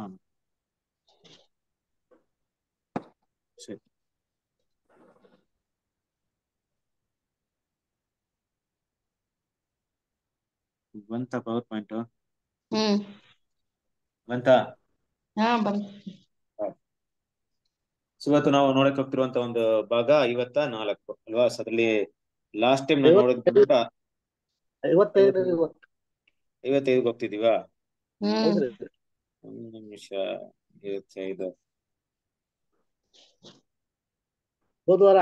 Um, sí. ಬಂತ power point ಹ್ಮ್ ಬಂತ ಹಾ ಇವತ್ತು ನಾವು ನೋಡಕ್ ಹೋಗ್ತಿರುವಂತ ಒಂದು ಭಾಗ ಐವತ್ತ ನಾಲ್ಕು ಅಲ್ವಾ ಅದ್ರಲ್ಲಿ ಲಾಸ್ಟ್ ಟೈಮ್ ನಾವು ನೋಡಕ್ ಐವತ್ತೈದು ಹೋಗ್ತಿದೀವಾ ಒಂದು ನಿಮಿಷ ಇರುತ್ತೆ ಇದು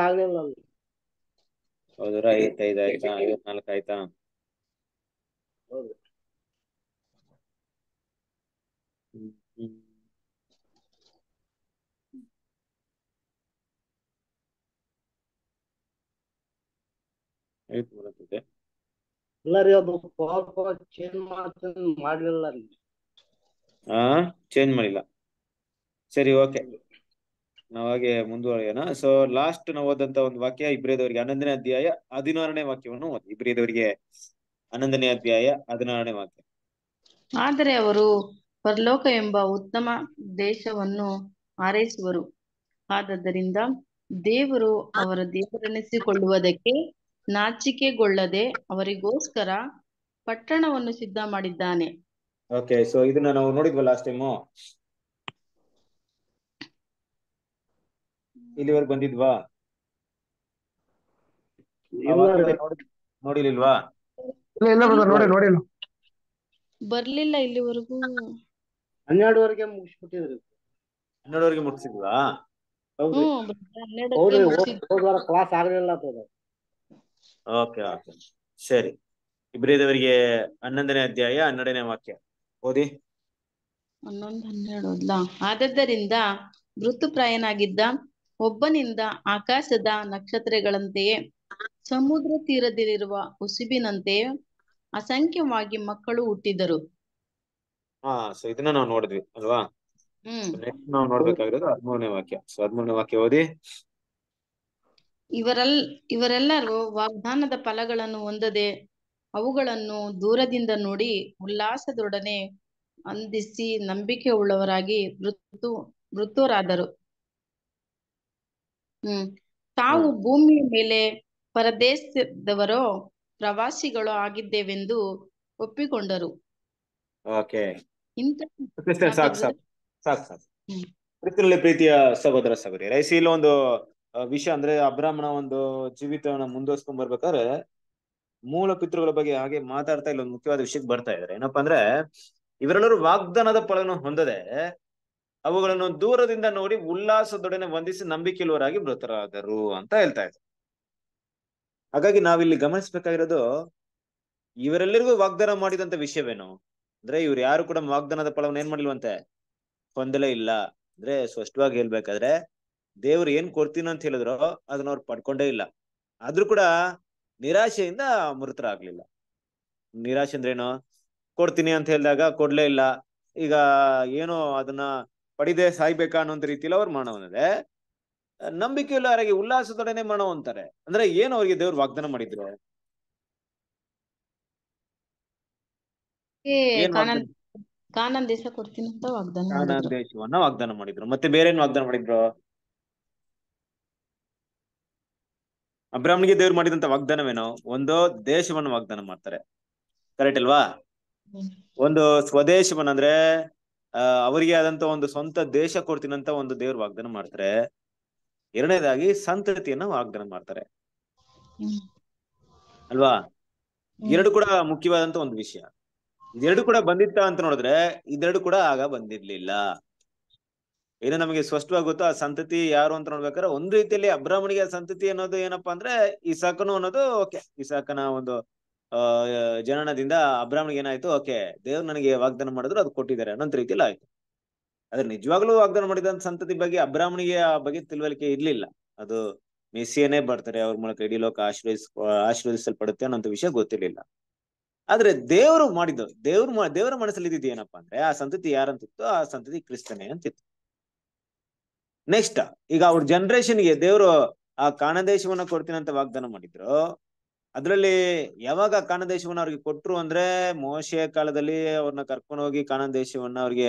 ಆಗ್ಲಿಲ್ಲ ಐವತ್ತೈದು ಆಯ್ತಾ ಐವತ್ನಾಲ್ಕು ಆಯ್ತಾ ಹೌದು ಇಲ್ಲ ರೀ ಅದು ಚೇಂಜ್ ಮಾಡ್ತೀನಿ ಮಾಡ್ಲಿಲ್ಲ ಆ ಚೇಂಜ್ ಮಾಡಿಲ್ಲ ಸರಿ ಓಕೆ ನಾವ್ ಹಾಗೆ ಮುಂದುವರಿಯೋಣ ಸೊ ಲಾಸ್ಟ್ ನಾವು ಓದಂತ ಒಂದು ವಾಕ್ಯ ಇಬ್ರೇದವರಿಗೆ ಹನ್ನೊಂದನೇ ಅಧ್ಯಾಯ ಹದಿನಾರನೇ ವಾಕ್ಯವನ್ನು ಓದಿ ಇಬ್ರೇದವರಿಗೆ ಹನ್ನೊಂದನೇ ಅಧ್ಯಾಯ ಹದಿನಾರನೇ ವಾಕ್ಯ ಆದರೆ ಅವರು ಪರಲೋಕ ಎಂಬ ಉತ್ತಮ ದೇಶವನ್ನು ಹಾರೈಸುವರು ಆದದ್ದರಿಂದ ದೇವರು ಅವರ ದೇವರೆನಿಸಿಕೊಳ್ಳುವುದಕ್ಕೆ ನಾಚಿಕೆಗೊಳ್ಳದೆ ಅವರಿಗೋಸ್ಕರ ಪಟ್ಟಣವನ್ನು ಸಿದ್ಧ ಮಾಡಿದ್ದಾನೆ ಓಕೆ ಸೊ ಇದನ್ನ ನಾವು ನೋಡಿದ್ವಲ್ಲ ಲಾಸ್ಟ್ ಟೈಮು ಇಲ್ಲಿವರೆಗೆ ಬಂದಿದ್ವಾ ನೋಡಿಲ್ವಾ ಬರ್ಲಿಲ್ಲ ಇಲ್ಲಿವರೆಗೂ ಹನ್ನೆರಡುವರೆಗೆ ಮುಗಿಸ್ಬಿಟ್ಟಿದ್ರು ಹನ್ನೆರಡುವರೆಗೆ ಮುಗಿಸಿದ್ವಾ ಕ್ಲಾಸ್ ಆಗಲಿಲ್ಲ ಓಕೆ ಓಕೆ ಸರಿ ಇಬ್ರಿದವರಿಗೆ ಹನ್ನೊಂದನೇ ಅಧ್ಯಾಯ ಹನ್ನೆರಡನೇ ವಾಕ್ಯ ಓದಿ ಹನ್ನೊಂದು ಹನ್ನೆರಡು ಓದ್ಲಾ ಆದದ್ದರಿಂದ ಮೃತುಪ್ರಾಯನಾಗಿದ್ದ ಒಬ್ಬನಿಂದ ಆಕಾಶದ ನಕ್ಷತ್ರಗಳಂತೆಯೇ ಸಮುದ್ರ ತೀರದಲ್ಲಿರುವ ಉಸುಬಿನಂತೆಯೇ ಅಸಂಖ್ಯವಾಗಿ ಮಕ್ಕಳು ಹುಟ್ಟಿದರು ಹಾ ಸೊ ಇದನ್ನ ನಾವು ನೋಡಿದ್ವಿ ಅಲ್ವಾ ನೆಕ್ಸ್ಟ್ ನಾವು ನೋಡ್ಬೇಕಾಗಿರೋದು ಹದಿಮೂರನೇ ವಾಕ್ಯ ಸೊ ಹದಿಮೂರನೇ ವಾಕ್ಯ ಓದಿ ಇವರಲ್ ಇವರೆಲ್ಲರೂ ವಾಗ್ದಾನದ ಫಲಗಳನ್ನು ಹೊಂದದೆ ಅವುಗಳನ್ನು ದೂರದಿಂದ ನೋಡಿ ಉಲ್ಲಾಸದೊಡನೆ ಅಂದಿಸಿ ನಂಬಿಕೆ ಉಳ್ಳವರಾಗಿ ಮೃತು ಮೃತರಾದರು ಹ್ಮ್ ತಾವು ಭೂಮಿಯ ಮೇಲೆ ಪರದೇಶದವರೋ ಪ್ರವಾಸಿಗಳು ಆಗಿದ್ದೇವೆಂದು ಒಪ್ಪಿಕೊಂಡರು ಓಕೆ ಪ್ರೀತಿಯ ಸಹೋದರ ಸಹೋದರಿ ಇಲ್ಲೊಂದು ವಿಷಯ ಅಂದ್ರೆ ಅಬ್ರಾಹ್ಮಣ ಒಂದು ಜೀವಿತವನ್ನ ಮುಂದುವರ್ಸ್ಕೊಂಡ್ ಬರ್ಬೇಕಾದ್ರೆ ಮೂಲ ಪಿತೃಗಳ ಬಗ್ಗೆ ಹಾಗೆ ಮಾತಾಡ್ತಾ ಇಲ್ಲೊಂದು ಮುಖ್ಯವಾದ ವಿಷಯಕ್ಕೆ ಬರ್ತಾ ಇದ್ದಾರೆ ಏನಪ್ಪಾ ಅಂದ್ರೆ ಇವರೆಲ್ಲರೂ ವಾಗ್ದಾನದ ಫಲವನ್ನು ಹೊಂದದೆ ಅವುಗಳನ್ನು ದೂರದಿಂದ ನೋಡಿ ಉಲ್ಲಾಸದೊಡನೆ ವಂದಿಸಿ ನಂಬಿಕೆಲ್ಲುವರಾಗಿ ಮೃತರಾದರು ಅಂತ ಹೇಳ್ತಾ ಇದ್ರು ಹಾಗಾಗಿ ನಾವಿಲ್ಲಿ ಗಮನಿಸ್ಬೇಕಾಗಿರೋದು ಇವರೆಲ್ಲರಿಗೂ ವಾಗ್ದಾನ ಮಾಡಿದಂತ ವಿಷಯವೇನು ಅಂದ್ರೆ ಇವ್ರು ಯಾರು ಕೂಡ ವಾಗ್ದಾನದ ಫಲವನ್ನು ಏನ್ ಮಾಡಿಲ್ವಂತೆ ಹೊಂದಲೇ ಇಲ್ಲ ಅಂದ್ರೆ ಸ್ಪಷ್ಟವಾಗಿ ಹೇಳ್ಬೇಕಾದ್ರೆ ದೇವ್ರು ಏನ್ ಕೊಡ್ತೀನಿ ಅಂತ ಹೇಳಿದ್ರು ಅದನ್ನ ಅವ್ರು ಪಡ್ಕೊಂಡೇ ಇಲ್ಲ ಆದ್ರೂ ಕೂಡ ನಿರಾಶೆಯಿಂದ ಮೃತರಾಗ್ಲಿಲ್ಲ ನಿರಾಶೆ ಅಂದ್ರೇನು ಕೊಡ್ತೀನಿ ಅಂತ ಹೇಳಿದಾಗ ಕೊಡ್ಲೇ ಇಲ್ಲ ಈಗ ಏನೋ ಅದನ್ನ ಪಡಿದೆ ಸಾಯ್ಬೇಕಾ ಅನ್ನೋಂತ ರೀತಿಯಲ್ಲಿ ಅವ್ರು ಇಲ್ಲ ಅವರಿಗೆ ಉಲ್ಲಾಸದೊಡನೆ ಮಾಡೋ ಅಂತಾರೆ ಅಂದ್ರೆ ಏನು ಅವ್ರಿಗೆ ದೇವ್ರು ವಾಗ್ದಾನ ಮಾಡಿದ್ರು ದೇಶವನ್ನ ವಾಗ್ದಾನ ಮಾಡಿದ್ರು ಮತ್ತೆ ಬೇರೆ ವಾಗ್ದಾನ ಮಾಡಿದ್ರು ಅಬ್ರಾಹ್ಮಣಿಗೆ ದೇವ್ರು ಮಾಡಿದಂತ ವಾಗ್ದಾನವೇನೋ ಒಂದು ದೇಶವನ್ನು ವಾಗ್ದಾನ ಮಾಡ್ತಾರೆ ಕರೆಕ್ಟ್ ಅಲ್ವಾ ಒಂದು ಸ್ವದೇಶವನ್ನ ಅಂದ್ರೆ ಅವರಿಗೆ ಆದಂತ ಒಂದು ಸ್ವಂತ ದೇಶ ಕೊಡ್ತೀನಂತ ಒಂದು ದೇವ್ರ ವಾಗ್ದಾನ ಮಾಡ್ತಾರೆ ಎರಡನೇದಾಗಿ ಸಂತತಿಯನ್ನ ವಾಗ್ದಾನ ಮಾಡ್ತಾರೆ ಅಲ್ವಾ ಎರಡು ಕೂಡ ಮುಖ್ಯವಾದಂತ ಒಂದು ವಿಷಯ ಇದೆರಡು ಕೂಡ ಬಂದಿತ್ತ ಅಂತ ನೋಡಿದ್ರೆ ಇದೆರಡು ಕೂಡ ಆಗ ಬಂದಿರ್ಲಿಲ್ಲ ಇನ್ನು ನಮಗೆ ಸ್ಪಷ್ಟವಾಗಿ ಗೊತ್ತು ಆ ಸಂತತಿ ಯಾರು ಅಂತ ನೋಡ್ಬೇಕಾದ್ರೆ ಒಂದ್ ರೀತಿಯಲ್ಲಿ ಅಬ್ರಾಹ್ಮಣಿಗೆ ಸಂತತಿ ಅನ್ನೋದು ಏನಪ್ಪಾ ಅಂದ್ರೆ ಈ ಸಾಕನು ಅನ್ನೋದು ಓಕೆ ಈ ಸಾಕನ ಒಂದು ಜನನದಿಂದ ಅಬ್ರಾಹ್ಮಣಿಗೆ ಏನಾಯ್ತು ಓಕೆ ದೇವ್ರು ನನಗೆ ವಾಗ್ದಾನ ಮಾಡಿದ್ರು ಅದು ಕೊಟ್ಟಿದ್ದಾರೆ ಅನ್ನೋಂತ ರೀತಿಯಲ್ಲಿ ಆಯ್ತು ಆದ್ರೆ ನಿಜವಾಗ್ಲೂ ವಾಗ್ದಾನ ಮಾಡಿದಂತ ಸಂತತಿ ಬಗ್ಗೆ ಅಬ್ರಾಹ್ಮಣಿಗೆ ಆ ಬಗ್ಗೆ ತಿಳುವಳಿಕೆ ಇರ್ಲಿಲ್ಲ ಅದು ಮೆಸ್ಸಿಯನೇ ಬರ್ತಾರೆ ಅವ್ರ ಮೂಲಕ ಇಡೀ ಲೋಕ ಆಶ್ರಯಿಸ್ ಆಶೀರ್ವದಿಸಲ್ಪಡುತ್ತೆ ಅನ್ನೋಂತ ವಿಷಯ ಗೊತ್ತಿರ್ಲಿಲ್ಲ ಆದ್ರೆ ದೇವರು ಮಾಡಿದ್ದು ದೇವ್ರ ದೇವರ ಮನಸ್ಸಲ್ಲಿ ಇದ್ದಿದ್ದು ಏನಪ್ಪಾ ಅಂದ್ರೆ ಆ ಸಂತತಿ ಯಾರಂತಿತ್ತು ಆ ಸಂತತಿ ಕ್ರಿಸ್ತನೇ ಅಂತಿತ್ತು ನೆಕ್ಸ್ಟ್ ಈಗ ಅವ್ರ ಗೆ ದೇವರು ಆ ಕಾಣದೇಶವನ್ನ ಕೊಡ್ತೀನಿ ಅಂತ ವಾಗ್ದಾನ ಮಾಡಿದ್ರು ಅದ್ರಲ್ಲಿ ಯಾವಾಗ ಕಾಣದೇಶವನ್ನ ಅವ್ರಿಗೆ ಕೊಟ್ರು ಅಂದ್ರೆ ಮೋಶೆಯ ಕಾಲದಲ್ಲಿ ಅವ್ರನ್ನ ಕರ್ಕೊಂಡು ಹೋಗಿ ಕಾಣದೇಶವನ್ನ ಅವ್ರಿಗೆ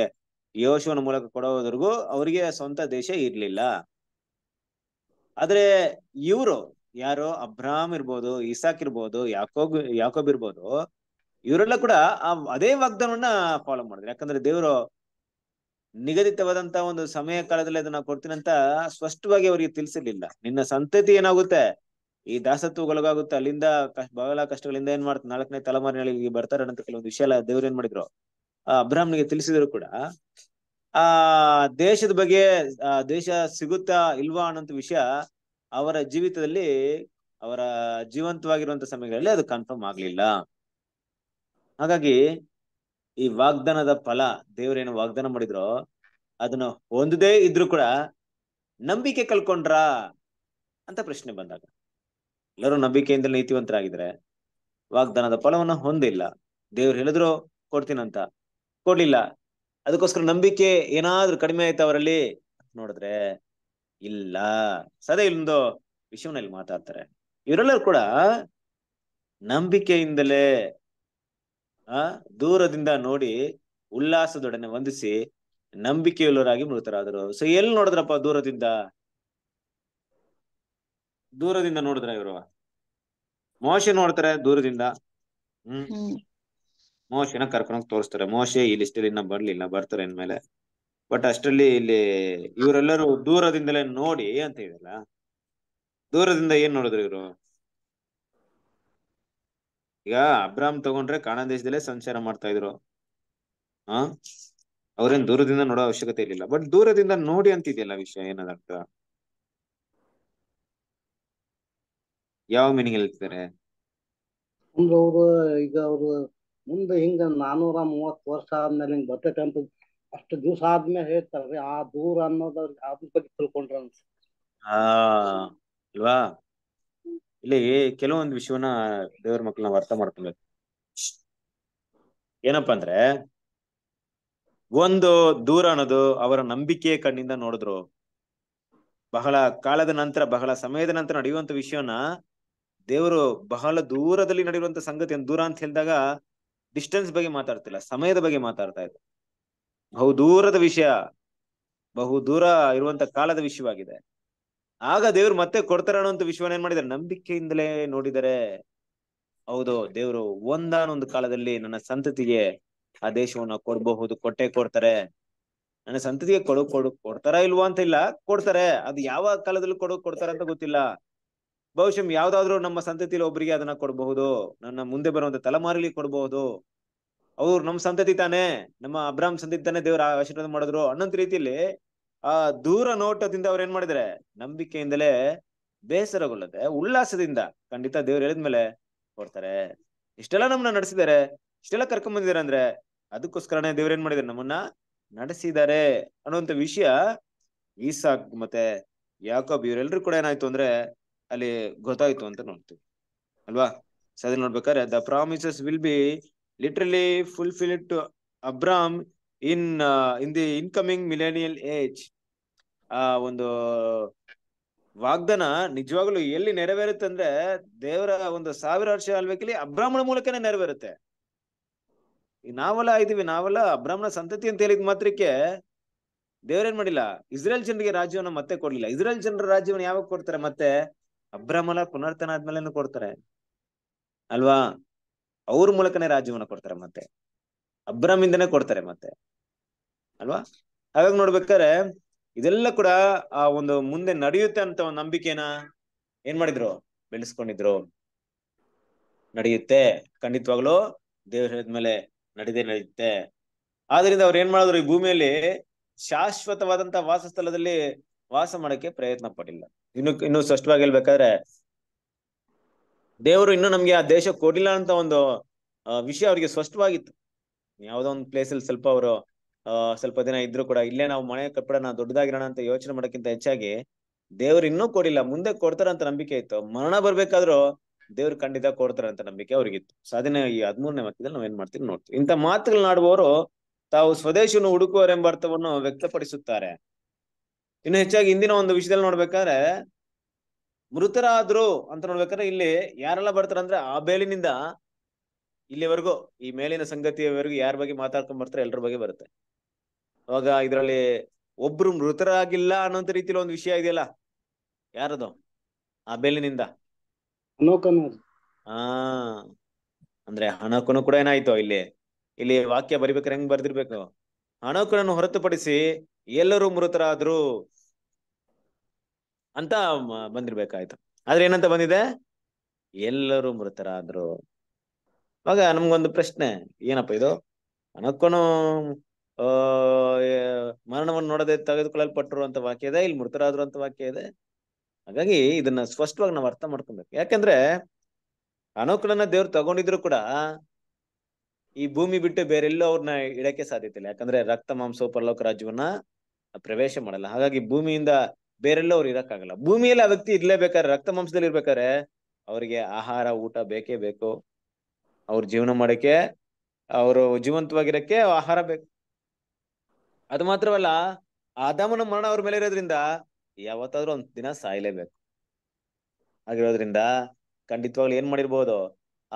ಯೋಶವನ ಮೂಲಕ ಕೊಡೋದ್ರಿಗೂ ಅವ್ರಿಗೆ ಸ್ವಂತ ದೇಶ ಇರ್ಲಿಲ್ಲ ಆದ್ರೆ ಇವರು ಯಾರು ಅಬ್ರಾಮ್ ಇರ್ಬೋದು ಇಸಾಕ್ ಇರ್ಬೋದು ಯಾಕೋಬ್ ಯಾಕೋಬ್ ಇರ್ಬೋದು ಇವರೆಲ್ಲ ಕೂಡ ಆ ಅದೇ ವಾಗ್ದಾನವನ್ನ ಫಾಲೋ ಮಾಡಿದ್ರು ಯಾಕಂದ್ರೆ ದೇವರು ನಿಗದಿತವಾದಂತಹ ಒಂದು ಸಮಯ ಕಾಲದಲ್ಲಿ ಅದನ್ನ ಕೊಡ್ತೀನಿ ಅಂತ ಸ್ಪಷ್ಟವಾಗಿ ಅವರಿಗೆ ತಿಳಿಸಲಿಲ್ಲ ನಿನ್ನ ಸಂತತಿ ಏನಾಗುತ್ತೆ ಈ ದಾಸತ್ವಗೊಳಗಾಗುತ್ತೆ ಅಲ್ಲಿಂದ ಬಹಳ ಕಷ್ಟಗಳಿಂದ ಏನ್ ಮಾಡ್ತಾರೆ ನಾಲ್ಕನೇ ತಲೆಮಾರಿನಲ್ಲಿ ಬರ್ತಾರೆ ಅಂತ ಕೆಲವೊಂದು ವಿಷಯ ದೇವ್ರು ಏನ್ ಮಾಡಿದ್ರು ಆ ಅಬ್ರಾಹ್ಮನಿಗೆ ತಿಳಿಸಿದ್ರು ಕೂಡ ಆ ದೇಶದ ಬಗ್ಗೆ ಆ ದೇಶ ಸಿಗುತ್ತಾ ಇಲ್ವಾ ಅನ್ನೋಂಥ ವಿಷಯ ಅವರ ಜೀವಿತದಲ್ಲಿ ಅವರ ಜೀವಂತವಾಗಿರುವಂತ ಸಮಯಗಳಲ್ಲಿ ಅದು ಕನ್ಫರ್ಮ್ ಆಗ್ಲಿಲ್ಲ ಹಾಗಾಗಿ ಈ ವಾಗ್ದಾನದ ಫಲ ದೇವ್ರೇನು ವಾಗ್ದಾನ ಮಾಡಿದ್ರು ಅದನ್ನ ಹೊಂದದೇ ಇದ್ರು ಕೂಡ ನಂಬಿಕೆ ಕಲ್ಕೊಂಡ್ರಾ ಅಂತ ಪ್ರಶ್ನೆ ಬಂದಾಗ ಎಲ್ಲರೂ ನಂಬಿಕೆಯಿಂದ ನೀತಿವಂತರಾಗಿದ್ರೆ ವಾಗ್ದಾನದ ಫಲವನ್ನ ಹೊಂದಿಲ್ಲ ದೇವ್ರು ಹೇಳಿದ್ರು ಕೊಡ್ತೀನಂತ ಕೊಡ್ಲಿಲ್ಲ ಅದಕ್ಕೋಸ್ಕರ ನಂಬಿಕೆ ಏನಾದ್ರೂ ಕಡಿಮೆ ಆಯ್ತು ಅವರಲ್ಲಿ ನೋಡಿದ್ರೆ ಇಲ್ಲ ಸದಾ ಇಲ್ಲೊಂದು ವಿಷಯವನ್ನ ಇಲ್ಲಿ ಮಾತಾಡ್ತಾರೆ ಇವರೆಲ್ಲರೂ ಕೂಡ ನಂಬಿಕೆಯಿಂದಲೇ ಆ ದೂರದಿಂದ ನೋಡಿ ಉಲ್ಲಾಸದೊಡನೆ ವಂದಿಸಿ ನಂಬಿಕೆಯುಳ್ಳರಾಗಿ ಮೃತರಾದರು ಸೊ ಎಲ್ಲಿ ನೋಡಿದ್ರಪ್ಪ ದೂರದಿಂದ ದೂರದಿಂದ ನೋಡಿದ್ರ ಇವರು ಮೋಶೆ ನೋಡ್ತಾರೆ ದೂರದಿಂದ ಹ್ಮ್ ಮೋಶೆನ ಕರ್ಕೊಂಡೋಗಿ ತೋರಿಸ್ತಾರೆ ಮೋಶೆ ಈ ಲಿಸ್ಟ್ ಇನ್ನ ಬರ್ಲಿಲ್ಲ ಬರ್ತಾರೆ ಇನ್ಮೇಲೆ ಬಟ್ ಅಷ್ಟರಲ್ಲಿ ಇಲ್ಲಿ ಇವರೆಲ್ಲರೂ ದೂರದಿಂದಲೇ ನೋಡಿ ಅಂತ ಹೇಳಲ್ಲ ದೂರದಿಂದ ಏನ್ ನೋಡಿದ್ರು ಇವರು ಈಗ ಅಬ್ರಾಮ್ ತಗೊಂಡ್ರೆ ಕಾಣ ದೇಶದಲ್ಲೇ ಸಂಚಾರ ಮಾಡ್ತಾ ಇದ್ರು ಆ ಅವ್ರೇನ್ ದೂರದಿಂದ ನೋಡೋ ಅವಶ್ಯಕತೆ ಇರಲಿಲ್ಲ ಬಟ್ ದೂರದಿಂದ ನೋಡಿ ಅಂತಿದೆಯಲ್ಲ ವಿಷಯ ಏನದಂತ ಯಾವ ಮೀನಿಂಗ್ ಹೇಳ್ತಿದ್ದಾರೆ ಅವ್ರು ಈಗ ಅವ್ರು ಮುಂದೆ ಹಿಂಗ ನಾನೂರ ಮೂವತ್ತು ವರ್ಷ ಆದ್ಮೇಲೆ ಹಿಂಗ್ ಬರ್ತೈತೆ ಅಂತ ಅಷ್ಟು ದಿವಸ ಆದ್ಮೇಲೆ ಹೇಳ್ತಾರ್ರಿ ಆ ದೂರ ಅನ್ನೋದ್ ಅದ್ರ ಬಗ್ಗೆ ತಿಳ್ಕೊಂಡ್ರ ಅನ್ಸ ಅಲ್ವಾ ಇಲ್ಲಿ ಕೆಲವೊಂದು ವಿಷಯವನ್ನ ದೇವ್ರ ಮಕ್ಕಳನ್ನ ಅರ್ಥ ಮಾಡ್ತೇವೆ ಏನಪ್ಪಾ ಅಂದ್ರೆ ಒಂದು ದೂರ ಅನ್ನೋದು ಅವರ ನಂಬಿಕೆಯ ಕಣ್ಣಿಂದ ನೋಡಿದ್ರು ಬಹಳ ಕಾಲದ ನಂತರ ಬಹಳ ಸಮಯದ ನಂತರ ನಡೆಯುವಂತ ವಿಷಯವನ್ನ ದೇವರು ಬಹಳ ದೂರದಲ್ಲಿ ನಡೆಯುವಂತ ಸಂಗತಿ ದೂರ ಅಂತ ಹೇಳಿದಾಗ ಡಿಸ್ಟೆನ್ಸ್ ಬಗ್ಗೆ ಮಾತಾಡ್ತಿಲ್ಲ ಸಮಯದ ಬಗ್ಗೆ ಮಾತಾಡ್ತಾ ಇದ್ರು ಬಹು ದೂರದ ವಿಷಯ ಬಹು ದೂರ ಇರುವಂತ ಕಾಲದ ವಿಷಯವಾಗಿದೆ ಆಗ ದೇವ್ರು ಮತ್ತೆ ಕೊಡ್ತಾರ ಅಂತ ವಿಶ್ವನ ಏನ್ ಮಾಡಿದಾರೆ ನಂಬಿಕೆಯಿಂದಲೇ ನೋಡಿದರೆ ಹೌದು ದೇವ್ರು ಒಂದಾನೊಂದು ಕಾಲದಲ್ಲಿ ನನ್ನ ಸಂತತಿಗೆ ಆ ದೇಶವನ್ನ ಕೊಡಬಹುದು ಕೊಟ್ಟೆ ಕೊಡ್ತಾರೆ ನನ್ನ ಸಂತತಿಗೆ ಕೊಡು ಕೊಡು ಕೊಡ್ತಾರ ಇಲ್ವಾ ಅಂತ ಇಲ್ಲ ಕೊಡ್ತಾರೆ ಅದು ಯಾವ ಕಾಲದಲ್ಲಿ ಕೊಡು ಕೊಡ್ತಾರ ಅಂತ ಗೊತ್ತಿಲ್ಲ ಬಹುಶಃ ಯಾವ್ದಾದ್ರು ನಮ್ಮ ಸಂತತಿಲಿ ಒಬ್ಬರಿಗೆ ಅದನ್ನ ಕೊಡಬಹುದು ನನ್ನ ಮುಂದೆ ಬರುವಂತ ತಲೆಮಾರಲಿ ಕೊಡಬಹುದು ಅವ್ರು ನಮ್ ಸಂತತಿ ತಾನೆ ನಮ್ಮ ಅಬ್ರಾಮ್ ಸಂತತಿ ತಾನೆ ದೇವ್ರ ಆಶೀರ್ವಾದ ಮಾಡಿದ್ರು ಅನ್ನೊಂದ್ ರೀತಿಯಲ್ಲಿ ಆ ದೂರ ನೋಟದಿಂದ ಅವ್ರು ಏನ್ ಮಾಡಿದ್ರೆ ನಂಬಿಕೆಯಿಂದಲೇ ಬೇಸರಗೊಳ್ಳದೆ ಉಲ್ಲಾಸದಿಂದ ಖಂಡಿತ ದೇವ್ರು ಹೇಳಿದ್ಮೇಲೆ ಕೊಡ್ತಾರೆ ಇಷ್ಟೆಲ್ಲ ನಮ್ಮನ್ನ ನಡೆಸಿದ್ದಾರೆ ಇಷ್ಟೆಲ್ಲ ಕರ್ಕೊಂಡ್ ಬಂದಿದ್ದಾರೆ ಅಂದ್ರೆ ಅದಕ್ಕೋಸ್ಕರನೇ ದೇವ್ರ ಏನ್ ಮಾಡಿದಾರೆ ನಮ್ಮನ್ನ ನಡೆಸಿದ್ದಾರೆ ಅನ್ನುವಂತ ವಿಷಯ ಈಸಾಕ್ ಮತ್ತೆ ಯಾಕೋಬ್ ಇವರೆಲ್ಲರೂ ಕೂಡ ಏನಾಯ್ತು ಅಂದ್ರೆ ಅಲ್ಲಿ ಗೊತ್ತಾಯ್ತು ಅಂತ ನೋಡ್ತೀವಿ ಅಲ್ವಾ ಸದ ನೋಡ್ಬೇಕಾದ್ರೆ the promises will be literally fulfilled to Abram in in the incoming millennial age ಆ ಒಂದು ವಾಗ್ದಾನ ನಿಜವಾಗ್ಲು ಎಲ್ಲಿ ನೆರವೇರುತ್ತೆ ಅಂದ್ರೆ ದೇವರ ಒಂದು ಸಾವಿರ ವರ್ಷ ಅಲ್ಬೇಕಿಲ್ಲಿ ಅಬ್ರಾಹ್ಮಣ ಮೂಲಕನೇ ನೆರವೇರುತ್ತೆ ನಾವೆಲ್ಲ ಇದೀವಿ ನಾವೆಲ್ಲ ಅಬ್ರಾಹ್ಮಣ ಸಂತತಿ ಅಂತ ಹೇಳಿದ ಮಾತ್ರಕ್ಕೆ ದೇವರೇನ್ ಮಾಡಿಲ್ಲ ಇಸ್ರೇಲ್ ಜನರಿಗೆ ರಾಜ್ಯವನ್ನು ಮತ್ತೆ ಕೊಡ್ಲಿಲ್ಲ ಇಸ್ರೇಲ್ ಜನರ ರಾಜ್ಯವನ್ನು ಯಾವಾಗ ಕೊಡ್ತಾರೆ ಮತ್ತೆ ಅಬ್ರಾಹ್ಮಣ ಪುನರ್ತನ ಆದ್ಮೇಲೆ ಕೊಡ್ತಾರೆ ಅಲ್ವಾ ಅವ್ರ ಮೂಲಕನೇ ರಾಜ್ಯವನ್ನ ಕೊಡ್ತಾರೆ ಮತ್ತೆ ಅಬ್ರಾಹ್ಮಿಂದನೇ ಕೊಡ್ತಾರೆ ಮತ್ತೆ ಅಲ್ವಾ ಹಾಗಾಗಿ ನೋಡ್ಬೇಕಾರೆ ಇದೆಲ್ಲ ಕೂಡ ಆ ಒಂದು ಮುಂದೆ ನಡೆಯುತ್ತೆ ಅಂತ ಒಂದು ನಂಬಿಕೆನ ಏನ್ ಮಾಡಿದ್ರು ಬೆಳೆಸ್ಕೊಂಡಿದ್ರು ನಡೆಯುತ್ತೆ ಖಂಡಿತವಾಗ್ಲೂ ದೇವ್ರ ಮೇಲೆ ನಡೆದೇ ನಡೆಯುತ್ತೆ ಆದ್ರಿಂದ ಅವ್ರು ಏನ್ ಮಾಡಿದ್ರು ಈ ಭೂಮಿಯಲ್ಲಿ ಶಾಶ್ವತವಾದಂತ ವಾಸಸ್ಥಳದಲ್ಲಿ ವಾಸ ಮಾಡಕ್ಕೆ ಪ್ರಯತ್ನ ಪಟ್ಟಿಲ್ಲ ಇನ್ನು ಇನ್ನು ಸ್ಪಷ್ಟವಾಗಿ ಹೇಳ್ಬೇಕಾದ್ರೆ ದೇವರು ಇನ್ನು ನಮ್ಗೆ ಆ ದೇಶ ಕೊಡಿಲ್ಲ ಅಂತ ಒಂದು ವಿಷಯ ಅವ್ರಿಗೆ ಸ್ಪಷ್ಟವಾಗಿತ್ತು ಯಾವ್ದೋ ಒಂದು ಪ್ಲೇಸ್ ಅಲ್ಲಿ ಸ್ವಲ್ಪ ಅವರು ಸ್ವಲ್ಪ ದಿನ ಇದ್ರು ಕೂಡ ಇಲ್ಲೇ ನಾವು ಮನೆ ಕಟ್ಟಡ ದೊಡ್ಡದಾಗಿರೋಣ ಅಂತ ಯೋಚನೆ ಮಾಡೋಕ್ಕಿಂತ ಹೆಚ್ಚಾಗಿ ದೇವ್ರು ಇನ್ನೂ ಕೊಡಿಲ್ಲ ಮುಂದೆ ಅಂತ ನಂಬಿಕೆ ಇತ್ತು ಮರಣ ಬರ್ಬೇಕಾದ್ರೂ ದೇವ್ರು ಖಂಡಿತ ಕೊಡ್ತಾರಂತ ನಂಬಿಕೆ ಅವ್ರಿಗಿತ್ತು ಸಾಧನೆ ಈ ಹದ್ಮೂರನೇ ವಾಕ್ಯದಲ್ಲಿ ನಾವ್ ಏನ್ ಮಾಡ್ತೀವಿ ನೋಡ್ತೀವಿ ಇಂತ ಮಾತುಗಳನ್ನಾಡುವವರು ತಾವು ಸ್ವದೇಶವನ್ನು ಅರ್ಥವನ್ನು ವ್ಯಕ್ತಪಡಿಸುತ್ತಾರೆ ಇನ್ನು ಹೆಚ್ಚಾಗಿ ಇಂದಿನ ಒಂದು ವಿಷಯದಲ್ಲಿ ನೋಡ್ಬೇಕಾದ್ರೆ ಮೃತರಾದ್ರು ಅಂತ ನೋಡ್ಬೇಕಾದ್ರೆ ಇಲ್ಲಿ ಯಾರೆಲ್ಲ ಬರ್ತಾರೆ ಅಂದ್ರೆ ಆ ಬೇಲಿನಿಂದ ಇಲ್ಲಿವರೆಗೂ ಈ ಮೇಲಿನ ಸಂಗತಿಯವರೆಗೂ ಯಾರ ಬಗ್ಗೆ ಮಾತಾಡ್ಕೊಂಡ್ ಬರ್ತಾರೆ ಎಲ್ರ ಬಗ್ಗೆ ಬರುತ್ತೆ ಅವಾಗ ಇದರಲ್ಲಿ ಒಬ್ರು ಮೃತರಾಗಿಲ್ಲ ಅನ್ನೋಂತ ರೀತಿಲಿ ಒಂದು ವಿಷಯ ಇದೆಯಲ್ಲ ಯಾರದು ಆ ಬೆಲಿನಿಂದ ಅಂದ್ರೆ ಹಣಕನು ಕೂಡ ಏನಾಯ್ತು ಇಲ್ಲಿ ಇಲ್ಲಿ ವಾಕ್ಯ ಬರಿಬೇಕಾರೆ ಹೆಂಗ್ ಬರ್ದಿರ್ಬೇಕು ಹಣಕನನ್ನು ಹೊರತುಪಡಿಸಿ ಎಲ್ಲರೂ ಮೃತರಾದ್ರು ಅಂತ ಬಂದಿರ್ಬೇಕಾಯ್ತು ಆದ್ರೆ ಏನಂತ ಬಂದಿದೆ ಎಲ್ಲರೂ ಮೃತರಾದ್ರು ಅವಾಗ ನಮ್ಗೊಂದು ಪ್ರಶ್ನೆ ಏನಪ್ಪ ಇದು ಹಣಕನು ಮರಣವನ್ನು ನೋಡದೆ ತೆಗೆದುಕೊಳ್ಳಲ್ಪಟ್ಟರು ಅಂತ ವಾಕ್ಯ ಇದೆ ಇಲ್ಲಿ ಮೃತರಾದ್ರು ಅಂತ ವಾಕ್ಯ ಇದೆ ಹಾಗಾಗಿ ಇದನ್ನ ಸ್ಪಷ್ಟವಾಗಿ ನಾವು ಅರ್ಥ ಮಾಡ್ಕೊಬೇಕು ಯಾಕಂದ್ರೆ ಅನುಕೂಲನ ದೇವ್ರು ತಗೊಂಡಿದ್ರು ಕೂಡ ಈ ಭೂಮಿ ಬಿಟ್ಟು ಬೇರೆಲ್ಲೋ ಅವ್ರನ್ನ ಇಡಕ್ಕೆ ಸಾಧ್ಯತೆ ಇಲ್ಲ ಯಾಕಂದ್ರೆ ರಕ್ತ ಮಾಂಸ ಪರಲೋಕ ರಾಜ್ಯವನ್ನ ಪ್ರವೇಶ ಮಾಡಲ್ಲ ಹಾಗಾಗಿ ಭೂಮಿಯಿಂದ ಬೇರೆಲ್ಲೋ ಅವ್ರು ಇರಕ್ಕಾಗಲ್ಲ ಭೂಮಿಯಲ್ಲಿ ಆ ವ್ಯಕ್ತಿ ಬೇಕಾದ್ರೆ ರಕ್ತ ಮಾಂಸದಲ್ಲಿ ಇರ್ಬೇಕಾದ್ರೆ ಅವರಿಗೆ ಆಹಾರ ಊಟ ಬೇಕೇ ಬೇಕು ಅವ್ರ ಜೀವನ ಮಾಡಕ್ಕೆ ಅವರು ಜೀವಂತವಾಗಿರಕ್ಕೆ ಆಹಾರ ಬೇಕು ಅದು ಮಾತ್ರವಲ್ಲ ಆದಾಮನ ಮರಣ ಅವ್ರ ಮೇಲೆ ಇರೋದ್ರಿಂದ ಯಾವತ್ತಾದ್ರೂ ಒಂದ್ ದಿನ ಸಾಯ್ಲೇಬೇಕು ಆಗಿರೋದ್ರಿಂದ ಖಂಡಿತವಾಗ್ಲು ಏನ್ ಮಾಡಿರ್ಬೋದು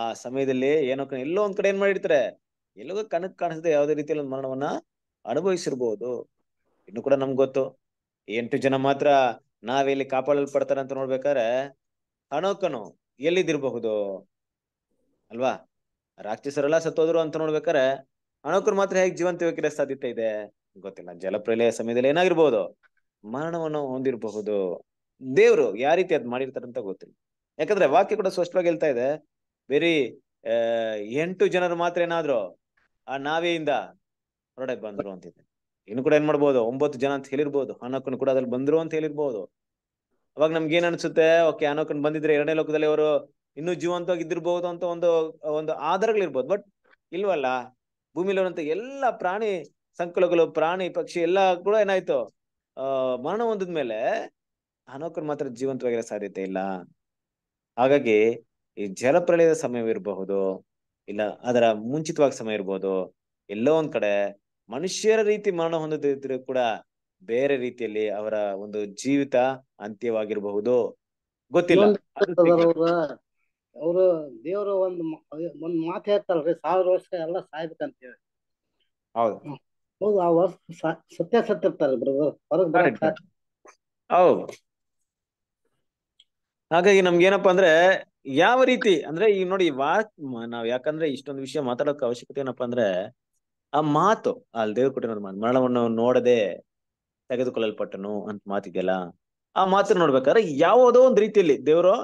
ಆ ಸಮಯದಲ್ಲಿ ಏನೋ ಎಲ್ಲೋ ಒಂದ್ ಕಡೆ ಏನ್ ಮಾಡಿರ್ತಾರೆ ಎಲ್ಲೋ ಕಣಕ್ ಕಾಣಿಸದೆ ಯಾವ್ದೇ ರೀತಿಯಲ್ಲಿ ಒಂದ್ ಮರಣವನ್ನ ಅನುಭವಿಸಿರ್ಬೋದು ಇನ್ನು ಕೂಡ ನಮ್ಗೆ ಗೊತ್ತು ಎಂಟು ಜನ ಮಾತ್ರ ನಾವೆಲ್ಲಿ ಕಾಪಾಡಲ್ಪಡ್ತಾರ ಅಂತ ನೋಡ್ಬೇಕಾದ್ರೆ ಹಣೋಕನು ಎಲ್ಲಿದ್ದಿರಬಹುದು ಅಲ್ವಾ ರಾಕ್ಷಸರೆಲ್ಲ ಸತ್ತೋದ್ರು ಅಂತ ನೋಡ್ಬೇಕಾರೆ ಅಣೋಕರು ಮಾತ್ರ ಹೇಗೆ ಜೀವಂತ ಸಾಧ್ಯತೆ ಇದೆ ಗೊತ್ತಿಲ್ಲ ಜಲಪ್ರಲಯ ಸಮಯದಲ್ಲಿ ಏನಾಗಿರ್ಬೋದು ಮರಣವನ್ನು ಹೊಂದಿರಬಹುದು ದೇವ್ರು ಯಾವ ರೀತಿ ಅದ್ ಮಾಡಿರ್ತಾರಂತ ಗೊತ್ತಿಲ್ಲ ಯಾಕಂದ್ರೆ ವಾಕ್ಯ ಕೂಡ ಸ್ಪಷ್ಟವಾಗಿ ಹೇಳ್ತಾ ಇದೆ ಬೇರೆ ಎಂಟು ಜನರು ಮಾತ್ರ ಏನಾದ್ರು ಆ ನಾವೆಯಿಂದ ಹೊರಡಕ್ ಬಂದ್ರು ಅಂತಿದ್ದೆ ಇನ್ನು ಕೂಡ ಏನ್ ಮಾಡ್ಬೋದು ಒಂಬತ್ತು ಜನ ಅಂತ ಹೇಳಿರ್ಬೋದು ಅನೋಕನ್ ಕೂಡ ಅದ್ರಲ್ಲಿ ಬಂದ್ರು ಅಂತ ಹೇಳಿರ್ಬಹುದು ಅವಾಗ ನಮ್ಗೆ ಏನ್ ಅನ್ಸುತ್ತೆ ಓಕೆ ಅನೋಕನ್ ಬಂದಿದ್ರೆ ಎರಡನೇ ಲೋಕದಲ್ಲಿ ಅವರು ಇನ್ನೂ ಜೀವಂತವಾಗಿ ಇದ್ದಿರ್ಬಹುದು ಅಂತ ಒಂದು ಒಂದು ಆಧಾರಗಳಿರ್ಬೋದು ಬಟ್ ಇಲ್ವಲ್ಲ ಭೂಮಿಲಿರುವಂತ ಎಲ್ಲ ಪ್ರಾಣಿ ಸಂಕುಲಗಳು ಪ್ರಾಣಿ ಪಕ್ಷಿ ಎಲ್ಲ ಕೂಡ ಏನಾಯ್ತು ಮರಣ ಹೊಂದಿದ ಮೇಲೆ ಮಾತ್ರ ಜೀವಂತವಾಗಿರೋ ಸಾಧ್ಯತೆ ಇಲ್ಲ ಹಾಗಾಗಿ ಈ ಜಲಪ್ರಳಯದ ಸಮಯವಿರಬಹುದು ಇಲ್ಲ ಅದರ ಮುಂಚಿತವಾಗಿ ಸಮಯ ಇರಬಹುದು ಎಲ್ಲೋ ಒಂದ್ ಕಡೆ ಮನುಷ್ಯರ ರೀತಿ ಮರಣ ಹೊಂದದಿದ್ರು ಕೂಡ ಬೇರೆ ರೀತಿಯಲ್ಲಿ ಅವರ ಒಂದು ಜೀವಿತ ಅಂತ್ಯವಾಗಿರಬಹುದು ಗೊತ್ತಿಲ್ಲ ಅವರು ದೇವರು ಒಂದು ಒಂದ್ ಮಾತು ಹೇಳ್ತಾರಲ್ರಿ ಸಾವಿರ ವರ್ಷ ಎಲ್ಲ ಸಾಯ್ಬೇಕಂತ ಹೇಳಿ ಹೌದು ಹೌದು ಸತ್ಯ ಸತ್ಯ ಇರ್ತಾರೆ ಹಾಗಾಗಿ ನಮ್ಗೆ ಏನಪ್ಪಾ ಅಂದ್ರೆ ಯಾವ ರೀತಿ ಅಂದ್ರೆ ಈಗ ನೋಡಿ ವಾಕ್ ನಾವ್ ಯಾಕಂದ್ರೆ ಇಷ್ಟೊಂದು ವಿಷಯ ಮಾತಾಡೋಕೆ ಅವಶ್ಯಕತೆ ಏನಪ್ಪಾ ಅಂದ್ರೆ ಆ ಮಾತು ಅಲ್ಲಿ ದೇವ್ರು ಕೊಟ್ಟಿರೋ ಮಾತು ಮರಣವನ್ನು ನೋಡದೆ ತೆಗೆದುಕೊಳ್ಳಲ್ಪಟ್ಟನು ಅಂತ ಮಾತಿದೆಯಲ್ಲ ಆ ಮಾತು ನೋಡ್ಬೇಕಾದ್ರೆ ಯಾವುದೋ ಒಂದ್ ರೀತಿಯಲ್ಲಿ ದೇವರು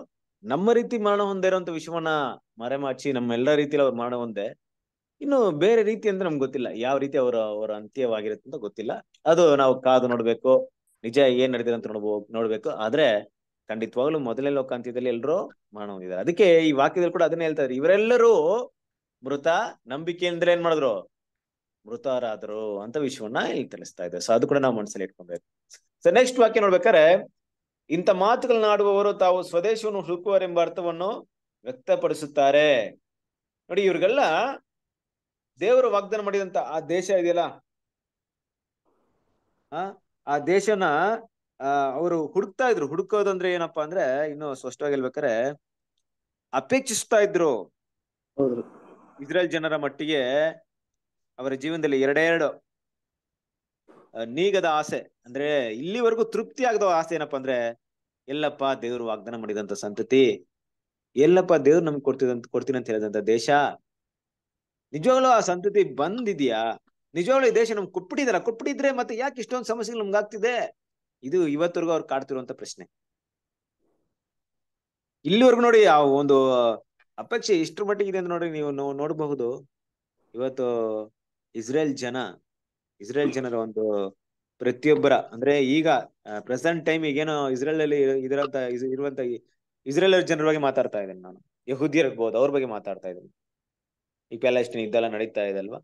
ನಮ್ಮ ರೀತಿ ಮರಣ ಹೊಂದಿರುವಂತ ವಿಶ್ವವನ್ನ ಮರೆಮಾಚಿ ನಮ್ಮೆಲ್ಲ ರೀತಿಯಲ್ಲಿ ಅವ್ರು ಮರಣ ಹೊಂದೆ ಇನ್ನು ಬೇರೆ ರೀತಿ ಅಂತ ನಮ್ಗೆ ಗೊತ್ತಿಲ್ಲ ಯಾವ ರೀತಿ ಅವರ ಅವರ ಅಂತ್ಯವಾಗಿರುತ್ತೆ ಅಂತ ಗೊತ್ತಿಲ್ಲ ಅದು ನಾವು ಕಾದು ನೋಡ್ಬೇಕು ನಿಜ ಏನ್ ನಡೆದಿದೆ ಅಂತ ನೋಡ್ಬೋ ನೋಡ್ಬೇಕು ಆದ್ರೆ ಖಂಡಿತವಾಗ್ಲೂ ಮೊದಲನೇ ಲೋಕಾಂತ್ಯದಲ್ಲಿ ಎಲ್ಲರೂ ಮಾನವನಿದ್ದಾರೆ ಅದಕ್ಕೆ ಈ ವಾಕ್ಯದಲ್ಲಿ ಕೂಡ ಅದನ್ನೇ ಹೇಳ್ತಾ ಇದ್ರು ಇವರೆಲ್ಲರೂ ಮೃತ ನಂಬಿಕೆ ಅಂದ್ರೆ ಏನ್ ಮಾಡಿದ್ರು ಮೃತರಾದರು ಅಂತ ವಿಷಯವನ್ನ ಇಲ್ಲಿ ತಿಳಿಸ್ತಾ ಇದೆ ಸೊ ಅದು ಕೂಡ ನಾವು ಮನಸ್ಸಲ್ಲಿ ಇಟ್ಕೊಬೇಕು ಸೊ ನೆಕ್ಸ್ಟ್ ವಾಕ್ಯ ನೋಡ್ಬೇಕಾರೆ ಇಂಥ ಆಡುವವರು ತಾವು ಸ್ವದೇಶವನ್ನು ಹುಡುಕುವರೆಂಬ ಅರ್ಥವನ್ನು ವ್ಯಕ್ತಪಡಿಸುತ್ತಾರೆ ನೋಡಿ ಇವ್ರಿಗೆಲ್ಲ ದೇವರು ವಾಗ್ದಾನ ಮಾಡಿದಂತ ಆ ದೇಶ ಇದೆಯಲ್ಲ ಆ ಆ ದೇಶನ ಅವರು ಹುಡುಕ್ತಾ ಇದ್ರು ಹುಡುಕೋದಂದ್ರೆ ಏನಪ್ಪಾ ಅಂದ್ರೆ ಇನ್ನು ಸ್ಪಷ್ಟವಾಗಿ ಹೇಳ್ಬೇಕಾರೆ ಅಪೇಕ್ಷಿಸ್ತಾ ಇದ್ರು ಇಸ್ರೇಲ್ ಜನರ ಮಟ್ಟಿಗೆ ಅವರ ಜೀವನದಲ್ಲಿ ಎರಡೆರಡು ನೀಗದ ಆಸೆ ಅಂದ್ರೆ ಇಲ್ಲಿವರೆಗೂ ತೃಪ್ತಿ ಆಗದ ಆಸೆ ಏನಪ್ಪಾ ಅಂದ್ರೆ ಎಲ್ಲಪ್ಪ ದೇವರು ವಾಗ್ದಾನ ಮಾಡಿದಂತ ಸಂತತಿ ಎಲ್ಲಪ್ಪ ದೇವ್ರು ನಮ್ಗೆ ಕೊಡ್ತಿದಂತ ಕೊಡ್ತೀನಿ ಅಂತ ಹೇಳಿದಂತ ದೇಶ ನಿಜವಾಗ್ಲೂ ಆ ಸಂತತಿ ಬಂದಿದ್ಯಾ ನಿಜವಾಗ್ಲೂ ಈ ದೇಶ ನಮ್ಗೆ ಕೊಟ್ಬಿಟ್ಟಿದಾರ ಕೊಟ್ಬಿಟ್ಟಿದ್ರೆ ಮತ್ತೆ ಯಾಕೆ ಇಷ್ಟೊಂದು ಸಮಸ್ಯೆಗಳು ನಮ್ಗೆ ಇದು ಇವತ್ತರೆಗೂ ಅವ್ರು ಕಾಡ್ತಿರುವಂತ ಪ್ರಶ್ನೆ ಇಲ್ಲಿವರೆಗೂ ನೋಡಿ ಆ ಒಂದು ಅಪೇಕ್ಷೆ ಇಷ್ಟ್ರ ಮಟ್ಟಿಗೆ ಇದೆ ಅಂತ ನೋಡಿ ನೀವು ನೋಡಬಹುದು ಇವತ್ತು ಇಸ್ರೇಲ್ ಜನ ಇಸ್ರೇಲ್ ಜನರ ಒಂದು ಪ್ರತಿಯೊಬ್ಬರ ಅಂದ್ರೆ ಈಗ ಪ್ರೆಸೆಂಟ್ ಟೈಮ್ ಏನೋ ಇಸ್ರೇಲ್ ಅಲ್ಲಿ ಇದ್ರಂತ ಇರುವಂತ ಇಸ್ರೇಲ್ ಜನರ ಬಗ್ಗೆ ಮಾತಾಡ್ತಾ ಇದ್ದೇನೆ ನಾನು ಯಹುದಿಯರ್ ಅವ್ರ ಬಗ್ಗೆ ಮಾತಾಡ್ತಾ ಇದ್ದೀನಿ ಈ ಇಷ್ಟು ಇದೆಲ್ಲ ನಡೀತಾ ಇದೆ ಅಲ್ವಾ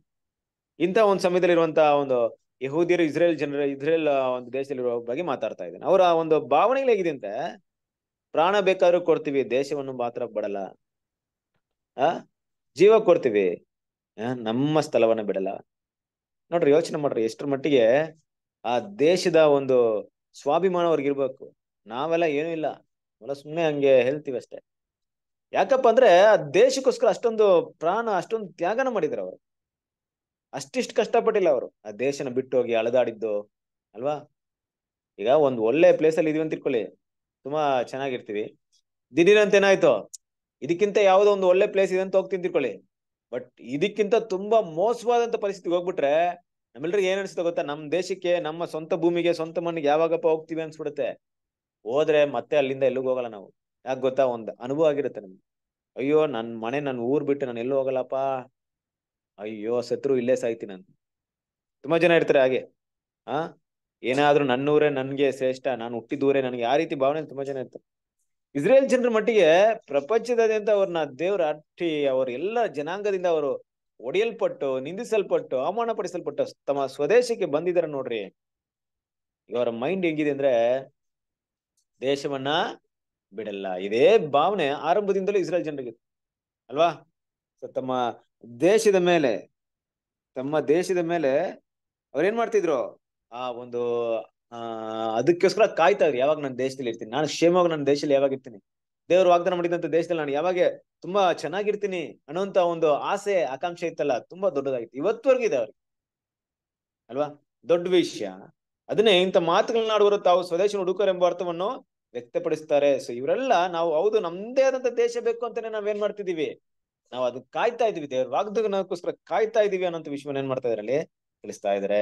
ಇಂಥ ಒಂದು ಸಮಯದಲ್ಲಿ ಇರುವಂತಹ ಒಂದು ಯಹೂದಿಯರು ಇಸ್ರೇಲ್ ಜನರ ಇಸ್ರೇಲ್ ಒಂದು ದೇಶದಲ್ಲಿರುವ ಬಗ್ಗೆ ಮಾತಾಡ್ತಾ ಇದ್ದಾನೆ ಅವರ ಒಂದು ಭಾವನೆಗಳು ಹೇಗಿದೆ ಅಂತ ಪ್ರಾಣ ಬೇಕಾದ್ರೂ ಕೊಡ್ತೀವಿ ದೇಶವನ್ನು ಮಾತ್ರ ಬಿಡಲ್ಲ ಆ ಜೀವ ಕೊಡ್ತೀವಿ ನಮ್ಮ ಸ್ಥಳವನ್ನ ಬಿಡಲ್ಲ ನೋಡ್ರಿ ಯೋಚನೆ ಮಾಡ್ರಿ ಎಷ್ಟರ ಮಟ್ಟಿಗೆ ಆ ದೇಶದ ಒಂದು ಸ್ವಾಭಿಮಾನ ಅವ್ರಿಗೆ ಇರ್ಬೇಕು ನಾವೆಲ್ಲ ಏನೂ ಇಲ್ಲ ಸುಮ್ಮನೆ ಹಂಗೆ ಹೇಳ್ತೀವಿ ಅಷ್ಟೇ ಯಾಕಪ್ಪ ಅಂದ್ರೆ ಆ ದೇಶಕ್ಕೋಸ್ಕರ ಅಷ್ಟೊಂದು ಪ್ರಾಣ ಅಷ್ಟೊಂದು ತ್ಯಾಗನ ಮಾಡಿದ್ರು ಅವರು ಅಷ್ಟಿಷ್ಟು ಕಷ್ಟಪಟ್ಟಿಲ್ಲ ಅವರು ಆ ದೇಶನ ಬಿಟ್ಟು ಹೋಗಿ ಅಳದಾಡಿದ್ದು ಅಲ್ವಾ ಈಗ ಒಂದ್ ಒಳ್ಳೆ ಪ್ಲೇಸ್ ಅಲ್ಲಿ ಇದೀವಿ ಅಂತ ತಿಳ್ಕೊಳ್ಳಿ ತುಂಬಾ ಚೆನ್ನಾಗಿರ್ತೀವಿ ದಿಢೀರಂತ ಏನಾಯ್ತು ಇದಕ್ಕಿಂತ ಯಾವ್ದೋ ಒಂದು ಒಳ್ಳೆ ಪ್ಲೇಸ್ ಇದೆ ಅಂತ ಹೋಗ್ತೀನಿ ತಿಳ್ಕೊಳ್ಳಿ ಬಟ್ ಇದಕ್ಕಿಂತ ತುಂಬಾ ಮೋಸವಾದಂತ ಪರಿಸ್ಥಿತಿ ಹೋಗ್ಬಿಟ್ರೆ ನಮ್ಮೆಲ್ಲರಿಗೆ ಏನ್ ಅನ್ಸುತ್ತೆ ಗೊತ್ತಾ ನಮ್ಮ ದೇಶಕ್ಕೆ ನಮ್ಮ ಸ್ವಂತ ಭೂಮಿಗೆ ಸ್ವಂತ ಮಣ್ಣಿಗೆ ಯಾವಾಗಪ್ಪ ಹೋಗ್ತೀವಿ ಅನ್ಸ್ಬಿಡುತ್ತೆ ಹೋದ್ರೆ ಮತ್ತೆ ಅಲ್ಲಿಂದ ಎಲ್ಲಿಗೆ ಹೋಗಲ್ಲ ನಾವು ಯಾಕೆ ಗೊತ್ತಾ ಒಂದ್ ಅನುಭವ ಆಗಿರುತ್ತೆ ನಮ್ಗೆ ಅಯ್ಯೋ ನನ್ನ ಮನೆ ನನ್ನ ಊರ್ ಬಿಟ್ಟು ನಾನು ಎಲ್ಲೂ ಹೋಗಲ್ಲಪ್ಪ ಅಯ್ಯೋ ಸತ್ರು ಇಲ್ಲೇ ಸಾಯ್ತೀನಿ ನಾನು ತುಂಬಾ ಜನ ಇರ್ತಾರೆ ಹಾಗೆ ಆ ನನ್ನ ನನ್ನೂರೇ ನನ್ಗೆ ಶ್ರೇಷ್ಠ ನಾನು ಹುಟ್ಟಿದೂರೇ ನನಗೆ ಆ ರೀತಿ ಭಾವನೆ ತುಂಬಾ ಜನ ಇರ್ತಾರೆ ಇಸ್ರೇಲ್ ಜನರ ಮಟ್ಟಿಗೆ ಪ್ರಪಂಚದಾದ್ಯಂತ ಅವ್ರನ್ನ ದೇವ್ರ ಅಟ್ಟಿ ಅವ್ರ ಎಲ್ಲ ಜನಾಂಗದಿಂದ ಅವರು ಒಡೆಯಲ್ಪಟ್ಟು ನಿಂದಿಸಲ್ಪಟ್ಟು ಅವಮಾನಪಡಿಸಲ್ಪಟ್ಟು ತಮ್ಮ ಸ್ವದೇಶಕ್ಕೆ ಬಂದಿದ್ದಾರೆ ನೋಡ್ರಿ ಇವರ ಮೈಂಡ್ ಹೆಂಗಿದೆ ಅಂದ್ರೆ ದೇಶವನ್ನ ಬಿಡಲ್ಲ ಇದೇ ಭಾವನೆ ಆರಂಭದಿಂದಲೂ ಇಸ್ರೇಲ್ ಜನರಿಗೆ ಅಲ್ವಾ ತಮ್ಮ ದೇಶದ ಮೇಲೆ ತಮ್ಮ ದೇಶದ ಮೇಲೆ ಅವ್ರೇನ್ ಮಾಡ್ತಿದ್ರು ಆ ಒಂದು ಆ ಅದಕ್ಕೋಸ್ಕರ ಕಾಯ್ತಾ ಇದ್ರು ಯಾವಾಗ ನನ್ನ ದೇಶದಲ್ಲಿ ಇರ್ತೀನಿ ನಾನು ಕ್ಷೇಮವಾಗಿ ನನ್ನ ದೇಶದಲ್ಲಿ ಯಾವಾಗ ಇರ್ತೀನಿ ದೇವರು ವಾಗ್ದಾನ ಮಾಡಿದಂತ ದೇಶದಲ್ಲಿ ನಾನು ಯಾವಾಗ ತುಂಬಾ ಚೆನ್ನಾಗಿರ್ತೀನಿ ಅನ್ನೋಂತ ಒಂದು ಆಸೆ ಆಕಾಂಕ್ಷೆ ಇತ್ತಲ್ಲ ತುಂಬಾ ದೊಡ್ಡದಾಗಿತ್ತು ಇವತ್ತುವರೆಗೂ ಇದೆ ಅವ್ರಿಗೆ ಅಲ್ವಾ ದೊಡ್ಡ ವಿಷಯ ಅದನ್ನೇ ಇಂಥ ಮಾತುಗಳನ್ನ ಆಡುವರು ತಾವು ಸ್ವದೇಶ ಹುಡುಕರು ಎಂಬ ಅರ್ಥವನ್ನು ವ್ಯಕ್ತಪಡಿಸ್ತಾರೆ ಸೊ ಇವರೆಲ್ಲ ನಾವು ಹೌದು ನಮ್ದೇ ಆದಂತ ದೇಶ ಬೇಕು ಅಂತಾನೆ ಏನ್ ಮಾಡ್ತಿದೀವಿ ನಾವು ಅದು ಕಾಯ್ತಾ ಇದೀವಿ ದೇವ್ರ ವಾಗ್ದಗನಕೋಸ್ಕರ ಕಾಯ್ತಾ ಇದೀವಿ ಅನ್ನೋ ವಿಷಯವನ್ನು ಏನ್ ಮಾಡ್ತಾ ಇದ್ರಲ್ಲಿ ತಿಳಿಸ್ತಾ ಇದ್ರೆ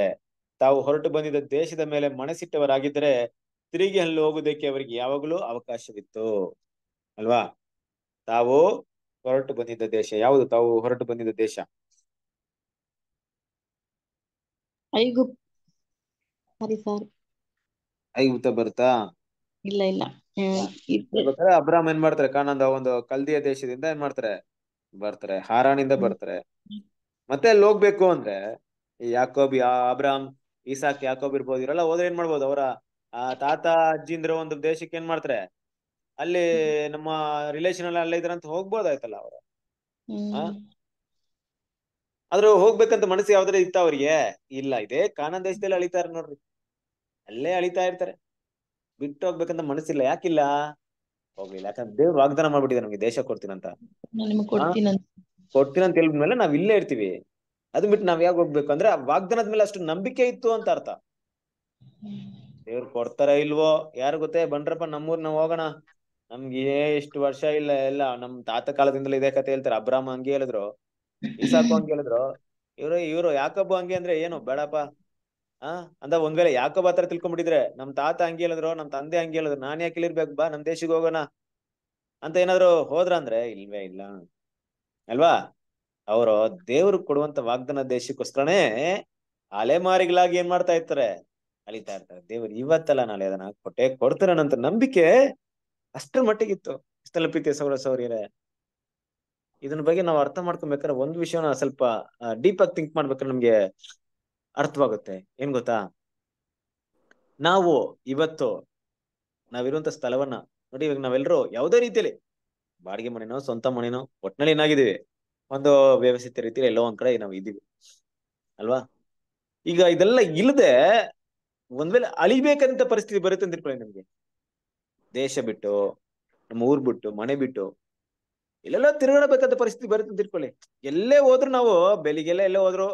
ತಾವು ಹೊರಟು ಬಂದಿದ್ದ ದೇಶದ ಮೇಲೆ ಮನಸ್ಸಿಟ್ಟವರಾಗಿದ್ರೆ ತಿರುಗಿ ಅಲ್ಲಿ ಹೋಗುದಕ್ಕೆ ಅವರಿಗೆ ಯಾವಾಗಲೂ ಅವಕಾಶವಿತ್ತು ಅಲ್ವಾ ತಾವು ಹೊರಟು ಬಂದಿದ್ದ ದೇಶ ಯಾವುದು ತಾವು ಹೊರಟು ಬಂದಿದ್ದ ದೇಶ ಐಗುಪ್ತ ಬರುತ್ತಾ ಇಲ್ಲ ಇಲ್ಲ ಗೊತ್ತಾ ಅಬ್ರಾಮ್ ಏನ್ ಮಾಡ್ತಾರೆ ಕಾನಂದ ಒಂದು ಕಲ್ದಿಯ ದೇಶದಿಂದ ಏನ್ ಮಾಡ್ತಾರೆ ಬರ್ತಾರೆ ಹಾರಾಣಿಂದ ಬರ್ತಾರೆ ಮತ್ತೆ ಅಲ್ಲಿ ಹೋಗ್ಬೇಕು ಅಂದ್ರೆ ಯಾಕೋಬಿ ಅಬ್ರಾಮ್ ಈಸಾಕ್ ಯಾಕೋಬ್ ಇರ್ಬೋದು ಇವರೆಲ್ಲ ಹೋದ್ರೆ ಏನ್ ಮಾಡ್ಬೋದು ಅವರ ಆ ತಾತ ಅಜ್ಜಿಂದ್ರ ಒಂದು ದೇಶಕ್ಕೆ ಏನ್ ಮಾಡ್ತಾರೆ ಅಲ್ಲಿ ನಮ್ಮ ರಿಲೇಷನ್ ಎಲ್ಲ ಅಲ್ಲೇ ಇದ್ರಂತ ಹೋಗ್ಬೋದಾಯ್ತಲ್ಲ ಅವ್ರ ಆದ್ರೆ ಹೋಗ್ಬೇಕಂತ ಮನಸ್ಸು ಯಾವ್ದಾರ ಇತ್ತ ಅವ್ರಿಗೆ ಇಲ್ಲ ಇದೇ ಕಾನಂದ ದೇಶದಲ್ಲಿ ಅಳಿತಾರೆ ನೋಡ್ರಿ ಅಲ್ಲೇ ಅಳಿತಾ ಇರ್ತಾರೆ ಬಿಟ್ಟು ಹೋಗ್ಬೇಕಂತ ಮನಸ್ಸಿಲ್ಲ ಯಾಕಿಲ್ಲ ಹೋಗ್ಲಿಲ್ಲ ಯಾಕಂದ್ರೆ ದೇವ್ರು ವಾಗ್ದಾನ ಮಾಡ್ಬಿಟ್ಟಿದೆ ನಮ್ಗೆ ದೇಶ ಕೊಡ್ತೀನಂತ ಕೊಡ್ತೀನಂತ ಹೇಳಿದ್ಮೇಲೆ ನಾವ್ ಇಲ್ಲೇ ಇರ್ತೀವಿ ಅದ್ ಬಿಟ್ಟು ನಾವ್ ಯಾಕೆ ಹೋಗ್ಬೇಕು ಅಂದ್ರೆ ಆ ವಾಗ್ದಾನದ ಮೇಲೆ ಅಷ್ಟು ನಂಬಿಕೆ ಇತ್ತು ಅಂತ ಅರ್ಥ ದೇವ್ರು ಕೊಡ್ತಾರ ಇಲ್ವೋ ಯಾರು ಗೊತ್ತೇ ಬಂದ್ರಪ್ಪ ನಮ್ಮೂರ್ ನಾವ್ ಹೋಗೋಣ ನಮ್ಗೆ ಎಷ್ಟು ವರ್ಷ ಇಲ್ಲ ಎಲ್ಲ ನಮ್ ತಾತ ಕಾಲದಿಂದಲೇ ಇದೇ ಕತೆ ಹೇಳ್ತಾರೆ ಅಬ್ರಾಮ್ ಹಂಗೆ ಹೇಳಿದ್ರು ಇಸಾಕು ಹಂಗೆ ಹೇಳಿದ್ರು ಇವ್ರು ಇವ್ರು ಯಾಕಬ್ಬು ಹಂಗೆ ಅಂದ್ರೆ ಏನು ಬೇಡಪ್ಪ ಹಾ ಅಂದ ಒಂದ್ ವೇಳೆ ಯಾಕೋ ಪಾತ್ರ ತಿಳ್ಕೊಂಡ್ಬಿಟ್ಟಿದ್ರೆ ನಮ್ ತಾತ ಹಂಗೆ ಹೇಳಿದ್ರು ನಮ್ ತಂದೆ ಹಂಗೆ ಹೇಳಿದ್ರು ನಾನ್ ಯಾಕೆ ಇಲ್ಲಿರ್ಬೇಕು ಬಾ ನಮ್ ದೇಶಕ್ಕೆ ಹೋಗೋಣ ಅಂತ ಏನಾದ್ರು ಹೋದ್ರ ಅಂದ್ರೆ ಇಲ್ವೇ ಇಲ್ಲ ಅಲ್ವಾ ಅವರು ದೇವ್ರು ಕೊಡುವಂತ ವಾಗ್ದಾನ ದೇಶಕ್ಕೋಸ್ಕರನೇ ಅಲೆಮಾರಿಗಳಾಗಿ ಏನ್ ಮಾಡ್ತಾ ಇರ್ತಾರೆ ಅಲಿತಾ ಇರ್ತಾರೆ ದೇವರು ಇವತ್ತಲ್ಲ ನಾಳೆ ಅದನ್ನ ಕೊಟ್ಟೆ ಕೊಡ್ತಾರನ್ನಂತ ನಂಬಿಕೆ ಅಷ್ಟರ ಮಟ್ಟಿಗಿತ್ತು ಇಷ್ಟೆಲ್ಲ ಸೌರ ಸೌರ್ಯರೇ ಇದನ್ನ ಬಗ್ಗೆ ನಾವು ಅರ್ಥ ಮಾಡ್ಕೊಬೇಕಾದ್ರೆ ಒಂದ್ ವಿಷಯನ ಸ್ವಲ್ಪ ಡೀಪ್ ಆಗಿ ಥಿಂಕ್ ಮಾಡ್ಬೇಕಾದ್ರೆ ನಮ್ಗೆ ಅರ್ಥವಾಗುತ್ತೆ ಏನ್ ಗೊತ್ತಾ ನಾವು ಇವತ್ತು ನಾವಿರುವಂತ ಸ್ಥಳವನ್ನ ನೋಡಿ ಇವಾಗ ನಾವೆಲ್ಲರೂ ಯಾವುದೇ ರೀತಿಯಲ್ಲಿ ಬಾಡಿಗೆ ಮನೆನೋ ಸ್ವಂತ ಮನೆನೋ ಒಟ್ಟಿನಲ್ಲಿ ಏನಾಗಿದ್ದೀವಿ ಒಂದು ವ್ಯವಸ್ಥಿತ ರೀತಿಯಲ್ಲಿ ಎಲ್ಲೋ ಒಂದ್ ಕಡೆ ನಾವು ಇದ್ದೀವಿ ಅಲ್ವಾ ಈಗ ಇದೆಲ್ಲ ಇಲ್ಲದೆ ಒಂದ್ ವೇಳೆ ಅಳಿಬೇಕಂತ ಪರಿಸ್ಥಿತಿ ಬರುತ್ತೆ ಅಂತ ತಿಳ್ಕೊಳ್ಳಿ ನಮ್ಗೆ ದೇಶ ಬಿಟ್ಟು ನಮ್ಮ ಊರ್ ಬಿಟ್ಟು ಮನೆ ಬಿಟ್ಟು ಇಲ್ಲೆಲ್ಲ ತಿರುಗಾಡಬೇಕಾದ ಪರಿಸ್ಥಿತಿ ಬರುತ್ತೆ ಅಂತ ತಿಳ್ಕೊಳ್ಳಿ ಎಲ್ಲೇ ಹೋದ್ರು ನಾವು ಬೆಳಿಗ್ಗೆಲ್ಲ ಎಲ್ಲೇ ಹೋದ್ರು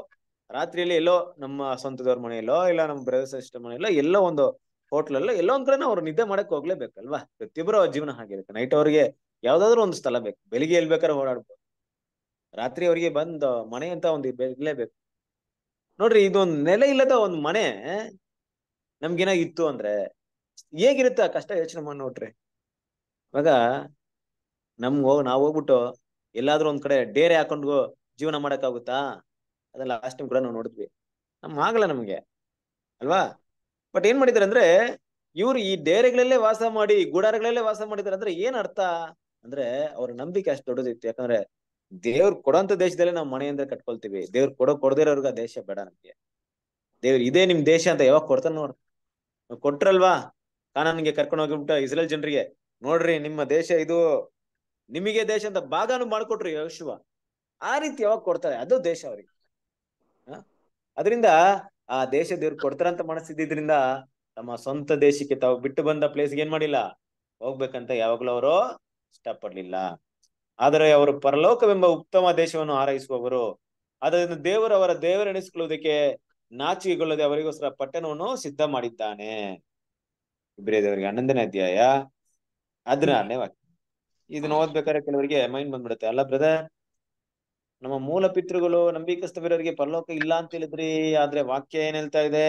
ರಾತ್ರಿಯಲ್ಲಿ ಎಲ್ಲೋ ನಮ್ಮ ಸ್ವಂತದವ್ರ ಮನೆಯಲ್ಲೋ ಇಲ್ಲ ನಮ್ಮ ಬ್ರದರ್ ಸಿಸ್ಟರ್ ಮನೆಯಲ್ಲೋ ಎಲ್ಲೋ ಒಂದು ಹೋಟ್ಲಲ್ಲೋ ಎಲ್ಲೋ ಒಂದ್ ಕಡೆ ಅವ್ರು ನಿದ್ದೆ ಮಾಡಕ್ ಹೋಗ್ಲೇಬೇಕಲ್ವಾ ಪ್ರತಿಯೊಬ್ಬರು ಅವ್ರ ಜೀವನ ಹಾಗಿರುತ್ತೆ ನೈಟ್ ಅವ್ರಿಗೆ ಯಾವ್ದಾದ್ರು ಒಂದು ಸ್ಥಳ ಬೇಕು ಬೆಳಿಗ್ಗೆ ಎಲ್ ಬೇಕಾದ್ರೆ ಓಡಾಡ್ಬೋದು ರಾತ್ರಿ ಅವ್ರಿಗೆ ಬಂದು ಮನೆ ಅಂತ ಒಂದು ಬೇಕು ನೋಡ್ರಿ ಇದೊಂದು ನೆಲೆ ಇಲ್ಲದ ಒಂದ್ ಮನೆ ನಮ್ಗೇನ ಇತ್ತು ಅಂದ್ರೆ ಹೇಗಿರುತ್ತೆ ಆ ಕಷ್ಟ ಯೋಚನೆ ಮಾಡಿ ನೋಡ್ರಿ ಇವಾಗ ನಮ್ಗೆ ಹೋಗ್ ನಾವ್ ಹೋಗ್ಬಿಟ್ಟು ಎಲ್ಲಾದ್ರೂ ಒಂದ್ ಕಡೆ ಡೇರೆ ಹಾಕೊಂಡು ಜೀವನ ಆಗುತ್ತಾ ಅದನ್ನ ಲಾಸ್ಟ್ ಟೈಮ್ ಕೂಡ ನಾವು ನೋಡಿದ್ವಿ ನಮ್ ಆಗಲ್ಲ ನಮ್ಗೆ ಅಲ್ವಾ ಬಟ್ ಏನ್ ಮಾಡಿದಾರೆ ಅಂದ್ರೆ ಇವ್ರು ಈ ಡೇರೆಗಳಲ್ಲೇ ವಾಸ ಮಾಡಿ ಗುಡಾರಗಳಲ್ಲೇ ವಾಸ ಮಾಡಿದಾರೆ ಅಂದ್ರೆ ಏನ್ ಅರ್ಥ ಅಂದ್ರೆ ಅವ್ರ ನಂಬಿಕೆ ಅಷ್ಟು ದೊಡ್ಡದಿತ್ತು ಯಾಕಂದ್ರೆ ದೇವ್ರು ಕೊಡೋಂತ ದೇಶದಲ್ಲೇ ನಾವು ಮನೆಯಿಂದ ಕಟ್ಕೊಳ್ತೀವಿ ದೇವ್ರ್ ಕೊಡೋ ಕೊಡದಿರೋರ್ಗ ದೇಶ ಬೇಡ ನಮ್ಗೆ ದೇವ್ರ ಇದೇ ನಿಮ್ ದೇಶ ಅಂತ ಯಾವಾಗ ಕೊಡ್ತಾನೆ ನೋಡ್ರಿ ಕೊಟ್ರಲ್ವಾ ಕಾನನ್ಗೆ ಕರ್ಕೊಂಡು ಹೋಗಿಬಿಟ್ಟು ಇಸ್ರೇಲ್ ಜನರಿಗೆ ನೋಡ್ರಿ ನಿಮ್ಮ ದೇಶ ಇದು ನಿಮಗೆ ದೇಶ ಅಂತ ಭಾಗನು ಮಾಡ್ಕೊಟ್ರಿ ಯಶುವ ಆ ರೀತಿ ಯಾವಾಗ ಕೊಡ್ತಾರೆ ಅದು ದೇಶ ಅವ್ರಿಗೆ ಅದರಿಂದ ಆ ದೇಶ ದೇವ್ರು ಕೊಡ್ತಾರಂತ ಮನಸ್ಸಿದ್ದಿದ್ರಿಂದ ತಮ್ಮ ಸ್ವಂತ ದೇಶಕ್ಕೆ ತಾವು ಬಿಟ್ಟು ಬಂದ ಪ್ಲೇಸ್ಗೆ ಏನ್ ಮಾಡಿಲ್ಲ ಹೋಗ್ಬೇಕಂತ ಯಾವಾಗ್ಲೂ ಅವರು ಇಷ್ಟಪಡ್ಲಿಲ್ಲ ಆದರೆ ಅವರು ಪರಲೋಕವೆಂಬ ಉತ್ತಮ ದೇಶವನ್ನು ಆರೈಸುವವರು ಅದರಿಂದ ದೇವರು ಅವರ ದೇವರೆಣಿಸಿಕೊಳ್ಳುವುದಕ್ಕೆ ನಾಚಿಕೆಗೊಳ್ಳದೆ ಅವರಿಗೋಸ್ಕರ ಪಟ್ಟಣವನ್ನು ಸಿದ್ಧ ಮಾಡಿದ್ದಾನೆ ದೇವರಿಗೆ ಹನ್ನೊಂದನೇ ಅಧ್ಯಾಯ ಅಲ್ಲೇ ವಾಕ್ಯ ಇದನ್ನ ಓದ್ಬೇಕಾದ್ರೆ ಕೆಲವರಿಗೆ ಮೈಂಡ್ ಬಂದ್ಬಿಡುತ್ತೆ ಅಲ್ಲ ಬ್ರದರ್ ನಮ್ಮ ಮೂಲ ಪಿತೃಗಳು ನಂಬಿಕಸ್ತವಿರೋರಿಗೆ ಪರಲೋಕ ಇಲ್ಲ ಅಂತ ಹೇಳಿದ್ರಿ ಆದ್ರೆ ವಾಕ್ಯ ಏನ್ ಹೇಳ್ತಾ ಇದೆ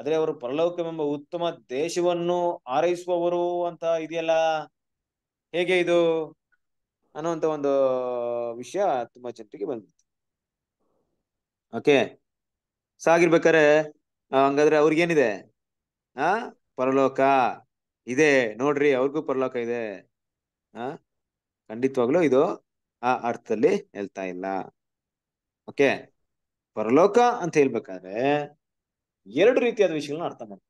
ಆದ್ರೆ ಅವರು ಪರಲೋಕವೆಂಬ ಉತ್ತಮ ದೇಶವನ್ನು ಆರೈಸುವವರು ಅಂತ ಇದೆಯಲ್ಲ ಹೇಗೆ ಇದು ಅನ್ನುವಂತ ಒಂದು ವಿಷಯ ತುಂಬಾ ಜನರಿಗೆ ಬಂದಿತ್ತು ಓಕೆ ಸಾಗಿರ್ಬೇಕಾರೆ ಹಂಗಾದ್ರೆ ಅವ್ರಿಗೇನಿದೆ ಆ ಪರಲೋಕ ಇದೆ ನೋಡ್ರಿ ಅವ್ರಿಗೂ ಪರಲೋಕ ಇದೆ ಆ ಖಂಡಿತವಾಗ್ಲೂ ಇದು ಆ ಅರ್ಥದಲ್ಲಿ ಹೇಳ್ತಾ ಇಲ್ಲ ಓಕೆ ಪರಲೋಕ ಅಂತ ಹೇಳ್ಬೇಕಾದ್ರೆ ಎರಡು ರೀತಿಯಾದ ವಿಷಯಗಳನ್ನ ಅರ್ಥ ಮಾಡ್ತಾರೆ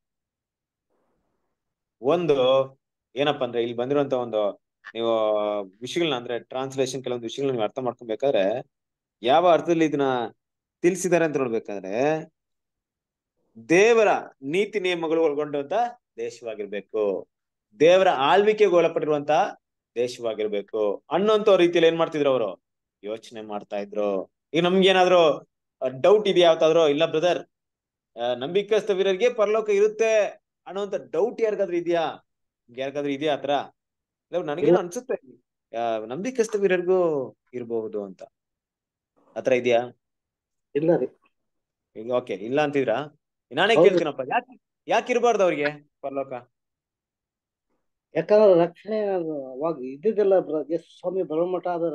ಒಂದು ಏನಪ್ಪಾ ಅಂದ್ರೆ ಇಲ್ಲಿ ಬಂದಿರುವಂತ ಒಂದು ನೀವು ವಿಷಯಗಳನ್ನ ಅಂದ್ರೆ ಟ್ರಾನ್ಸ್ಲೇಷನ್ ಕೆಲವೊಂದು ವಿಷಯಗಳನ್ನ ನೀವು ಅರ್ಥ ಮಾಡ್ಕೊಬೇಕಾದ್ರೆ ಯಾವ ಅರ್ಥದಲ್ಲಿ ಇದನ್ನ ತಿಳಿಸಿದ್ದಾರೆ ಅಂತ ನೋಡ್ಬೇಕಾದ್ರೆ ದೇವರ ನೀತಿ ನಿಯಮಗಳು ಒಳಗೊಂಡಂತ ದೇಶವಾಗಿರ್ಬೇಕು ದೇವರ ಆಳ್ವಿಕೆಗೆ ಒಳಪಟ್ಟಿರುವಂತ ದೇಶವಾಗಿರ್ಬೇಕು ಅನ್ನೋಂತ ರೀತಿಯಲ್ಲಿ ಏನ್ ಮಾಡ್ತಿದ್ರು ಅವರು ಯೋಚನೆ ಮಾಡ್ತಾ ಇದ್ರು ಈಗ ನಮ್ಗೆ ಏನಾದ್ರು ಡೌಟ್ ಇದೆಯಾ ಯಾವತ್ತಾದ್ರು ಇಲ್ಲ ಬ್ರದರ್ ನಂಬಿಕಸ್ತ ವೀರರಿಗೆ ಪರಲೋಕ ಇರುತ್ತೆ ಅನ್ನೋಂತ ಡೌಟ್ ಯಾರಿಗಾದ್ರೂ ಇದೆಯಾ ಯಾರಿಗಾದ್ರೂ ಇದೆಯಾ ಆತರ ನನಗೇನು ಅನ್ಸುತ್ತೆ ನಂಬಿಕಸ್ತ ವೀರರಿಗೂ ಇರಬಹುದು ಅಂತ ಆತರ ಇದೆಯಾ ಇಲ್ಲ ಓಕೆ ಇಲ್ಲ ಅಂತಿದ್ರಾ ನಾನೇ ಕೇಳ್ತೀನಪ್ಪ ಯಾಕೆ ಯಾಕೆ ಇರಬಾರ್ದು ಅವ್ರಿಗೆ ಪರಲೋಕ ಯಾಕಂದ್ರೆ ರಕ್ಷಣೆ ಅವಾಗ ಇದ್ದಿದ್ದಿಲ್ಲ ಯೇಸು ಸ್ವಾಮಿ ಬ್ರಹ್ಮಠ ಮಠ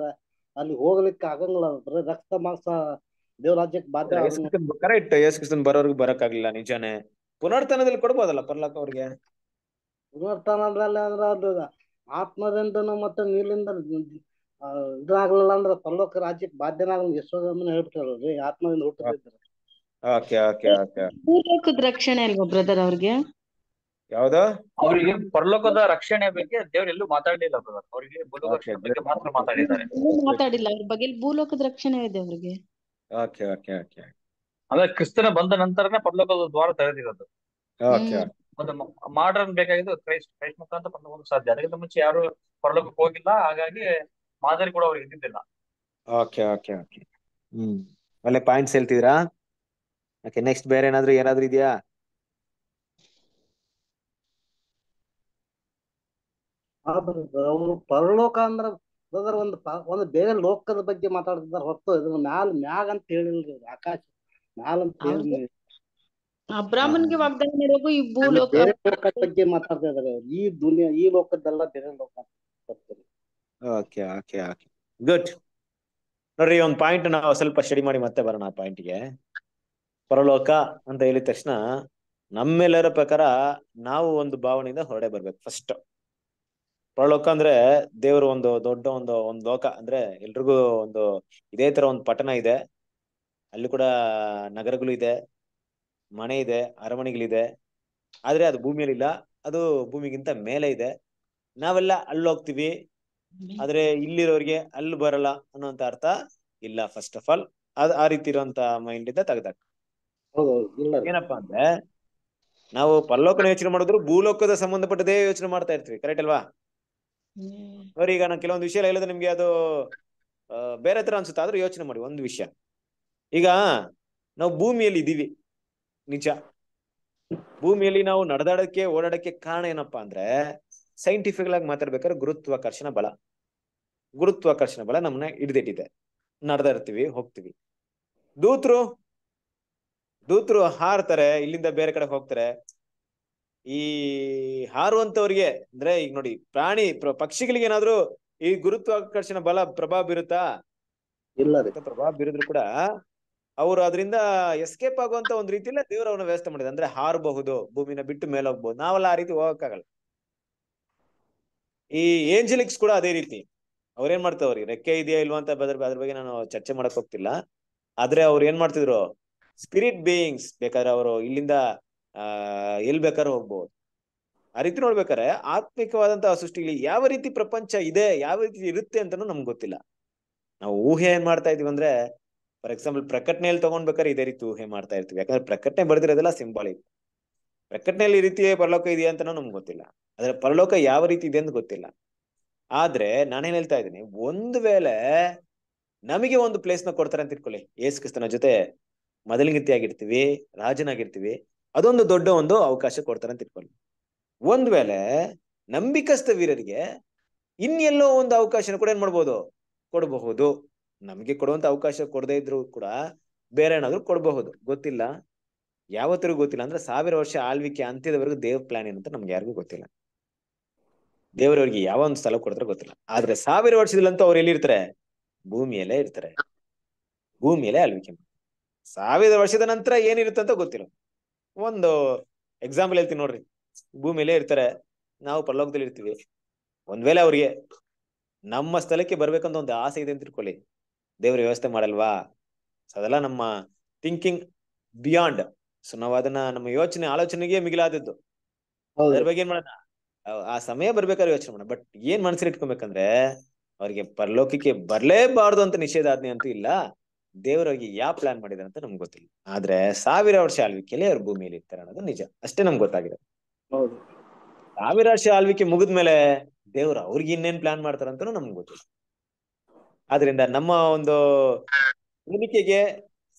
ಅಲ್ಲಿ ಹೋಗ್ಲಿಕ್ಕೆ ಆಗಂಗಿಲ್ಲ ಬ್ರ ರಕ್ತ ಮಾಂಸ ದೇವ್ರ ರಾಜ್ಯಕ್ಕೆ ಬಾಧ್ಯ ಕರೆಕ್ಟ್ ಯೇಸು ಕೃಷ್ಣ ಬರೋರ್ಗೆ ಬರಕ್ ಆಗ್ಲಿಲ್ಲ ನಿಜಾನೇ ಪುನರ್ತನದಲ್ಲಿ ಕೊಡ್ಬೋದಲ್ಲ ಪರ್ಲಕ್ ಅವ್ರಿಗೆ ಪುನರ್ತನ ಅಂದ್ರೆ ಅದು ಆತ್ಮದಿಂದ ಮತ್ತೆ ನೀಲಿಂದ ಇದಾಗ್ಲಿಲ್ಲ ಅಂದ್ರೆ ಪರಲೋಕ ರಾಜ್ಯಕ್ಕೆ ಬಾಧ್ಯನಾಗಲ್ಲ ಯಶೋ ಆತ್ಮದಿಂದ ಹುಟ್ಟಿದ್ರೆ ಓಕೆ ಓಕೆ ಓಕೆ ರಕ್ಷಣೆ ಅಲ್ವಾ ಬ್ರದರ್ ಅವ್ರಿಗೆ ಯಾವ್ದ ಅವರಿಗೆ ಪರಲೋಕದ ರಕ್ಷಣೆ ಬಗ್ಗೆ ದೇವ್ರೆಲ್ಲೂ ಮಾತಾಡಲಿಲ್ಲ ಅವರಿಗೆ ಭೂಲೋಕ ಬಗ್ಗೆ ಮಾತ್ರ ಮಾತಾಡಿದ್ದಾರೆ ಮಾತಾಡಿಲ್ಲ ಅವ್ರ ಬಗ್ಗೆ ಭೂಲೋಕದ ರಕ್ಷಣೆ ಇದೆ ಅವ್ರಿಗೆ ಓಕೆ ಓಕೆ ಓಕೆ ಅಂದ್ರೆ ಕ್ರಿಸ್ತನ ಬಂದ ನಂತರನೇ ಪರಲೋಕದ ದ್ವಾರ ತೆರೆದಿರೋದು ಓಕೆ ಒಂದು ಮಾಡರ್ನ್ ಬೇಕಾಗಿದ್ದು ಕ್ರೈಸ್ಟ್ ಕ್ರೈಸ್ಟ್ ಮುಖಾಂತರ ಸಾಧ್ಯ ಅದಕ್ಕಿಂತ ಮುಂಚೆ ಯಾರು ಪರಲೋಕಕ್ಕೆ ಹೋಗಿಲ್ಲ ಹಾಗಾಗಿ ಮಾದರಿ ಕೂಡ ಅವ್ರಿಗೆ ಇದ್ದಿದ್ದಿಲ್ಲ ಓಕೆ ಓಕೆ ಓಕೆ ಹ್ಮ್ ಒಳ್ಳೆ ಪಾಯಿಂಟ್ಸ್ ಹೇಳ್ತಿದ್ರಾ ಓಕೆ ನೆಕ್ಸ್ಟ್ ಬೇರೆ ಏನಾದ್ರು ಏನಾದ್ರು ಇದೆಯಾ ಅವ್ರು ಪರಲೋಕ ಅಂದ್ರ ಬ್ರದರ್ ಒಂದ್ ಒಂದ್ ಬೇರೆ ಲೋಕದ ಬಗ್ಗೆ ಮಾತಾಡ್ತಿದಾರ ಹೊತ್ತು ಇದ್ರ ಮ್ಯಾಲ್ ಮ್ಯಾಗ ಅಂತ ಹೇಳಿಲ್ರಿ ಆಕಾಶ ಮ್ಯಾಲ್ ಅಂತ ಹೇಳಿ ಅಬ್ರಾಹ್ಮನ್ಗೆ ವಾಗ್ದಾನ ಮಾಡೋದು ಈ ಭೂಲೋಕ ಲೋಕದ ಬಗ್ಗೆ ಮಾತಾಡ್ತಾ ಇದಾರೆ ಈ ದುನಿಯಾ ಈ ಲೋಕದ್ದೆಲ್ಲ ಬೇರೆ ಲೋಕ ಓಕೆ ಓಕೆ ಓಕೆ ಗುಡ್ ನೋಡ್ರಿ ಒಂದ್ ಪಾಯಿಂಟ್ ನಾವು ಸ್ವಲ್ಪ ಸ್ಟಡಿ ಮಾಡಿ ಮತ್ತೆ ಬರೋಣ ಆ ಪಾಯಿಂಟ್ಗೆ ಪರಲೋಕ ಅಂತ ಹೇಳಿದ ತಕ್ಷಣ ನಮ್ಮೆಲ್ಲರ ಪ್ರಕಾರ ನಾವು ಒಂದು ಭಾವನೆಯಿಂದ ಹೊರಡೆ ಬರ್ಬೇಕು ಫಸ್ಟ್ ಪರಲೋಕ ಅಂದ್ರೆ ದೇವ್ರ ಒಂದು ದೊಡ್ಡ ಒಂದು ಒಂದು ಲೋಕ ಅಂದ್ರೆ ಎಲ್ರಿಗೂ ಒಂದು ಇದೇ ತರ ಒಂದು ಪಟ್ಟಣ ಇದೆ ಅಲ್ಲಿ ಕೂಡ ನಗರಗಳು ಇದೆ ಮನೆ ಇದೆ ಅರಮನೆಗಳಿದೆ ಆದ್ರೆ ಅದು ಭೂಮಿಯಲ್ಲಿ ಇಲ್ಲ ಅದು ಭೂಮಿಗಿಂತ ಮೇಲೆ ಇದೆ ನಾವೆಲ್ಲ ಅಲ್ಲಿ ಹೋಗ್ತಿವಿ ಆದ್ರೆ ಇಲ್ಲಿರೋರಿಗೆ ಅಲ್ಲಿ ಬರಲ್ಲ ಅನ್ನೋಂತ ಅರ್ಥ ಇಲ್ಲ ಫಸ್ಟ್ ಆಫ್ ಆಲ್ ಅದ್ ಆ ರೀತಿ ಇರುವಂತ ಮೈಂಡ್ ಇಂದ ತೆಗ್ದಾಕ ಏನಪ್ಪಾ ಅಂದ್ರೆ ನಾವು ಪಲ್ಲೋಕನ ಯೋಚನೆ ಮಾಡಿದ್ರು ಭೂಲೋಕದ ಸಂಬಂಧಪಟ್ಟದೇ ಯೋಚನೆ ಮಾಡ್ತಾ ಇರ್ತೀವಿ ಕರೆಕ್ಟ್ ಅಲ್ವಾ ಸರಿ ಈಗ ನಾನು ಕೆಲವೊಂದು ವಿಷಯ ಹೇಳಿದ್ರೆ ನಿಮ್ಗೆ ಅದು ಬೇರೆ ತರ ಅನ್ಸುತ್ತೆ ಆದ್ರೂ ಯೋಚನೆ ಮಾಡಿ ಒಂದು ವಿಷಯ ಈಗ ನಾವು ಭೂಮಿಯಲ್ಲಿ ಇದ್ದೀವಿ ನಿಜ ಭೂಮಿಯಲ್ಲಿ ನಾವು ನಡೆದಾಡಕ್ಕೆ ಓಡಾಡಕ್ಕೆ ಕಾರಣ ಏನಪ್ಪಾ ಅಂದ್ರೆ ಸೈಂಟಿಫಿಕ್ ಆಗಿ ಮಾತಾಡ್ಬೇಕಾದ್ರೆ ಗುರುತ್ವಾಕರ್ಷಣ ಬಲ ಗುರುತ್ವಾಕರ್ಷಣ ಬಲ ನಮ್ಮನ್ನ ಹಿಡಿದಿಟ್ಟಿದೆ ನಡೆದಾ ಇರ್ತೀವಿ ಹೋಗ್ತೀವಿ ದೂತ್ರು ದೂತ್ರು ಹಾರ್ತಾರೆ ಇಲ್ಲಿಂದ ಬೇರೆ ಕಡೆ ಹೋಗ್ತಾರೆ ಈ ಹಾರುವಂತವ್ರಿಗೆ ಅಂದ್ರೆ ಈಗ ನೋಡಿ ಪ್ರಾಣಿ ಪಕ್ಷಿಗಳಿಗೆ ಏನಾದ್ರು ಈ ಗುರುತ್ವಾಕರ್ಷಣ ಬಲ ಪ್ರಭಾವ ಬೀರುತ್ತಾ ಇಲ್ಲ ಪ್ರಭಾವ ಬೀರಿದ್ರು ಕೂಡ ಅವ್ರು ಅದರಿಂದ ಎಸ್ಕೇಪ್ ಆಗುವಂತ ಒಂದ್ ರೀತಿಯಲ್ಲ ದೇವ್ರ ಅವನ ವ್ಯವಸ್ಥೆ ಮಾಡಿದೆ ಅಂದ್ರೆ ಹಾರಬಹುದು ಭೂಮಿನ ಬಿಟ್ಟು ಮೇಲೆ ಹೋಗ್ಬಹುದು ನಾವೆಲ್ಲ ಆ ರೀತಿ ಹೋಗಕ್ಕಾಗಲ್ಲ ಈ ಏಂಜಲಿಕ್ಸ್ ಕೂಡ ಅದೇ ರೀತಿ ಅವ್ರೇನ್ ಮಾಡ್ತಾವ್ರಿ ರೆಕ್ಕೆ ಇದೆಯಾ ಇಲ್ವಂತ ಅಂತ ಅದ್ರ ಅದ್ರ ಬಗ್ಗೆ ನಾನು ಚರ್ಚೆ ಮಾಡಕ್ ಹೋಗ್ತಿಲ್ಲ ಆದ್ರೆ ಅವ್ರು ಏನ್ ಮಾಡ್ತಿದ್ರು ಸ್ಪಿರಿಟ್ ಬೀಯಿಂಗ್ಸ್ ಬೇಕಾದ್ರೆ ಅವರು ಇಲ್ಲಿಂದ ಆ ಎಲ್ ಬೇಕಾದ್ರೂ ಹೋಗ್ಬಹುದು ಆ ರೀತಿ ನೋಡ್ಬೇಕಾರೆ ಆತ್ಮಿಕವಾದಂತಹ ಸೃಷ್ಟಿಲಿ ಯಾವ ರೀತಿ ಪ್ರಪಂಚ ಇದೆ ಯಾವ ರೀತಿ ಇರುತ್ತೆ ಅಂತನೂ ನಮ್ಗೆ ಗೊತ್ತಿಲ್ಲ ನಾವು ಊಹೆ ಏನ್ ಮಾಡ್ತಾ ಇದೀವಿ ಅಂದ್ರೆ ಫಾರ್ ಎಕ್ಸಾಂಪಲ್ ಪ್ರಕಟಣೆಯಲ್ಲಿ ತಗೊಂಡ್ಬೇಕಾದ್ರೆ ಇದೇ ರೀತಿ ಊಹೆ ಮಾಡ್ತಾ ಇರ್ತೀವಿ ಯಾಕಂದ್ರೆ ಪ್ರಕಟಣೆ ಬರೆದಿರೋದೆಲ್ಲ ಸಿಂಬಾಲಿಕ್ ಪ್ರಕಟಣೆಯಲ್ಲಿ ಈ ರೀತಿಯೇ ಪರಲೋಕ ಇದೆಯಾ ಅಂತನೂ ನಮ್ಗೆ ಗೊತ್ತಿಲ್ಲ ಆದ್ರೆ ಪರಲೋಕ ಯಾವ ರೀತಿ ಇದೆ ಅಂತ ಗೊತ್ತಿಲ್ಲ ಆದ್ರೆ ನಾನೇನ್ ಹೇಳ್ತಾ ಇದ್ದೀನಿ ಒಂದು ವೇಳೆ ನಮಗೆ ಒಂದು ನ ಕೊಡ್ತಾರೆ ಅಂತ ಇಟ್ಕೊಳ್ಳಿ ಯೇಸು ಕ್ರಿಸ್ತನ ಜೊತೆ ಆಗಿರ್ತೀವಿ ರಾಜನಾಗಿರ್ತೀವಿ ಅದೊಂದು ದೊಡ್ಡ ಒಂದು ಅವಕಾಶ ಕೊಡ್ತಾರೆ ಅಂತ ಇಟ್ಕೊಳ್ಳಿ ಒಂದ್ ವೇಳೆ ನಂಬಿಕಸ್ಥ ವೀರರಿಗೆ ಇನ್ನೆಲ್ಲೋ ಒಂದು ಅವಕಾಶನ ಕೂಡ ಏನ್ ಮಾಡ್ಬೋದು ಕೊಡಬಹುದು ನಮ್ಗೆ ಕೊಡುವಂತ ಅವಕಾಶ ಕೊಡದೇ ಇದ್ರು ಕೂಡ ಬೇರೆ ಏನಾದ್ರು ಕೊಡಬಹುದು ಗೊತ್ತಿಲ್ಲ ಯಾವತ್ತರೂ ಗೊತ್ತಿಲ್ಲ ಅಂದ್ರೆ ಸಾವಿರ ವರ್ಷ ಆಳ್ವಿಕೆ ಅಂತ್ಯದವರೆಗೂ ದೇವ್ ಪ್ಲಾನ್ ಏನಂತ ನಮ್ಗೆ ಯಾರಿಗೂ ಗೊತ್ತಿಲ್ಲ ದೇವರವ್ರಿಗೆ ಯಾವ ಒಂದು ಸ್ಥಳ ಕೊಡ್ತಾರೆ ಗೊತ್ತಿಲ್ಲ ಆದ್ರೆ ಸಾವಿರ ವರ್ಷದಲ್ಲಂತೂ ಅವ್ರು ಎಲ್ಲಿರ್ತಾರೆ ಭೂಮಿಯಲ್ಲೇ ಇರ್ತಾರೆ ಭೂಮಿಯಲ್ಲೇ ಆಳ್ವಿಕೆ ಸಾವಿರ ವರ್ಷದ ನಂತರ ಏನಿರುತ್ತಂತ ಗೊತ್ತಿಲ್ಲ ಒಂದು ಎಕ್ಸಾಂಪಲ್ ಹೇಳ್ತೀನಿ ನೋಡ್ರಿ ಭೂಮಿಯಲ್ಲೇ ಇರ್ತಾರೆ ನಾವು ಪರಲೋಕದಲ್ಲಿ ಇರ್ತೀವಿ ಒಂದ್ ವೇಳೆ ಅವ್ರಿಗೆ ನಮ್ಮ ಸ್ಥಳಕ್ಕೆ ಬರ್ಬೇಕಂತ ಒಂದು ಆಸೆ ಇದೆ ಅಂತ ಇಟ್ಕೊಳ್ಳಿ ದೇವ್ರ ವ್ಯವಸ್ಥೆ ಮಾಡಲ್ವಾ ಅದೆಲ್ಲ ನಮ್ಮ ಥಿಂಕಿಂಗ್ ಬಿಯಾಂಡ್ ಸೊ ನಾವು ಅದನ್ನ ನಮ್ಮ ಯೋಚನೆ ಆಲೋಚನೆಗೆ ಮಿಗಿಲಾದದ್ದು ಅದ್ರ ಬಗ್ಗೆ ಏನ್ ಮಾಡೋಣ ಆ ಸಮಯ ಬರ್ಬೇಕಾದ್ರೆ ಯೋಚನೆ ಮಾಡೋಣ ಬಟ್ ಏನ್ ಮನಸ್ಸಲ್ಲಿ ಇಟ್ಕೊಬೇಕಂದ್ರೆ ಅವ್ರಿಗೆ ಪರಲೋಕಕ್ಕೆ ಬರ್ಲೇಬಾರ್ದು ಅಂತ ನಿಷೇಧಾಜ್ಞೆ ಅಂತೂ ಇಲ್ಲ ದೇವರಾಗಿ ಯಾವ ಪ್ಲಾನ್ ಮಾಡಿದಾರೆ ಅಂತ ನಮ್ಗೆ ಗೊತ್ತಿಲ್ಲ ಆದ್ರೆ ಸಾವಿರ ವರ್ಷ ಆಳ್ವಿಕೆಯಲ್ಲಿ ಅವ್ರ ಭೂಮಿಯಲ್ಲಿ ಇರ್ತಾರೆ ಅನ್ನೋದು ನಿಜ ಅಷ್ಟೇ ನಮ್ಗೆ ಗೊತ್ತಾಗಿರೋದು ಸಾವಿರ ವರ್ಷ ಆಳ್ವಿಕೆ ಮುಗಿದ್ಮೇಲೆ ದೇವ್ರು ಅವ್ರಿಗೆ ಇನ್ನೇನ್ ಪ್ಲಾನ್ ಅಂತಾನು ನಮ್ಗೆ ಗೊತ್ತಿಲ್ಲ ಆದ್ರಿಂದ ನಮ್ಮ ಒಂದು ನಂಬಿಕೆಗೆ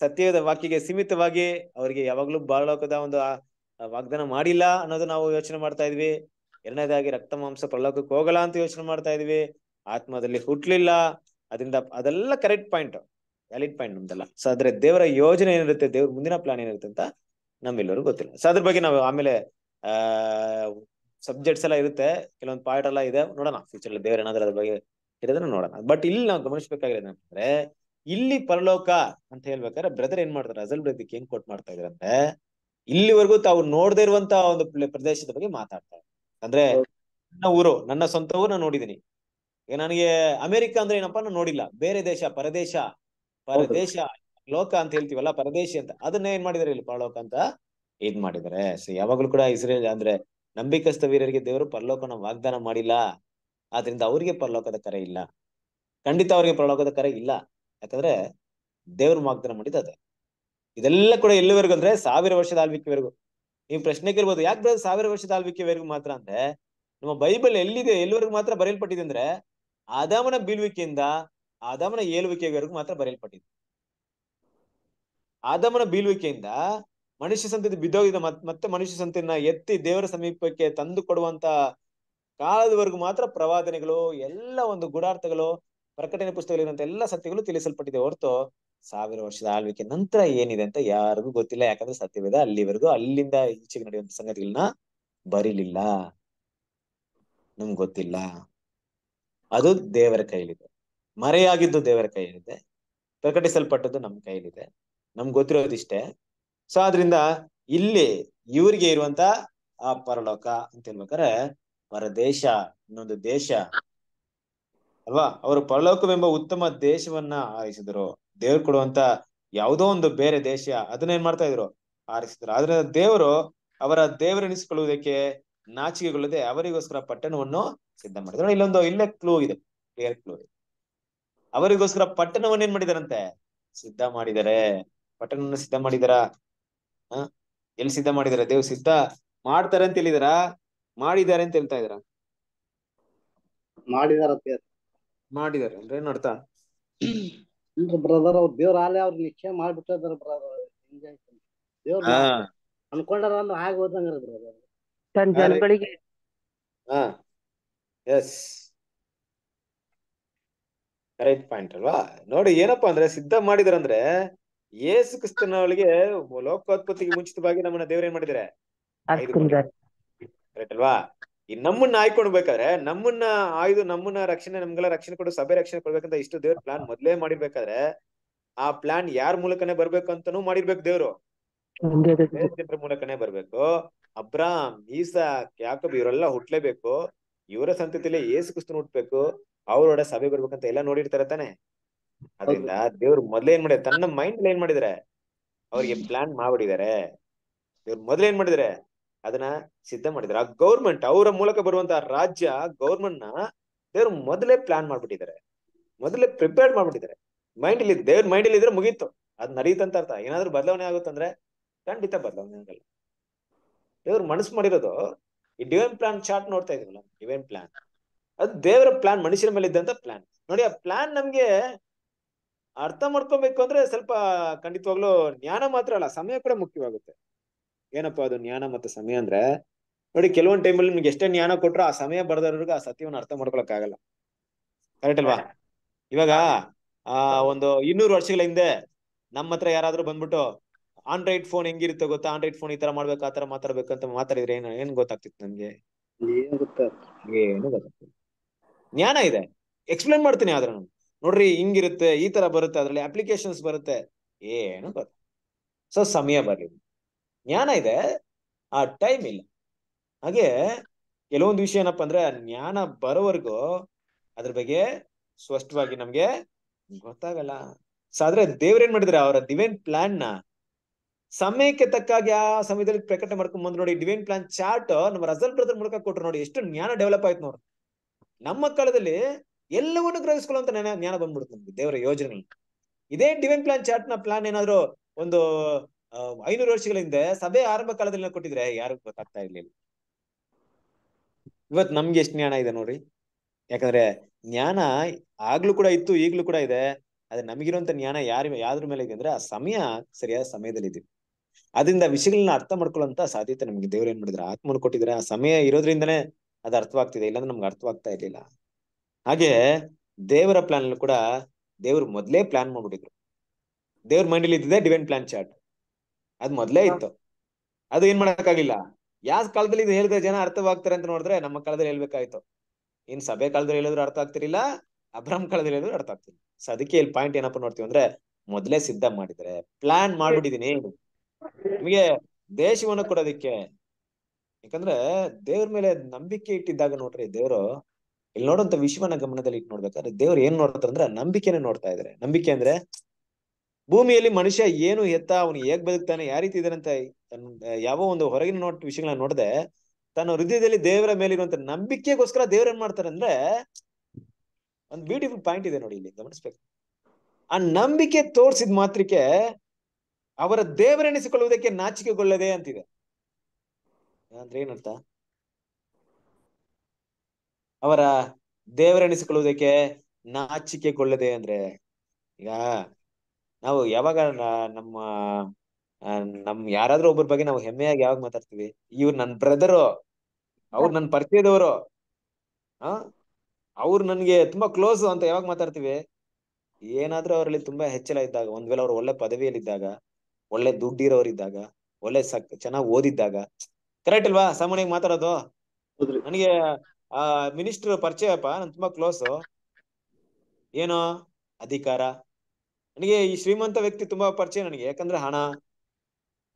ಸತ್ಯದ ವಾಕ್ಯಗೆ ಸೀಮಿತವಾಗಿ ಅವ್ರಿಗೆ ಯಾವಾಗ್ಲೂ ಬಾಳೋಕದ ಒಂದು ವಾಗ್ದಾನ ಮಾಡಿಲ್ಲ ಅನ್ನೋದು ನಾವು ಯೋಚನೆ ಮಾಡ್ತಾ ಇದ್ವಿ ಎರಡನೇದಾಗಿ ರಕ್ತ ಮಾಂಸ ಪ್ರಲೋಕಕ್ಕೆ ಹೋಗಲ್ಲ ಅಂತ ಯೋಚನೆ ಮಾಡ್ತಾ ಇದ್ವಿ ಆತ್ಮದಲ್ಲಿ ಹುಟ್ಲಿಲ್ಲ ಅದರಿಂದ ಅದೆಲ್ಲ ಕರೆಕ್ಟ್ ಪಾಯಿಂಟ್ ವ್ಯಾಲಿಡ್ ಪಾಯಿಂಟ್ ನಮ್ದಲ್ಲ ಸೊ ಆದ್ರೆ ದೇವರ ಯೋಜನೆ ಏನಿರುತ್ತೆ ದೇವ್ರ ಮುಂದಿನ ಪ್ಲಾನ್ ಏನಿರುತ್ತೆ ಅಂತ ನಮ್ಮೆಲ್ಲರಿಗೂ ಗೊತ್ತಿಲ್ಲ ಸೊ ಅದ್ರ ಬಗ್ಗೆ ನಾವು ಆಮೇಲೆ ಸಬ್ಜೆಕ್ಟ್ಸ್ ಎಲ್ಲ ಇರುತ್ತೆ ಕೆಲವೊಂದು ಪಾಯಿಂಟ್ ಎಲ್ಲ ಇದೆ ನೋಡೋಣ ಫ್ಯೂಚರ್ ದೇವ್ರ ಏನಾದ್ರೂ ಅದ್ರ ಬಗ್ಗೆ ಇರೋದನ್ನ ನೋಡೋಣ ಬಟ್ ಇಲ್ಲಿ ನಾವು ಗಮನಿಸಬೇಕಾಗಿರೋದು ಅಂದ್ರೆ ಇಲ್ಲಿ ಪರಲೋಕ ಅಂತ ಹೇಳ್ಬೇಕಾದ್ರೆ ಬ್ರದರ್ ಏನ್ ಮಾಡ್ತಾರೆ ಅಸಲ್ ಬ್ರದಕ್ಕೆ ಏನ್ ಕೋಟ್ ಮಾಡ್ತಾ ಇದಾರೆ ಅಂದ್ರೆ ಇಲ್ಲಿವರೆಗೂ ತಾವು ನೋಡದೇ ಇರುವಂತ ಒಂದು ಪ್ರದೇಶದ ಬಗ್ಗೆ ಮಾತಾಡ್ತಾರೆ ಅಂದ್ರೆ ನನ್ನ ಊರು ನನ್ನ ಸ್ವಂತ ಊರು ನಾನು ನೋಡಿದೀನಿ ಈಗ ನನಗೆ ಅಮೆರಿಕ ಅಂದ್ರೆ ಏನಪ್ಪಾ ನಾನು ನೋಡಿಲ್ಲ ಬೇರೆ ದೇಶ ಪರದೇಶ ಪರದೇಶ ಲೋಕ ಅಂತ ಹೇಳ್ತೀವಲ್ಲ ಪರದೇಶಿ ಅಂತ ಅದನ್ನ ಏನ್ ಮಾಡಿದಾರೆ ಇಲ್ಲಿ ಪರಲೋಕ ಅಂತ ಇದ್ ಮಾಡಿದಾರೆ ಸೊ ಯಾವಾಗ್ಲೂ ಕೂಡ ಇಸ್ರೇಲ್ ಅಂದ್ರೆ ನಂಬಿಕಸ್ಥ ವೀರರಿಗೆ ದೇವರು ಪರಲೋಕನ ವಾಗ್ದಾನ ಮಾಡಿಲ್ಲ ಆದ್ರಿಂದ ಅವ್ರಿಗೆ ಪರಲೋಕದ ಕರೆ ಇಲ್ಲ ಖಂಡಿತ ಅವ್ರಿಗೆ ಪರಲೋಕದ ಕರೆ ಇಲ್ಲ ಯಾಕಂದ್ರೆ ದೇವ್ರ ವಾಗ್ದಾನ ಮಾಡಿದ ಅದೇ ಇದೆಲ್ಲ ಕೂಡ ಎಲ್ಲಿವರೆಗೂ ಅಂದ್ರೆ ಸಾವಿರ ವರ್ಷದ ಆಳ್ವಿಕೆವರೆಗೂ ನೀವು ಪ್ರಶ್ನೆ ಕೇಳ್ಬೋದು ಯಾಕೆ ಬರೋದು ಸಾವಿರ ವರ್ಷದ ಆಳ್ವಿಕೆವರೆಗೂ ಮಾತ್ರ ಅಂದ್ರೆ ನಮ್ಮ ಬೈಬಲ್ ಎಲ್ಲಿದೆ ಎಲ್ಲಿವರೆಗೂ ಮಾತ್ರ ಬರೆಯಲ್ಪಟ್ಟಿದೆ ಅಂದ್ರೆ ಆದಾಮನ ಬೀಳ್ವಿಕೆಯಿಂದ ಆದಮನ ಏಳುವಿಕೆವರೆಗೂ ಮಾತ್ರ ಬರೆಯಲ್ಪಟ್ಟಿದೆ ಆದಮನ ಬೀಳುವಿಕೆಯಿಂದ ಮನುಷ್ಯ ಸಂತತಿ ಮತ್ ಮತ್ತೆ ಮನುಷ್ಯ ಸಂತಿನ ಎತ್ತಿ ದೇವರ ಸಮೀಪಕ್ಕೆ ತಂದು ಕೊಡುವಂತ ಕಾಲದವರೆಗೂ ಮಾತ್ರ ಪ್ರವಾದನೆಗಳು ಎಲ್ಲ ಒಂದು ಗುಡಾರ್ಥಗಳು ಪ್ರಕಟಣೆ ಪುಸ್ತಕಗಳಿರುವಂತ ಎಲ್ಲ ಸತ್ಯಗಳು ತಿಳಿಸಲ್ಪಟ್ಟಿದೆ ಹೊರತು ಸಾವಿರ ವರ್ಷದ ಆಳ್ವಿಕೆ ನಂತರ ಏನಿದೆ ಅಂತ ಯಾರಿಗೂ ಗೊತ್ತಿಲ್ಲ ಯಾಕಂದ್ರೆ ಸತ್ಯವೇದ ಅಲ್ಲಿವರೆಗೂ ಅಲ್ಲಿಂದ ಈಚೆಗೆ ನಡೆಯುವಂತ ಸಂಗತಿಗಳನ್ನ ಬರೀಲಿಲ್ಲ ನಮ್ಗೆ ಗೊತ್ತಿಲ್ಲ ಅದು ದೇವರ ಕೈಲಿದೆ ಮರೆಯಾಗಿದ್ದು ದೇವರ ಕೈಯಲ್ಲಿದೆ ಪ್ರಕಟಿಸಲ್ಪಟ್ಟದ್ದು ನಮ್ಮ ಕೈಯಲ್ಲಿದೆ ನಮ್ಗೆ ಗೊತ್ತಿರೋದಿಷ್ಟೇ ಸೊ ಆದ್ರಿಂದ ಇಲ್ಲಿ ಇವ್ರಿಗೆ ಇರುವಂತ ಆ ಪರಲೋಕ ಅಂತ ಹೇಳ್ಬೇಕಾರೆ ಪರದೇಶ ಇನ್ನೊಂದು ದೇಶ ಅಲ್ವಾ ಅವರು ಪರಲೋಕವೆಂಬ ಉತ್ತಮ ದೇಶವನ್ನ ಆರಿಸಿದ್ರು ದೇವ್ರು ಕೊಡುವಂತ ಯಾವುದೋ ಒಂದು ಬೇರೆ ದೇಶ ಅದನ್ನ ಏನ್ ಮಾಡ್ತಾ ಇದ್ರು ಆರಿಸಿದ್ರು ಆದ್ರಿಂದ ದೇವರು ಅವರ ದೇವರೆನಿಸಿಕೊಳ್ಳುವುದಕ್ಕೆ ನಾಚಿಕೆಗೊಳ್ಳದೆ ಅವರಿಗೋಸ್ಕರ ಪಟ್ಟಣವನ್ನು ಸಿದ್ಧ ಮಾಡಿದ್ರು ಇಲ್ಲೊಂದು ಇಲ್ಲೇ ಕ್ಲೂ ಇದೆ ಕ್ಲಿಯರ್ ಕ್ಲೂ ಇದೆ ಅವರಿಗೋಸ್ಕರ ಪಟ್ಟಣವನ್ನ ಏನ್ ಮಾಡಿದಾರಂತೆ ಸಿದ್ಧ ಮಾಡಿದರೆ ಪಟ್ಟಣವನ್ನ ಸಿದ್ಧ ಮಾಡಿದಾರ ಹ ಎಲ್ಲಿ ಸಿದ್ಧ ಮಾಡಿದಾರ ದೇವ್ ಸಿದ್ಧ ಮಾಡ್ತಾರೆ ಅಂತ ಹೇಳಿದಾರ ಮಾಡಿದಾರೆ ಅಂತ ಹೇಳ್ತಾ ಇದಾರ ಮಾಡಿದಾರ ಮಾಡಿದಾರೆ ಅಂದ್ರೆ ಏನ್ ಅರ್ಥ ಬ್ರದರ್ ಅವ್ರ ದೇವ್ರ ಆಲೆ ಅವ್ರ ನಿಶ್ಚಯ ಮಾಡ್ಬಿಟ್ಟಿದಾರ ಬ್ರದರ್ ದೇವ್ರ ಅನ್ಕೊಂಡಾರ ಅಂದ್ರೆ ಆಗ ಬ್ರದರ್ ಜನಗಳಿಗೆ ಹಾ ಎಸ್ ರೈಟ್ ಪಾಯಿಂಟ್ ಅಲ್ವಾ ನೋಡಿ ಏನಪ್ಪಾ ಅಂದ್ರೆ ಸಿದ್ಧ ಮಾಡಿದ್ರಂದ್ರೆ ಯೇಸು ಅವಳಿಗೆ ಲೋಕೋತ್ಪತ್ತಿಗೆ ಮುಂಚಿತವಾಗಿ ನಮ್ಮನ್ನ ದೇವ್ರ ಏನ್ ಮಾಡಿದಾರೆ ರೈಟ್ ಅಲ್ವಾ ಈ ನಮ್ಮನ್ನ ಬೇಕಾದ್ರೆ ನಮ್ಮನ್ನ ಆಯ್ದು ನಮ್ಮನ್ನ ರಕ್ಷಣೆ ನಮ್ಗೆಲ್ಲ ರಕ್ಷಣೆ ಕೊಡು ಸಭೆ ರಕ್ಷಣೆ ಕೊಡ್ಬೇಕಂತ ಇಷ್ಟು ದೇವ್ರ ಪ್ಲಾನ್ ಮೊದ್ಲೇ ಮಾಡಿರ್ಬೇಕಾದ್ರೆ ಆ ಪ್ಲಾನ್ ಯಾರ ಮೂಲಕನೇ ಬರ್ಬೇಕು ಅಂತಾನು ಮಾಡಿರ್ಬೇಕು ದೇವ್ರು ಜನರ ಮೂಲಕನೇ ಬರ್ಬೇಕು ಅಬ್ರಾಮ್ ಈಸಾ ಯಾಕಬ್ ಇವರೆಲ್ಲ ಹುಟ್ಲೇಬೇಕು ಇವರ ಸಂತತಿಲೇ ಏಸು ಕ್ರಿಸ್ತನ್ ಹುಟ್ಬೇಕು ಒಡೆ ಸಭೆ ಬರ್ಬೇಕಂತ ಎಲ್ಲಾ ನೋಡಿರ್ತಾರೆ ತಾನೆ ಅದರಿಂದ ದೇವ್ರು ಮೊದ್ಲೇನ್ ಏನ್ ಮಾಡಿದ್ರೆ ತನ್ನ ಮೈಂಡ್ ಏನ್ ಮಾಡಿದಾರೆ ಅವ್ರಿಗೆ ಪ್ಲಾನ್ ಮಾಡ್ಬಿಟ್ಟಿದ್ದಾರೆ ಇವ್ರು ಮೊದ್ಲು ಏನ್ ಮಾಡಿದ್ರೆ ಅದನ್ನ ಸಿದ್ಧ ಮಾಡಿದಾರೆ ಆ ಗೌರ್ಮೆಂಟ್ ಅವರ ಮೂಲಕ ಬರುವಂತ ರಾಜ್ಯ ಗೌರ್ಮೆಂಟ್ ನ ದೇವ್ರು ಮೊದಲೇ ಪ್ಲಾನ್ ಮಾಡ್ಬಿಟ್ಟಿದ್ದಾರೆ ಮೊದಲೇ ಪ್ರಿಪೇರ್ ಮಾಡ್ಬಿಟ್ಟಿದ್ದಾರೆ ಮೈಂಡ್ ಇಲ್ಲಿ ದೇವ್ರ ಮೈಂಡ್ ಇಲ್ಲಿ ಇದ್ರೆ ಮುಗೀತು ಅದ್ ನಡೀತಂತ ಅರ್ಥ ಏನಾದ್ರೂ ಬದಲಾವಣೆ ಆಗುತ್ತಂದ್ರೆ ಖಂಡಿತ ಬದಲಾವಣೆ ಆಗಲ್ಲ ಮನಸ್ಸು ಮಾಡಿರೋದು ಈ ಡಿವೈನ್ ಪ್ಲಾನ್ ಚಾರ್ಟ್ ನೋಡ್ತಾ ಇದ್ರು ಡಿವೈನ್ ಪ್ಲಾನ್ ಅದು ದೇವರ ಪ್ಲಾನ್ ಮನುಷ್ಯರ ಮೇಲೆ ಇದ್ದಂತ ಪ್ಲಾನ್ ನೋಡಿ ಆ ಪ್ಲಾನ್ ನಮ್ಗೆ ಅರ್ಥ ಮಾಡ್ಕೊಬೇಕು ಅಂದ್ರೆ ಸ್ವಲ್ಪ ಖಂಡಿತವಾಗ್ಲೂ ಜ್ಞಾನ ಮಾತ್ರ ಅಲ್ಲ ಸಮಯ ಕೂಡ ಮುಖ್ಯವಾಗುತ್ತೆ ಏನಪ್ಪಾ ಅದು ಜ್ಞಾನ ಮತ್ತು ಸಮಯ ಅಂದ್ರೆ ನೋಡಿ ಕೆಲವೊಂದ್ ಟೈಮಲ್ಲಿ ನಿಮ್ಗೆ ಎಷ್ಟೇ ಜ್ಞಾನ ಕೊಟ್ರು ಆ ಸಮಯ ಬರ್ದವ್ರಿಗೂ ಆ ಸತ್ಯವನ್ನು ಅರ್ಥ ಮಾಡ್ಕೊಳಕ್ ಆಗಲ್ಲ ಕರೆಕ್ಟ್ ಅಲ್ವಾ ಇವಾಗ ಆ ಒಂದು ಇನ್ನೂರು ವರ್ಷಗಳ ಹಿಂದೆ ನಮ್ಮ ಹತ್ರ ಯಾರಾದ್ರೂ ಬಂದ್ಬಿಟ್ಟು ಆಂಡ್ರಾಯ್ಡ್ ಫೋನ್ ಹೆಂಗಿರುತ್ತೆ ಗೊತ್ತಾ ಆಂಡ್ರಾಯ್ಡ್ ಫೋನ್ ಈ ತರ ಮಾಡ್ಬೇಕು ಆ ತರ ಮಾತಾಡ್ಬೇಕು ಅಂತ ಮಾತಾಡಿದ್ರೆ ಏನ್ ಏನ್ ಗೊತ್ತಾಗ್ತಿತ್ತು ನಮ್ಗೆ ಏನು ಗೊತ್ತಾಗ್ತಿಲ್ಲ ಜ್ಞಾನ ಇದೆ ಎಕ್ಸ್ಪ್ಲೇನ್ ಮಾಡ್ತೀನಿ ಆದ್ರೆ ನಾನು ನೋಡ್ರಿ ಹಿಂಗಿರುತ್ತೆ ಈ ತರ ಬರುತ್ತೆ ಅದರಲ್ಲಿ ಅಪ್ಲಿಕೇಶನ್ಸ್ ಬರುತ್ತೆ ಏನು ಬರುತ್ತೆ ಸೊ ಸಮಯ ಬರಲಿಲ್ಲ ಜ್ಞಾನ ಇದೆ ಆ ಟೈಮ್ ಇಲ್ಲ ಹಾಗೆ ಕೆಲವೊಂದು ವಿಷಯ ಏನಪ್ಪಾ ಅಂದ್ರೆ ಜ್ಞಾನ ಬರೋವರೆಗೂ ಅದ್ರ ಬಗ್ಗೆ ಸ್ಪಷ್ಟವಾಗಿ ನಮ್ಗೆ ಗೊತ್ತಾಗಲ್ಲ ಆದ್ರೆ ದೇವ್ರೇನ್ ಮಾಡಿದ್ರೆ ಅವರ ಡಿವೈನ್ ಪ್ಲಾನ್ ನ ಸಮಯಕ್ಕೆ ತಕ್ಕಾಗಿ ಆ ಸಮಯದಲ್ಲಿ ಪ್ರಕಟ ಮಾಡ್ಕೊಂಡ್ ಬಂದು ನೋಡಿ ಡಿವೈನ್ ಪ್ಲಾನ್ ಚಾರ್ಟ್ ನಮ್ಮ ರಜಲ್ ಬ್ರದರ್ ಮೂಲಕ ಕೊಟ್ರು ನೋಡಿ ಎಷ್ಟು ಜ್ಞಾನ ಡೆವಲಪ್ ಆಯ್ತು ನೋಡ್ರಿ ನಮ್ಮ ಕಾಲದಲ್ಲಿ ಎಲ್ಲವನ್ನು ಗ್ರಹಿಸ್ಕೊಳ್ಳುವಂತ ಜ್ಞಾನ ಜ್ಞಾನ ಬಂದ್ಬಿಡುತ್ತೆ ನಮ್ಗೆ ದೇವರ ಯೋಜನೆ ಇದೇ ಡಿವೈನ್ ಪ್ಲಾನ್ ಚಾರ್ಟ್ ನ ಪ್ಲಾನ್ ಏನಾದ್ರು ಒಂದು ಐನೂರು ವರ್ಷಗಳ ಹಿಂದೆ ಸಭೆ ಆರಂಭ ಕಾಲದಲ್ಲಿ ಕೊಟ್ಟಿದ್ರೆ ಯಾರು ಗೊತ್ತಾಗ್ತಾ ಇರ್ಲಿಲ್ಲ ಇವತ್ ನಮ್ಗೆ ಎಷ್ಟು ಜ್ಞಾನ ಇದೆ ನೋಡ್ರಿ ಯಾಕಂದ್ರೆ ಜ್ಞಾನ ಆಗ್ಲೂ ಕೂಡ ಇತ್ತು ಈಗ್ಲೂ ಕೂಡ ಇದೆ ಆದ್ರೆ ನಮಗಿರುವಂತ ಜ್ಞಾನ ಯಾರ ಯಾವ್ದ್ರ ಮೇಲೆ ಇದೆ ಅಂದ್ರೆ ಆ ಸಮಯ ಸರಿಯಾದ ಸಮಯದಲ್ಲಿ ಇದೀವಿ ಅದರಿಂದ ವಿಷಯಗಳನ್ನ ಅರ್ಥ ಮಾಡ್ಕೊಳ್ಳುವಂತ ಸಾಧ್ಯತೆ ನಮ್ಗೆ ದೇವ್ರ ಏನ್ ಮಾಡಿದ್ರೆ ಆತ್ಮನ ಕೊಟ್ಟಿದ್ರೆ ಆ ಸಮಯ ಇರೋದ್ರಿಂದನೇ ಅದು ಅರ್ಥವಾಗ್ತಿದೆ ಇಲ್ಲಾಂದ್ರೆ ನಮ್ಗೆ ಅರ್ಥವಾಗ್ತಾ ಇರ್ಲಿಲ್ಲ ಹಾಗೆ ದೇವರ ಪ್ಲಾನ್ ಕೂಡ ದೇವ್ರು ಮೊದ್ಲೇ ಪ್ಲಾನ್ ಮಾಡ್ಬಿಟ್ಟಿದ್ರು ದೇವ್ರ ಮೈಂಡಲ್ಲಿ ಇದ್ದಿದೆ ಡಿವೈನ್ ಪ್ಲಾನ್ ಚಾರ್ಟ್ ಅದ್ ಮೊದ್ಲೇ ಇತ್ತು ಅದು ಏನ್ ಮಾಡಕ್ಕಾಗಿಲ್ಲ ಯಾವ ಕಾಲದಲ್ಲಿ ಇದು ಹೇಳಿದ್ರೆ ಜನ ಅರ್ಥವಾಗ್ತಾರೆ ಅಂತ ನೋಡಿದ್ರೆ ನಮ್ಮ ಕಾಲದಲ್ಲಿ ಹೇಳ್ಬೇಕಾಯ್ತು ಇನ್ ಸಭೆ ಕಾಲದಲ್ಲಿ ಹೇಳಿದ್ರು ಅರ್ಥ ಆಗ್ತಿರ್ಲಿಲ್ಲ ಅಬ್ರಾಮ್ ಕಾಲದಲ್ಲಿ ಹೇಳಿದ್ರು ಅರ್ಥ ಆಗ್ತಿಲ್ಲ ಸೊ ಅದಕ್ಕೆ ಇಲ್ಲಿ ಪಾಯಿಂಟ್ ಏನಪ್ಪ ನೋಡ್ತೀವಿ ಅಂದ್ರೆ ಮೊದ್ಲೇ ಸಿದ್ಧ ಮಾಡಿದ್ರೆ ಪ್ಲಾನ್ ಮಾಡ್ಬಿಟ್ಟಿದೀನಿ ನಿಮಗೆ ದೇಶವನ್ನು ಕೊಡೋದಿಕ್ಕೆ ಯಾಕಂದ್ರೆ ದೇವ್ರ ಮೇಲೆ ನಂಬಿಕೆ ಇಟ್ಟಿದ್ದಾಗ ನೋಡ್ರಿ ದೇವ್ರು ಇಲ್ಲಿ ನೋಡುವಂತ ವಿಶ್ವನ ಗಮನದಲ್ಲಿ ಇಟ್ಟು ನೋಡ್ಬೇಕಾದ್ರೆ ದೇವ್ರು ಏನ್ ನೋಡ್ತಾರೆ ಅಂದ್ರೆ ನಂಬಿಕೆನೆ ನೋಡ್ತಾ ಇದಾರೆ ನಂಬಿಕೆ ಅಂದ್ರೆ ಭೂಮಿಯಲ್ಲಿ ಮನುಷ್ಯ ಏನು ಎತ್ತ ಅವನು ಹೇಗ್ ಬದುಕ್ತಾನೆ ಯಾವ ರೀತಿ ಇದಾರೆ ಅಂತ ಯಾವ ಒಂದು ಹೊರಗಿನ ನೋಟ್ ವಿಷಯಗಳನ್ನ ನೋಡದೆ ತನ್ನ ಹೃದಯದಲ್ಲಿ ದೇವರ ಮೇಲೆ ಇರುವಂತ ನಂಬಿಕೆಗೋಸ್ಕರ ದೇವ್ರ ಏನ್ ಮಾಡ್ತಾರೆ ಅಂದ್ರೆ ಒಂದ್ ಬ್ಯೂಟಿಫುಲ್ ಪಾಯಿಂಟ್ ಇದೆ ನೋಡಿ ಇಲ್ಲಿ ಗಮನಿಸ್ಬೇಕು ಆ ನಂಬಿಕೆ ತೋರ್ಸಿದ್ ಮಾತ್ರಕ್ಕೆ ಅವರ ದೇವರೆನಿಸಿಕೊಳ್ಳುವುದಕ್ಕೆ ನಾಚಿಕೆಗೊಳ್ಳದೆ ಅಂತಿದೆ ಅಂದ್ರೆ ಏನರ್ಥ ಅವರ ದೇವರೆನಿಸಿಕೊಳ್ಳುವುದಕ್ಕೆ ಕೊಳ್ಳದೆ ಅಂದ್ರೆ ಈಗ ನಾವು ಯಾವಾಗ ನಮ್ಮ ನಮ್ ಯಾರಾದ್ರೂ ಒಬ್ಬರ ಬಗ್ಗೆ ನಾವು ಹೆಮ್ಮೆಯಾಗಿ ಯಾವಾಗ ಮಾತಾಡ್ತೀವಿ ಇವ್ರು ನನ್ ಬ್ರದರು ಅವ್ರು ನನ್ ಪರಿಚಯದವರು ಆ ಅವ್ರು ನನ್ಗೆ ತುಂಬಾ ಕ್ಲೋಸ್ ಅಂತ ಯಾವಾಗ ಮಾತಾಡ್ತೀವಿ ಏನಾದ್ರೂ ಅವರಲ್ಲಿ ತುಂಬಾ ಹೆಚ್ಚಳ ಇದ್ದಾಗ ಒಂದ್ ವೇಳೆ ಅವ್ರು ಒಳ್ಳೆ ಪದವಿಯಲ್ಲಿದ್ದಾಗ ಒಳ್ಳೆ ದುಡ್ಡಿರೋರಿದ್ದಾಗ ಒಳ್ಳೆ ಸಕ್ ಚೆನ್ನಾಗಿ ಓದಿದ್ದಾಗ ಕರೆಕ್ಟ್ ಇಲ್ವಾ ಸಾಮಾನ್ಯ ಮಾತಾಡೋದು ನನಗೆ ಆ ಮಿನಿಸ್ಟರ್ ಪರಿಚಯಪ್ಪ ನನ್ ತುಂಬಾ ಕ್ಲೋಸ್ ಏನೋ ಅಧಿಕಾರ ನನಗೆ ಈ ಶ್ರೀಮಂತ ವ್ಯಕ್ತಿ ತುಂಬಾ ಪರಿಚಯ ನನಗೆ ಯಾಕಂದ್ರೆ ಹಣ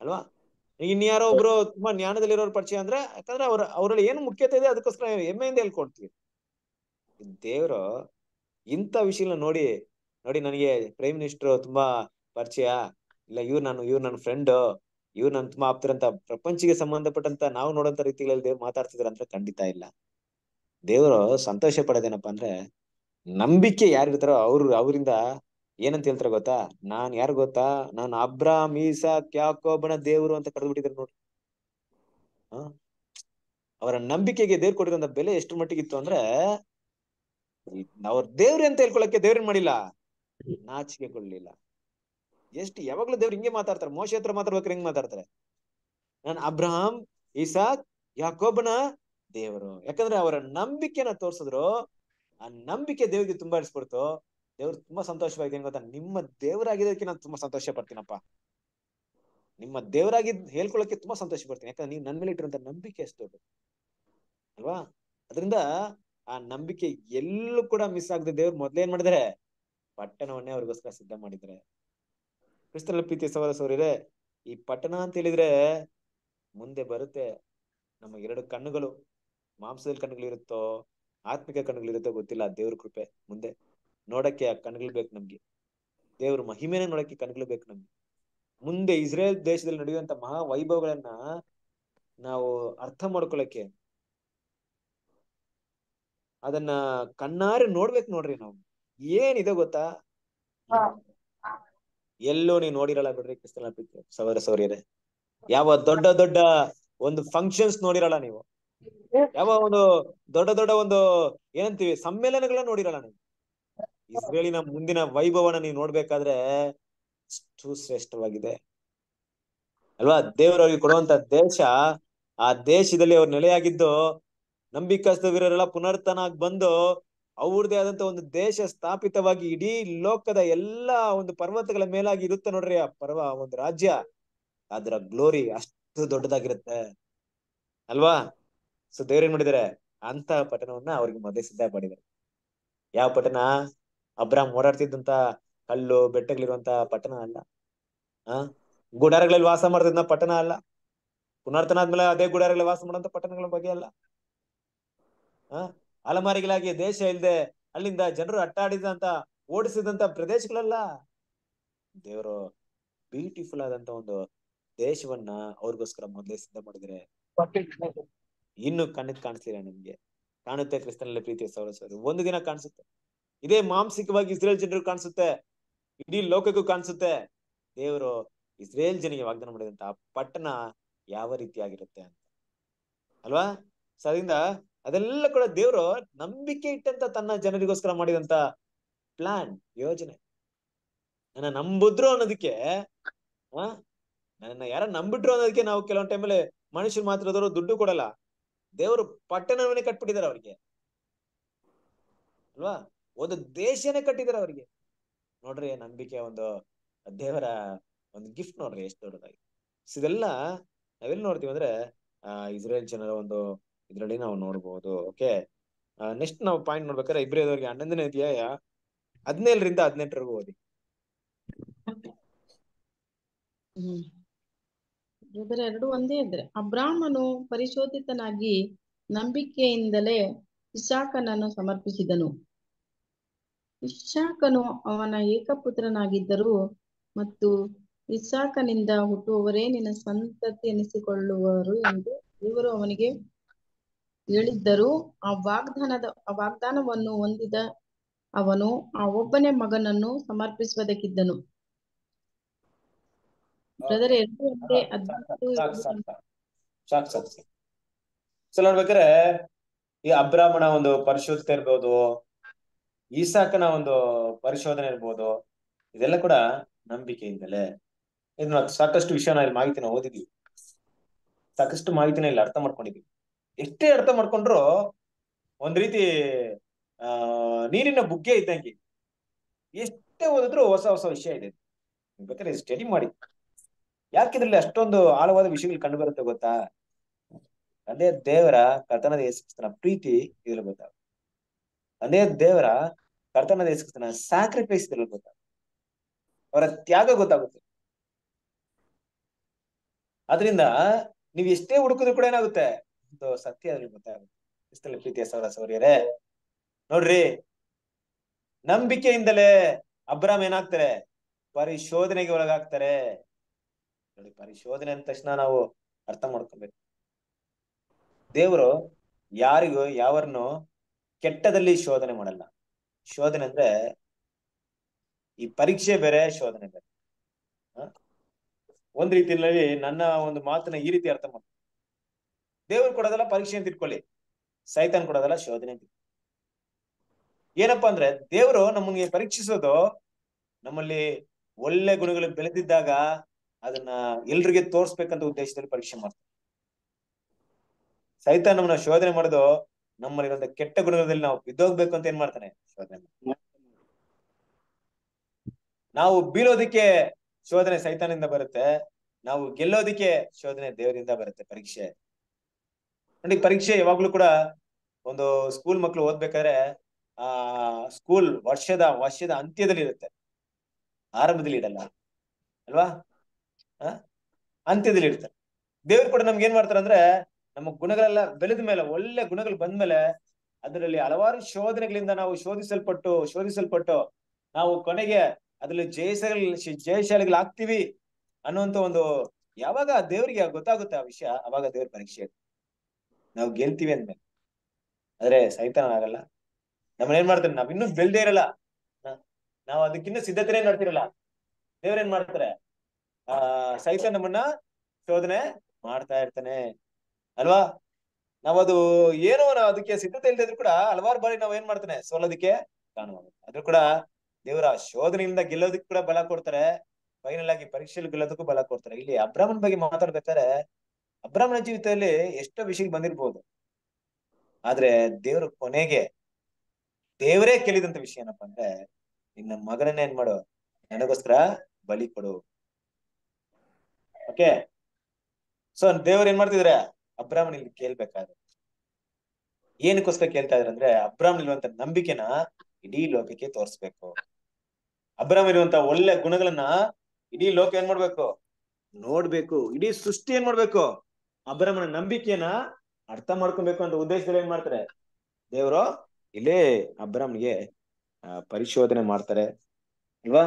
ಅಲ್ವಾ ಇನ್ಯಾರೋ ಒಬ್ರು ತುಂಬಾ ಜ್ಞಾನದಲ್ಲಿರೋ ಪರಿಚಯ ಅಂದ್ರೆ ಯಾಕಂದ್ರೆ ಅವ್ರ ಅವರಲ್ಲಿ ಏನು ಮುಖ್ಯತೆ ಇದೆ ಅದಕ್ಕೋಸ್ಕರ ಹೆಮ್ಮೆಯಿಂದ ಹೇಳ್ಕೊಡ್ತೀವಿ ದೇವ್ರು ಇಂಥ ವಿಷಯ ನೋಡಿ ನೋಡಿ ನನಗೆ ಪ್ರೈಮ್ ಮಿನಿಸ್ಟರ್ ತುಂಬಾ ಪರಿಚಯ ಇಲ್ಲ ಇವ್ರು ನಾನು ಇವ್ರು ನನ್ನ ಫ್ರೆಂಡ್ ಇವ್ರು ನನ್ ತುಂಬಾ ಆಪ್ತಿರಂತ ಪ್ರಪಂಚಕ್ಕೆ ಸಂಬಂಧಪಟ್ಟಂತ ನಾವು ನೋಡಂತ ರೀತಿಗಳಲ್ಲಿ ದೇವ್ರು ಮಾತಾಡ್ತಿದ್ರ ಅಂತ ಖಂಡಿತ ಇಲ್ಲ ದೇವರು ಸಂತೋಷ ಪಡೋದೇನಪ್ಪಾ ಅಂದ್ರೆ ನಂಬಿಕೆ ಯಾರಿರ್ತಾರೋ ಅವ್ರು ಅವರಿಂದ ಏನಂತ ಹೇಳ್ತಾರ ಗೊತ್ತಾ ನಾನ್ ಯಾರು ಗೊತ್ತಾ ನಾನು ಅಬ್ರಾ ಮೀಸಾ ಕ್ಯಾಕೋಬನ ದೇವರು ಅಂತ ಕಡದ ಬಿಟ್ಟಿದ್ರು ನೋಡ್ರಿ ಅವರ ನಂಬಿಕೆಗೆ ದೇವ್ರು ಕೊಟ್ಟಿರೋ ಬೆಲೆ ಎಷ್ಟು ಮಟ್ಟಿಗೆ ಇತ್ತು ಅಂದ್ರೆ ಅವ್ರ ದೇವ್ರಿ ಅಂತ ಹೇಳ್ಕೊಳಕ್ಕೆ ದೇವ್ರೇನ್ ಮಾಡಿಲ್ಲ ನಾಚಿಕೆ ಕೊಡ್ಲಿಲ್ಲ ಎಷ್ಟು ಯಾವಾಗ್ಲೂ ದೇವ್ರು ಹಿಂಗೆ ಮಾತಾಡ್ತಾರೆ ಮೋಶ ಹತ್ರ ಮಾತಾಡ್ಬೇಕಾರೆ ಹಿಂಗ್ ಮಾತಾಡ್ತಾರೆ ನಾನು ಅಬ್ರಹಾಂ ಇಸಾಕ್ ಯಾಕೊಬ್ಬನ ದೇವರು ಯಾಕಂದ್ರೆ ಅವರ ನಂಬಿಕೆನ ತೋರ್ಸಿದ್ರು ಆ ನಂಬಿಕೆ ದೇವ್ರಿಗೆ ತುಂಬಾ ಇಡಿಸ್ಬಿಡ್ತು ದೇವ್ರು ತುಂಬಾ ಸಂತೋಷವಾಗಿದೆ ಏನ್ ಗೊತ್ತಾ ನಿಮ್ಮ ದೇವರಾಗಿದ್ದಕ್ಕೆ ನಾನು ತುಂಬಾ ಸಂತೋಷ ಪಡ್ತೀನಪ್ಪ ನಿಮ್ಮ ದೇವರಾಗಿ ಹೇಳ್ಕೊಳಕ್ಕೆ ತುಂಬಾ ಸಂತೋಷ ಪಡ್ತೀನಿ ಯಾಕಂದ್ರೆ ನೀವು ನನ್ನ ಮೇಲೆ ಇಟ್ಟಿರುವಂತ ನಂಬಿಕೆ ಎಷ್ಟು ಅಲ್ವಾ ಅದರಿಂದ ಆ ನಂಬಿಕೆ ಎಲ್ಲೂ ಕೂಡ ಮಿಸ್ ಆಗದೆ ದೇವ್ರು ಮೊದ್ಲೇನ್ ಮಾಡಿದ್ರೆ ಪಟ್ಟಣವನ್ನೇ ಅವ್ರಿಗೋಸ್ಕರ ಸಿದ್ಧ ಮಾಡಿದ್ರೆ ಕ್ರಿಸ್ತಲ್ ಪ್ರೀತಿ ಸವರ ಈ ಪಟ್ಟಣ ಅಂತ ಹೇಳಿದ್ರೆ ಮುಂದೆ ಬರುತ್ತೆ ನಮ್ಮ ಎರಡು ಕಣ್ಣುಗಳು ಮಾಂಸದಲ್ಲಿ ಇರುತ್ತೋ ಆತ್ಮಿಕ ಇರುತ್ತೋ ಗೊತ್ತಿಲ್ಲ ದೇವ್ರ ಕೃಪೆ ಮುಂದೆ ನೋಡಕ್ಕೆ ಆ ಕಣ್ಗಳು ಬೇಕು ನಮ್ಗೆ ದೇವ್ರ ಮಹಿಮೆನ ನೋಡಕ್ಕೆ ಕಣ್ಗಳು ಬೇಕು ನಮ್ಗೆ ಮುಂದೆ ಇಸ್ರೇಲ್ ದೇಶದಲ್ಲಿ ನಡೆಯುವಂತ ಮಹಾ ವೈಭವಗಳನ್ನ ನಾವು ಅರ್ಥ ಮಾಡ್ಕೊಳಕ್ಕೆ ಅದನ್ನ ಕಣ್ಣಾರೆ ನೋಡ್ಬೇಕು ನೋಡ್ರಿ ನಾವು ಏನಿದೆ ಗೊತ್ತಾ ಎಲ್ಲೋ ನೀವು ನೋಡಿರಲ್ಲ ಬಿಡ್ರಿ ಕ್ರಿಸ್ತನ ಸೌರ ಸೌರ್ಯರೇ ಯಾವ ದೊಡ್ಡ ದೊಡ್ಡ ಒಂದು ಫಂಕ್ಷನ್ಸ್ ನೋಡಿರಲ್ಲ ನೀವು ಯಾವ ಒಂದು ದೊಡ್ಡ ದೊಡ್ಡ ಒಂದು ಏನಂತೀವಿ ಸಮ್ಮೇಳನಗಳ ನೋಡಿರಲ್ಲ ನೀವು ಇಸ್ರೇಲಿನ ಮುಂದಿನ ವೈಭವನ ನೀವು ನೋಡ್ಬೇಕಾದ್ರೆ ಅಷ್ಟು ಶ್ರೇಷ್ಠವಾಗಿದೆ ಅಲ್ವಾ ದೇವರವರಿಗೆ ಕೊಡುವಂತ ದೇಶ ಆ ದೇಶದಲ್ಲಿ ಅವ್ರ ನೆಲೆಯಾಗಿದ್ದು ನಂಬಿಕಸ್ತ ವೀರರೆಲ್ಲ ಪುನರ್ತನಾಗ್ ಬಂದು ಅವ್ರದೇ ಆದಂತ ಒಂದು ದೇಶ ಸ್ಥಾಪಿತವಾಗಿ ಇಡೀ ಲೋಕದ ಎಲ್ಲಾ ಒಂದು ಪರ್ವತಗಳ ಮೇಲಾಗಿ ಇರುತ್ತೆ ನೋಡ್ರಿ ಆ ಪರ್ವ ಒಂದು ರಾಜ್ಯ ಅದರ ಗ್ಲೋರಿ ಅಷ್ಟು ದೊಡ್ಡದಾಗಿರುತ್ತೆ ಅಲ್ವಾ ಸೊ ದೇವ್ರೇನ್ ಮಾಡಿದಾರೆ ಅಂತ ಪಟ್ಟಣವನ್ನ ಅವ್ರಿಗೆ ಮೊದಲೇ ಸಿದ್ಧ ಮಾಡಿದ್ದಾರೆ ಯಾವ ಪಟ್ಟಣ ಅಬ್ರಾಮ್ ಓಡಾಡ್ತಿದ್ದಂತ ಕಲ್ಲು ಬೆಟ್ಟಗಳಿರುವಂತ ಪಟ್ಟಣ ಅಲ್ಲ ಆ ಗುಡಾರಗಳಲ್ಲಿ ವಾಸ ಮಾಡ್ತಿದ್ದ ಪಟ್ಟಣ ಅಲ್ಲ ಪುನರ್ತನ ಆದ್ಮೇಲೆ ಅದೇ ಗುಡಾರಗಳಲ್ಲಿ ವಾಸ ಮಾಡುವಂತ ಪಟ್ಟಣಗಳ ಬಗ್ಗೆ ಅಲ್ಲ ಆ ಅಲೆಮಾರಿಗಳಾಗಿ ದೇಶ ಇಲ್ಲದೆ ಅಲ್ಲಿಂದ ಜನರು ಅಟ್ಟಾಡಿದಂತ ಓಡಿಸಿದಂತ ಪ್ರದೇಶಗಳಲ್ಲ ದೇವರು ಬ್ಯೂಟಿಫುಲ್ ಆದಂತ ಒಂದು ದೇಶವನ್ನ ಅವ್ರಿಗೋಸ್ಕರ ಮೊದಲೇ ಸಿದ್ಧ ಮಾಡಿದ್ರೆ ಇನ್ನು ಕಣ್ಣಿಗೆ ಕಾಣಿಸ್ಲಿಲ್ಲ ನಿಮ್ಗೆ ಕಾಣುತ್ತೆ ಕ್ರಿಸ್ತನಲ್ಲಿ ಪ್ರೀತಿಯ ಸೌರಸೋದು ಒಂದು ದಿನ ಕಾಣಿಸುತ್ತೆ ಇದೇ ಮಾಂಸಿಕವಾಗಿ ಇಸ್ರೇಲ್ ಜನರು ಕಾಣಿಸುತ್ತೆ ಇಡೀ ಲೋಕಕ್ಕೂ ಕಾಣಿಸುತ್ತೆ ದೇವರು ಇಸ್ರೇಲ್ ಜನಿಗೆ ವಾಗ್ದಾನ ಮಾಡಿದಂತ ಪಟ್ಟಣ ಯಾವ ರೀತಿಯಾಗಿರುತ್ತೆ ಅಂತ ಅಲ್ವಾ ಸೊ ಅದರಿಂದ ಅದೆಲ್ಲ ಕೂಡ ದೇವರು ನಂಬಿಕೆ ಇಟ್ಟಂತ ತನ್ನ ಜನರಿಗೋಸ್ಕರ ಮಾಡಿದಂತ ಪ್ಲಾನ್ ಯೋಜನೆ ನನ್ನ ನಂಬಿದ್ರು ಅನ್ನೋದಕ್ಕೆ ಆ ನನ್ನ ಯಾರ ನಂಬಿಟ್ರು ಅನ್ನೋದಕ್ಕೆ ನಾವು ಕೆಲವೊಂದು ಟೈಮಲ್ಲಿ ಮನುಷ್ಯರು ಮಾತ್ರದವರು ದುಡ್ಡು ಕೊಡಲ್ಲ ದೇವರು ಪಟ್ಟಣವನ್ನೇ ಕಟ್ಬಿಟ್ಟಿದ್ದಾರೆ ಅವ್ರಿಗೆ ಅಲ್ವಾ ಒಂದು ದೇಶನೇ ಕಟ್ಟಿದ್ದಾರೆ ಅವ್ರಿಗೆ ನೋಡ್ರಿ ನಂಬಿಕೆ ಒಂದು ದೇವರ ಒಂದು ಗಿಫ್ಟ್ ನೋಡ್ರಿ ಎಷ್ಟು ದೊಡ್ಡದಾಗಿ ಇದೆಲ್ಲ ನಾವೆಲ್ಲಿ ನೋಡ್ತೀವಿ ಅಂದ್ರೆ ಇಸ್ರೇಲ್ ಜನರ ಒಂದು ಇದರಲ್ಲಿ ನಾವು ನೋಡಬಹುದು ಓಕೆ ನೆಕ್ಸ್ಟ್ ನಾವು ಪಾಯಿಂಟ್ ನೋಡ್ಬೇಕಾದ್ರೆ ಇಬ್ರೇದವ್ರಿಗೆ ಹನ್ನೊಂದನೇ ಅಧ್ಯಾಯ ಹದಿನೇಳರಿಂದ ಹದಿನೆಂಟರಿಗೂ ಓದಿ ಇದರ ಎರಡು ಒಂದೇ ಇದ್ರೆ ಅಬ್ರಾಹ್ಮನು ಪರಿಶೋಧಿತನಾಗಿ ನಂಬಿಕೆಯಿಂದಲೇ ಇಶಾಕನನ್ನು ಸಮರ್ಪಿಸಿದನು ಇಶಾಕನು ಅವನ ಏಕಪುತ್ರನಾಗಿದ್ದರು ಮತ್ತು ಇಸಾಕನಿಂದ ಹುಟ್ಟುವವರೇ ನಿನ್ನ ಸಂತತಿ ಎನಿಸಿಕೊಳ್ಳುವರು ಎಂದು ಇವರು ಅವನಿಗೆ ಹೇಳಿದ್ದರು ಆ ವಾಗ್ದಾನದ ಆ ವಾಗ್ದಾನವನ್ನು ಹೊಂದಿದ ಅವನು ಆ ಒಬ್ಬನೇ ಮಗನನ್ನು ಸಮರ್ಪಿಸುವುದಕ್ಕಿದ್ದನು ಸೊ ಈ ಅಬ್ರಾಹ್ಮಣ ಒಂದು ಪರಿಶೋಧಕ ಇರ್ಬೋದು ಈಸಾಕನ ಒಂದು ಪರಿಶೋಧನೆ ಇರ್ಬೋದು ಇದೆಲ್ಲ ಕೂಡ ನಂಬಿಕೆಯಿಂದಲೇ ಇದನ್ನ ಸಾಕಷ್ಟು ವಿಷಯ ನಾವು ಇಲ್ಲಿ ಮಾಹಿತಿನ ಓದಿದ್ವಿ ಸಾಕಷ್ಟು ಮಾಹಿತಿನ ಇಲ್ಲಿ ಅರ್ಥ ಮಾಡ್ಕೊಂಡಿದ್ವಿ ಎಷ್ಟೇ ಅರ್ಥ ಮಾಡ್ಕೊಂಡ್ರು ಒಂದ್ ರೀತಿ ಆ ನೀರಿನ ಬುಗ್ಗೆ ಇದ್ದಂಗೆ ಎಷ್ಟೇ ಓದಿದ್ರು ಹೊಸ ಹೊಸ ವಿಷಯ ಇದೆ ಬೇಕಾದ್ರೆ ಸ್ಟಡಿ ಮಾಡಿ ಇದ್ರಲ್ಲಿ ಅಷ್ಟೊಂದು ಆಳವಾದ ವಿಷಯಗಳು ಕಂಡು ಬರುತ್ತೆ ಗೊತ್ತಾ ಅದೇ ದೇವರ ಕರ್ತನದ ಯೇಸುಕ್ರಿಸ್ತನ ಪ್ರೀತಿ ಇದ್ರಲ್ಲಿ ಗೊತ್ತಾಗ ಅದೇ ದೇವರ ಕರ್ತನದ ಯೇಸುಕ್ರಿಸ್ತನ ಸ್ಯಾಕ್ರಿಫೈಸ್ ಇದ್ರಲ್ಲಿ ಗೊತ್ತಾಗ ಅವರ ತ್ಯಾಗ ಗೊತ್ತಾಗುತ್ತೆ ಅದರಿಂದ ನೀವು ಎಷ್ಟೇ ಹುಡುಕಿದ್ರು ಕೂಡ ಏನಾಗುತ್ತೆ ಸತ್ಯ ಅದ್ರಲ್ಲಿ ಗೊತ್ತಾಗುತ್ತೆ ಇಷ್ಟಲ್ಲಿ ಪ್ರೀತಿಯ ಸೌರ ಸೌರ್ಯರೇ ನೋಡ್ರಿ ನಂಬಿಕೆಯಿಂದಲೇ ಅಬ್ರಾಮ್ ಏನಾಗ್ತಾರೆ ಪರಿಶೋಧನೆಗೆ ಒಳಗಾಗ್ತಾರೆ ನೋಡಿ ಪರಿಶೋಧನೆ ಅಂದ ತಕ್ಷಣ ನಾವು ಅರ್ಥ ಮಾಡ್ಕೊಬೇಕು ದೇವರು ಯಾರಿಗೂ ಯಾವನ್ನು ಕೆಟ್ಟದಲ್ಲಿ ಶೋಧನೆ ಮಾಡಲ್ಲ ಶೋಧನೆ ಅಂದ್ರೆ ಈ ಪರೀಕ್ಷೆ ಬೇರೆ ಶೋಧನೆ ಬೇರೆ ಒಂದ್ ರೀತಿಯಲ್ಲಿ ನನ್ನ ಒಂದು ಮಾತನ್ನ ಈ ರೀತಿ ಅರ್ಥ ಮಾಡ್ತಾರೆ ದೇವರು ಕೊಡೋದಲ್ಲ ಪರೀಕ್ಷೆ ಅಂತ ಇಟ್ಕೊಳ್ಳಿ ಸೈತಾನ್ ಕೊಡೋದಲ್ಲ ಶೋಧನೆ ಅಂತ ಏನಪ್ಪಾ ಅಂದ್ರೆ ದೇವರು ನಮ್ಮನ್ಗೆ ಪರೀಕ್ಷಿಸೋದು ನಮ್ಮಲ್ಲಿ ಒಳ್ಳೆ ಗುಣಗಳು ಬೆಳೆದಿದ್ದಾಗ ಅದನ್ನ ಎಲ್ರಿಗೆ ತೋರ್ಸ್ಬೇಕಂತ ಉದ್ದೇಶದಲ್ಲಿ ಪರೀಕ್ಷೆ ಮಾಡ್ತಾರೆ ಸೈತಾನ್ ನಮ್ಮನ್ನ ಶೋಧನೆ ಮಾಡೋದು ಒಂದು ಕೆಟ್ಟ ಗುಣಗಳಲ್ಲಿ ನಾವು ಬಿದ್ದೋಗ್ಬೇಕು ಅಂತ ಏನ್ ಮಾಡ್ತಾನೆ ಶೋಧನೆ ನಾವು ಬೀಳೋದಿಕ್ಕೆ ಶೋಧನೆ ಸೈತಾನಿಂದ ಬರುತ್ತೆ ನಾವು ಗೆಲ್ಲೋದಿಕ್ಕೆ ಶೋಧನೆ ದೇವರಿಂದ ಬರುತ್ತೆ ಪರೀಕ್ಷೆ ನನಗೆ ಪರೀಕ್ಷೆ ಯಾವಾಗ್ಲೂ ಕೂಡ ಒಂದು ಸ್ಕೂಲ್ ಮಕ್ಕಳು ಓದ್ಬೇಕಾದ್ರೆ ಆ ಸ್ಕೂಲ್ ವರ್ಷದ ವರ್ಷದ ಅಂತ್ಯದಲ್ಲಿ ಇರುತ್ತೆ ಆರಂಭದಲ್ಲಿ ಇಡಲ್ಲ ಅಲ್ವಾ ಅಂತ್ಯದಲ್ಲಿ ಇರ್ತಾರೆ ದೇವ್ರು ಕೂಡ ನಮ್ಗೆ ಏನ್ ಮಾಡ್ತಾರೆ ಅಂದ್ರೆ ನಮ್ಮ ಗುಣಗಳೆಲ್ಲ ಬೆಳೆದ ಮೇಲೆ ಒಳ್ಳೆ ಗುಣಗಳು ಬಂದ್ಮೇಲೆ ಅದರಲ್ಲಿ ಹಲವಾರು ಶೋಧನೆಗಳಿಂದ ನಾವು ಶೋಧಿಸಲ್ಪಟ್ಟು ಶೋಧಿಸಲ್ಪಟ್ಟು ನಾವು ಕೊನೆಗೆ ಅದ್ರಲ್ಲಿ ಜಯಶಾಲ ಜಯಶಾಲಿಗಳಾಗ್ತೀವಿ ಅನ್ನುವಂತ ಒಂದು ಯಾವಾಗ ದೇವರಿಗೆ ಗೊತ್ತಾಗುತ್ತೆ ಆ ವಿಷಯ ಅವಾಗ ದೇವ್ರ ಪರೀಕ್ಷೆ ನಾವು ಗೆಲ್ತೀವಿ ಅಂದ್ಮೇಲೆ ಆದ್ರೆ ಸೈತಾನ ಆಗಲ್ಲ ನಮ್ಮನ್ನ ಏನ್ ಮಾಡ್ತಾರೆ ನಾವ್ ಇನ್ನೂ ಬೆಳ್ದೇ ಇರಲ್ಲ ನಾವ್ ಅದಕ್ಕಿನ್ನೂ ಸಿದ್ಧತೆನೇ ದೇವ್ರ ಏನ್ ಮಾಡ್ತಾರೆ ಆ ಸೈತಾನ ನಮ್ಮನ್ನ ಶೋಧನೆ ಮಾಡ್ತಾ ಇರ್ತಾನೆ ಅಲ್ವಾ ನಾವದು ಏನೋ ನಾವು ಅದಕ್ಕೆ ಸಿದ್ಧತೆ ಇಲ್ದಿದ್ರು ಕೂಡ ಹಲವಾರು ಬಾರಿ ನಾವ್ ಏನ್ ಮಾಡ್ತಾನೆ ಸೋಲೋದಕ್ಕೆ ಕಾಣುವ ಅದ್ರ ಕೂಡ ದೇವರ ಶೋಧನೆಯಿಂದ ಗೆಲ್ಲೋದಕ್ಕೆ ಕೂಡ ಬಲ ಕೊಡ್ತಾರೆ ಫೈನಲ್ ಆಗಿ ಪರೀಕ್ಷೆಯಲ್ಲಿ ಗೆಲ್ಲೋದಕ್ಕೂ ಬಲ ಕೊಡ್ತಾರೆ ಇಲ್ಲಿ ಅಬ್ರಾಹ್ಮನ್ ಬಗ್ಗೆ ಮಾತಾಡ್ಬೇಕಾದ್ರೆ ಅಬ್ರಾಹ್ಮಣ ಜೀವಿತದಲ್ಲಿ ಎಷ್ಟೋ ವಿಷಯ ಬಂದಿರ್ಬೋದು ಆದ್ರೆ ದೇವ್ರ ಕೊನೆಗೆ ದೇವರೇ ಕೇಳಿದಂತ ವಿಷಯ ಏನಪ್ಪಾ ಅಂದ್ರೆ ನಿನ್ನ ಮಗನನ್ನ ಏನ್ ಮಾಡು ನನಗೋಸ್ಕರ ಬಲಿ ಕೊಡು ಓಕೆ ಸೊ ದೇವ್ರ ಏನ್ ಮಾಡ್ತಿದ್ರೆ ಅಬ್ರಾಹ್ಮಣ ಇಲ್ಲಿ ಕೇಳ್ಬೇಕಾದ್ರೆ ಏನಕ್ಕೋಸ್ಕರ ಕೇಳ್ತಾ ಇದ್ರೆ ಅಂದ್ರೆ ಅಬ್ರಾಹ್ಮಣ ಇರುವಂತ ನಂಬಿಕೆನ ಇಡೀ ಲೋಕಕ್ಕೆ ತೋರಿಸ್ಬೇಕು ಅಬ್ರಾಹ್ಮ ಇರುವಂತ ಒಳ್ಳೆ ಗುಣಗಳನ್ನ ಇಡೀ ಲೋಕ ಏನ್ ಮಾಡ್ಬೇಕು ನೋಡ್ಬೇಕು ಇಡೀ ಸೃಷ್ಟಿ ಏನ್ ಮಾಡ್ಬೇಕು ಅಬ್ರಹ್ಮನ ನಂಬಿಕೆಯನ್ನ ಅರ್ಥ ಮಾಡ್ಕೊಬೇಕು ಅಂತ ಉದ್ದೇಶದಲ್ಲಿ ಏನ್ ಮಾಡ್ತಾರೆ ದೇವ್ರು ಇಲ್ಲೇ ಆ ಪರಿಶೋಧನೆ ಮಾಡ್ತಾರೆ ಅಲ್ವಾ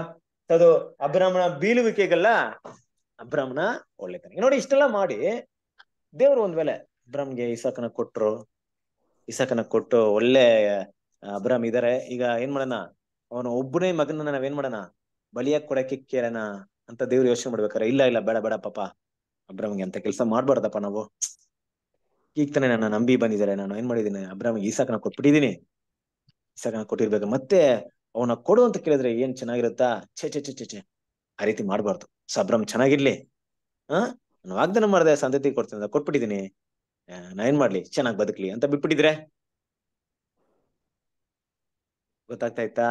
ಅದು ಅಬ್ರಾಹ್ಮಣ ಬೀಳುವಿಕೆಗೆಲ್ಲ ಅಬ್ರಾಹ್ಮಣ ಒಳ್ಳೆತನ ನೋಡಿ ಇಷ್ಟೆಲ್ಲ ಮಾಡಿ ದೇವ್ರು ಒಂದ್ ವೇಳೆ ಅಬ್ರಾಹ್ಮ್ಗೆ ಇಸಾಕನ ಕೊಟ್ರು ಇಸಾಕನ ಕೊಟ್ಟು ಒಳ್ಳೆ ಅಬ್ರಾಹ್ಮ್ ಇದಾರೆ ಈಗ ಏನ್ ಮಾಡೋಣ ಅವನ ಒಬ್ಬನೇ ಮಗನನ್ನ ನಾವೇನ್ ಮಾಡೋಣ ಬಲಿಯಾಗಿ ಕೊಡಕ್ಕೆ ಕೇಳೋಣ ಅಂತ ದೇವ್ರು ಯೋಚನೆ ಮಾಡ್ಬೇಕಾರೆ ಇಲ್ಲ ಇಲ್ಲ ಬೇಡ ಬೇಡ ಪಾಪ ಅಬ್ರಾಮ್ಗೆ ಅಂತ ಕೆಲಸ ಮಾಡ್ಬಾರ್ದಪ್ಪ ನಾವು ಈಗ ತಾನೆ ನನ್ನ ನಂಬಿ ಬಂದಿದ್ದಾರೆ ನಾನು ಏನ್ ಮಾಡಿದ್ದೀನಿ ಅಬ್ರಾಮ್ಗೆ ಈಸಾಕನ ಕೊಟ್ಬಿಟ್ಟಿದೀನಿ ಈಸಾಕನ ಕೊಟ್ಟಿರ್ಬೇಕು ಮತ್ತೆ ಅವನ ಕೊಡು ಅಂತ ಕೇಳಿದ್ರೆ ಏನ್ ಚೆನ್ನಾಗಿರುತ್ತಾ ಛೇ ಛೆ ಛೆ ಛೆ ಆ ರೀತಿ ಮಾಡ್ಬಾರ್ದು ಸೊ ಚೆನ್ನಾಗಿರ್ಲಿ ಹಾ ನಾನು ವಾಗ್ದಾನ ಮಾಡಿದೆ ಸಂತತಿ ಕೊಡ್ತೀನಿ ಅಂತ ಕೊಟ್ಬಿಟ್ಟಿದೀನಿ ನಾ ಏನ್ ಮಾಡ್ಲಿ ಚೆನ್ನಾಗಿ ಬದುಕ್ಲಿ ಅಂತ ಬಿಟ್ಬಿಟ್ಟಿದ್ರೆ ಗೊತ್ತಾಗ್ತಾ ಇತ್ತಾ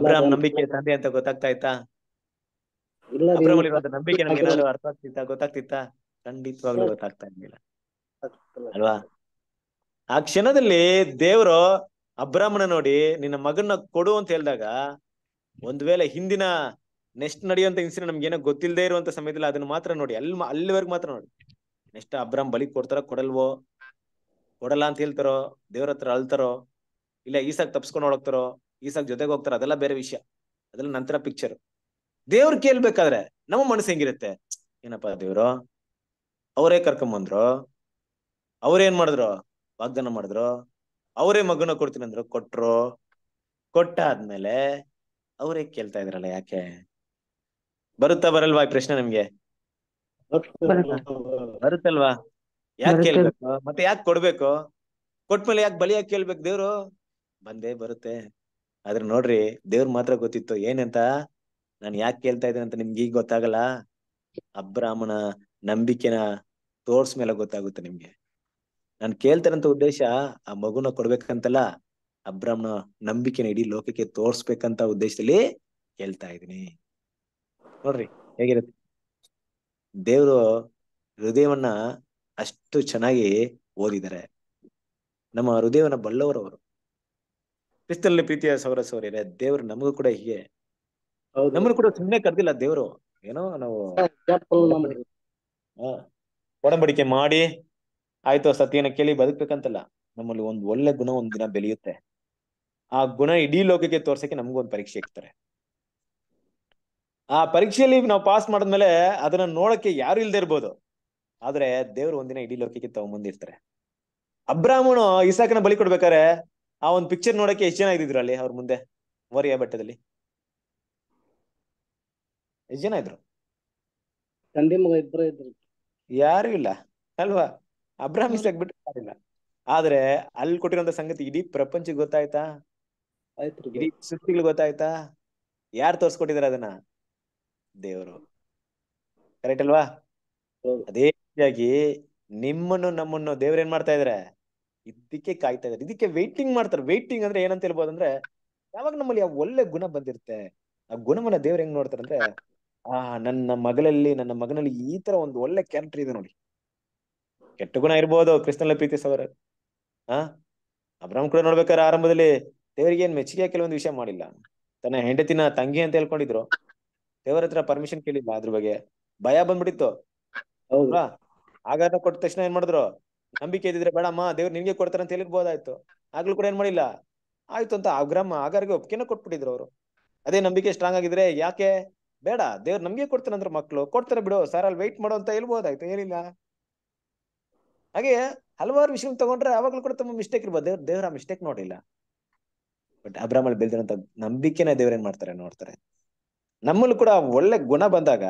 ಅಬ್ರಾಮ್ ನಂಬಿಕೆ ತಂದೆ ಅಂತ ಗೊತ್ತಾಗ್ತಾ ಇತ್ತಾ ನಂಬಿಕೆ ಅರ್ಥ ಗೊತ್ತಾಗ್ತಿತ್ತಾ ಖಂಡಿತವಾಗ್ಲೂ ಗೊತ್ತಾಗ್ತಾ ಇರ್ಲಿಲ್ಲ ಅಲ್ವಾ ಆ ಕ್ಷಣದಲ್ಲಿ ದೇವರು ಅಬ್ರಾಹ್ಮಣ ನೋಡಿ ನಿನ್ನ ಮಗನ ಕೊಡು ಅಂತ ಹೇಳಿದಾಗ ಒಂದ್ ವೇಳೆ ಹಿಂದಿನ ನೆಕ್ಸ್ಟ್ ನಡೆಯುವಂತ ಇನ್ಸಿಡೆಂಟ್ ನಮ್ಗೆ ಏನೋ ಗೊತ್ತಿಲ್ಲದೆ ಇರುವಂತ ಸಮಯದಲ್ಲಿ ಅದನ್ನ ಮಾತ್ರ ನೋಡಿ ಅಲ್ಲಿ ಅಲ್ಲಿವರೆಗೂ ಮಾತ್ರ ನೋಡಿ ನೆಕ್ಸ್ಟ್ ಅಬ್ರಾಮ್ ಬಲಿ ಕೊಡ್ತಾರ ಕೊಡಲ್ವೋ ಕೊಡಲ್ಲ ಅಂತ ಹೇಳ್ತಾರೋ ದೇವ್ರ ಹತ್ರ ಅಳ್ತಾರೋ ಇಲ್ಲ ಈಸಾಗ್ ತಪ್ಸ್ಕೊಂಡು ಹೋಗ್ತಾರೋ ಈಸಾಗ್ ಜೊತೆಗೆ ಹೋಗ್ತಾರೋ ಅದೆಲ್ಲ ಬೇರೆ ವಿಷಯ ಅದೆಲ್ಲ ನಂತರ ಪಿಕ್ಚರ್ ದೇವ್ರ ಕೇಳ್ಬೇಕಾದ್ರೆ ನಮ್ಮ ಮನಸ್ಸು ಹೆಂಗಿರುತ್ತೆ ಏನಪ್ಪಾ ದೇವ್ರು ಅವರೇ ಕರ್ಕೊಂಬಂದ್ರು ಅವ್ರೇನ್ ಮಾಡಿದ್ರು ವಾಗ್ದಾನ ಮಾಡಿದ್ರು ಅವರೇ ಮಗನ ಕೊಡ್ತೀನಿ ಅಂದ್ರು ಕೊಟ್ರು ಕೊಟ್ಟಾದ್ಮೇಲೆ ಅವರೇ ಕೇಳ್ತಾ ಇದ್ರಲ್ಲ ಯಾಕೆ ಬರುತ್ತಾ ಬರಲ್ವಾ ಈ ಪ್ರಶ್ನೆ ನಿಮ್ಗೆ ಬರುತ್ತಲ್ವಾ ಯಾಕೆ ಕೇಳ್ಬೇಕು ಮತ್ತೆ ಯಾಕೆ ಕೊಡ್ಬೇಕು ಕೊಟ್ಮೇಲೆ ಯಾಕೆ ಬಲಿಯಾಗಿ ಕೇಳ್ಬೇಕು ದೇವ್ರು ಬಂದೇ ಬರುತ್ತೆ ಆದ್ರೆ ನೋಡ್ರಿ ದೇವ್ರ ಮಾತ್ರ ಗೊತ್ತಿತ್ತು ಏನಂತ ನಾನು ಯಾಕೆ ಕೇಳ್ತಾ ಇದ್ದೇನೆ ಅಂತ ನಿಮ್ಗೆ ಈಗ ಗೊತ್ತಾಗಲ್ಲ ಅಬ್ರಾಹ್ಮಣ ನಂಬಿಕೆನ ತೋರ್ಸ್ ಮೇಲೆ ಗೊತ್ತಾಗುತ್ತೆ ನಿಮ್ಗೆ ನಾನು ಕೇಳ್ತಾರಂತ ಉದ್ದೇಶ ಆ ಮಗುನ ಕೊಡ್ಬೇಕಂತಲ್ಲ ಅಬ್ರಾಹ್ಮಣ ನಂಬಿಕೆನ ಇಡೀ ಲೋಕಕ್ಕೆ ತೋರ್ಸ್ಬೇಕಂತ ಉದ್ದೇಶದಲ್ಲಿ ಕೇಳ್ತಾ ಇದ್ದೀನಿ ನೋಡ್ರಿ ಹೇಗಿರುತ್ತೆ ದೇವರು ಹೃದಯವನ್ನ ಅಷ್ಟು ಚೆನ್ನಾಗಿ ಓದಿದ್ದಾರೆ ನಮ್ಮ ಹೃದಯವನ್ನ ಬಳ್ಳವರವರು ಕ್ರಿಸ್ತಲ್ಲಿ ಪ್ರೀತಿಯ ಸೌರ ಸೌರ್ಯರೇ ದೇವರು ನಮಗೂ ಕೂಡ ಹೀಗೆ ನಮ್ಮನ್ನು ಕೂಡ ಸುಮ್ಮನೆ ಕರೆದಿಲ್ಲ ದೇವರು ಏನೋ ನಾವು ಒಡಂಬಡಿಕೆ ಮಾಡಿ ಆಯ್ತು ಸತ್ಯನ ಕೇಳಿ ಬದುಕ್ಬೇಕಂತಲ್ಲ ನಮ್ಮಲ್ಲಿ ಒಂದ್ ಒಳ್ಳೆ ಗುಣ ಒಂದ್ ದಿನ ಬೆಳೆಯುತ್ತೆ ಆ ಗುಣ ಇಡೀ ಲೋಕಕ್ಕೆ ತೋರ್ಸಕ್ಕೆ ನಮ್ಗೊಂದು ಒಂದು ಪರೀಕ್ಷೆ ಇಕ್ತಾರೆ ಆ ಪರೀಕ್ಷೆಯಲ್ಲಿ ನಾವು ಪಾಸ್ ಮಾಡಿದ್ಮೇಲೆ ಅದನ್ನ ನೋಡಕ್ಕೆ ಯಾರು ಇಲ್ದೇ ಇರ್ಬೋದು ಆದ್ರೆ ದೇವ್ರು ಒಂದಿನ ಇಡೀ ಲೋಕಕ್ಕೆ ತಗೊಂಬಂದಿರ್ತಾರೆ ಅಬ್ರಾಹ್ಮಣು ಇಸಾಕನ ಬಲಿ ಕೊಡ್ಬೇಕಾರೆ ಆ ಒಂದ್ ಪಿಕ್ಚರ್ ನೋಡಕ್ಕೆ ಎಷ್ಟು ಜನ ಇದ್ದಿದ್ರು ಅಲ್ಲಿ ಅವ್ರ ಮುಂದೆ ಮೋರಿಯಾ ಬೆಟ್ಟದಲ್ಲಿ ಎಷ್ಟು ಜನ ಇದ್ರು ತಂದೆ ಮಗ ಇಬ್ಬರು ಇದ್ರು ಯಾರು ಇಲ್ಲ ಅಲ್ವಾ ಅಬ್ರಾಹ್ಮ್ ಇಸಾಕ್ ಬಿಟ್ಟು ಯಾರಿಲ್ಲ ಆದ್ರೆ ಅಲ್ಲಿ ಕೊಟ್ಟಿರೋಂತ ಸಂಗತಿ ಇಡೀ ಪ್ರಪಂಚಕ್ಕೆ ಗೊತ್ತಾಯ್ತಾ ಇಡೀ ಸೃಷ್ಟಿಗಳು ಗೊತ್ತಾಯ್ತಾ ಯಾರು ತೋರ್ಸ್ಕೊಟ್ಟಿದಾರೆ ಅದನ್ನ ದೇವರು ಕರೆಕ್ಟ್ ಅಲ್ವಾ ಅದೇ ರೀತಿಯಾಗಿ ನಿಮ್ಮನ್ನು ನಮ್ಮನ್ನು ದೇವ್ರ ಏನ್ ಮಾಡ್ತಾ ಇದಾರೆ ಇದಕ್ಕೆ ಕಾಯ್ತಾ ಇದಾರೆ ಇದಕ್ಕೆ ವೇಟಿಂಗ್ ಮಾಡ್ತಾರೆ ವೇಟಿಂಗ್ ಅಂದ್ರೆ ಏನಂತ ಹೇಳ್ಬೋದಂದ್ರೆ ಯಾವಾಗ ನಮ್ಮಲ್ಲಿ ಯಾವ ಒಳ್ಳೆ ಗುಣ ಬಂದಿರುತ್ತೆ ಆ ಗುಣವನ್ನ ದೇವ್ರ ಹೆಂಗ್ ನೋಡ್ತಾರಂದ್ರೆ ಆ ನನ್ನ ಮಗಳಲ್ಲಿ ನನ್ನ ಮಗನಲ್ಲಿ ಈ ತರ ಒಂದು ಒಳ್ಳೆ ಕ್ಯಾರೆಕ್ಟರ್ ಇದೆ ನೋಡಿ ಕೆಟ್ಟ ಗುಣ ಇರ್ಬೋದು ಕೃಷ್ಣಲ್ಲ ಪ್ರೀತಿಸ್ ಅವರ ಆ ಅಬ್ರಾಮ್ ಕೂಡ ನೋಡ್ಬೇಕಾದ್ರೆ ಆರಂಭದಲ್ಲಿ ದೇವರಿಗೆ ಏನ್ ಮೆಚ್ಚುಗೆ ಕೆಲವೊಂದು ವಿಷಯ ಮಾಡಿಲ್ಲ ತನ್ನ ಹೆಂಡತಿನ ತಂಗಿ ಅಂತ ಹೇಳ್ಕೊಂಡಿದ್ರು ದೇವರ ಹತ್ರ ಪರ್ಮಿಷನ್ ಕೇಳಿಲ್ಲ ಅದ್ರ ಬಗ್ಗೆ ಭಯ ಬಂದ್ಬಿಟ್ಟಿತ್ತು ಹೌದಾ ಆಗಾರ ಕೊಟ್ಟ ತಕ್ಷಣ ಏನ್ ಮಾಡಿದ್ರು ನಂಬಿಕೆ ಇದ್ದಿದ್ರೆ ಬೇಡಮ್ಮ ದೇವ್ರು ನಿನ್ಗೆ ಕೊಡ್ತಾರಂತ ಅಂತ ಹೇಳಿರ್ಬೋದಾಯ್ತು ಆಗ್ಲೂ ಕೂಡ ಏನ್ ಮಾಡಿಲ್ಲ ಆಯ್ತು ಅಂತ ಅಗ್ರಾಮ ಆಗಾರ್ಗೆ ಒಪ್ಪಿಗೆನ ಕೊಟ್ಬಿಟ್ಟಿದ್ರು ಅವರು ಅದೇ ನಂಬಿಕೆ ಸ್ಟ್ರಾಂಗ್ ಆಗಿದ್ರೆ ಯಾಕೆ ಬೇಡ ದೇವ್ರು ನಮ್ಗೆ ಅಂದ್ರೆ ಮಕ್ಕಳು ಕೊಡ್ತಾರೆ ಬಿಡು ಸರ್ ಅಲ್ಲಿ ವೆಯ್ಟ್ ಮಾಡೋ ಅಂತ ಹೇಳ್ಬೋದಾಯ್ತು ಏನಿಲ್ಲ ಹಾಗೆ ಹಲವಾರು ವಿಷಯ ತಗೊಂಡ್ರೆ ಆವಾಗಲೂ ಕೂಡ ತುಂಬಾ ಮಿಸ್ಟೇಕ್ ಇರ್ಬೋದು ದೇವ್ರ ದೇವ್ರ ಮಿಸ್ಟೇಕ್ ನೋಡಿಲ್ಲ ಬಟ್ ಅಬ್ರಾಹ್ಮಲ್ ಬೆಳೆದಿರೋಂತ ನಂಬಿಕೆನ ದೇವ್ರೇನ್ ಮಾಡ್ತಾರೆ ನೋಡ್ತಾರೆ ನಮ್ಮಲ್ಲೂ ಕೂಡ ಒಳ್ಳೆ ಗುಣ ಬಂದಾಗ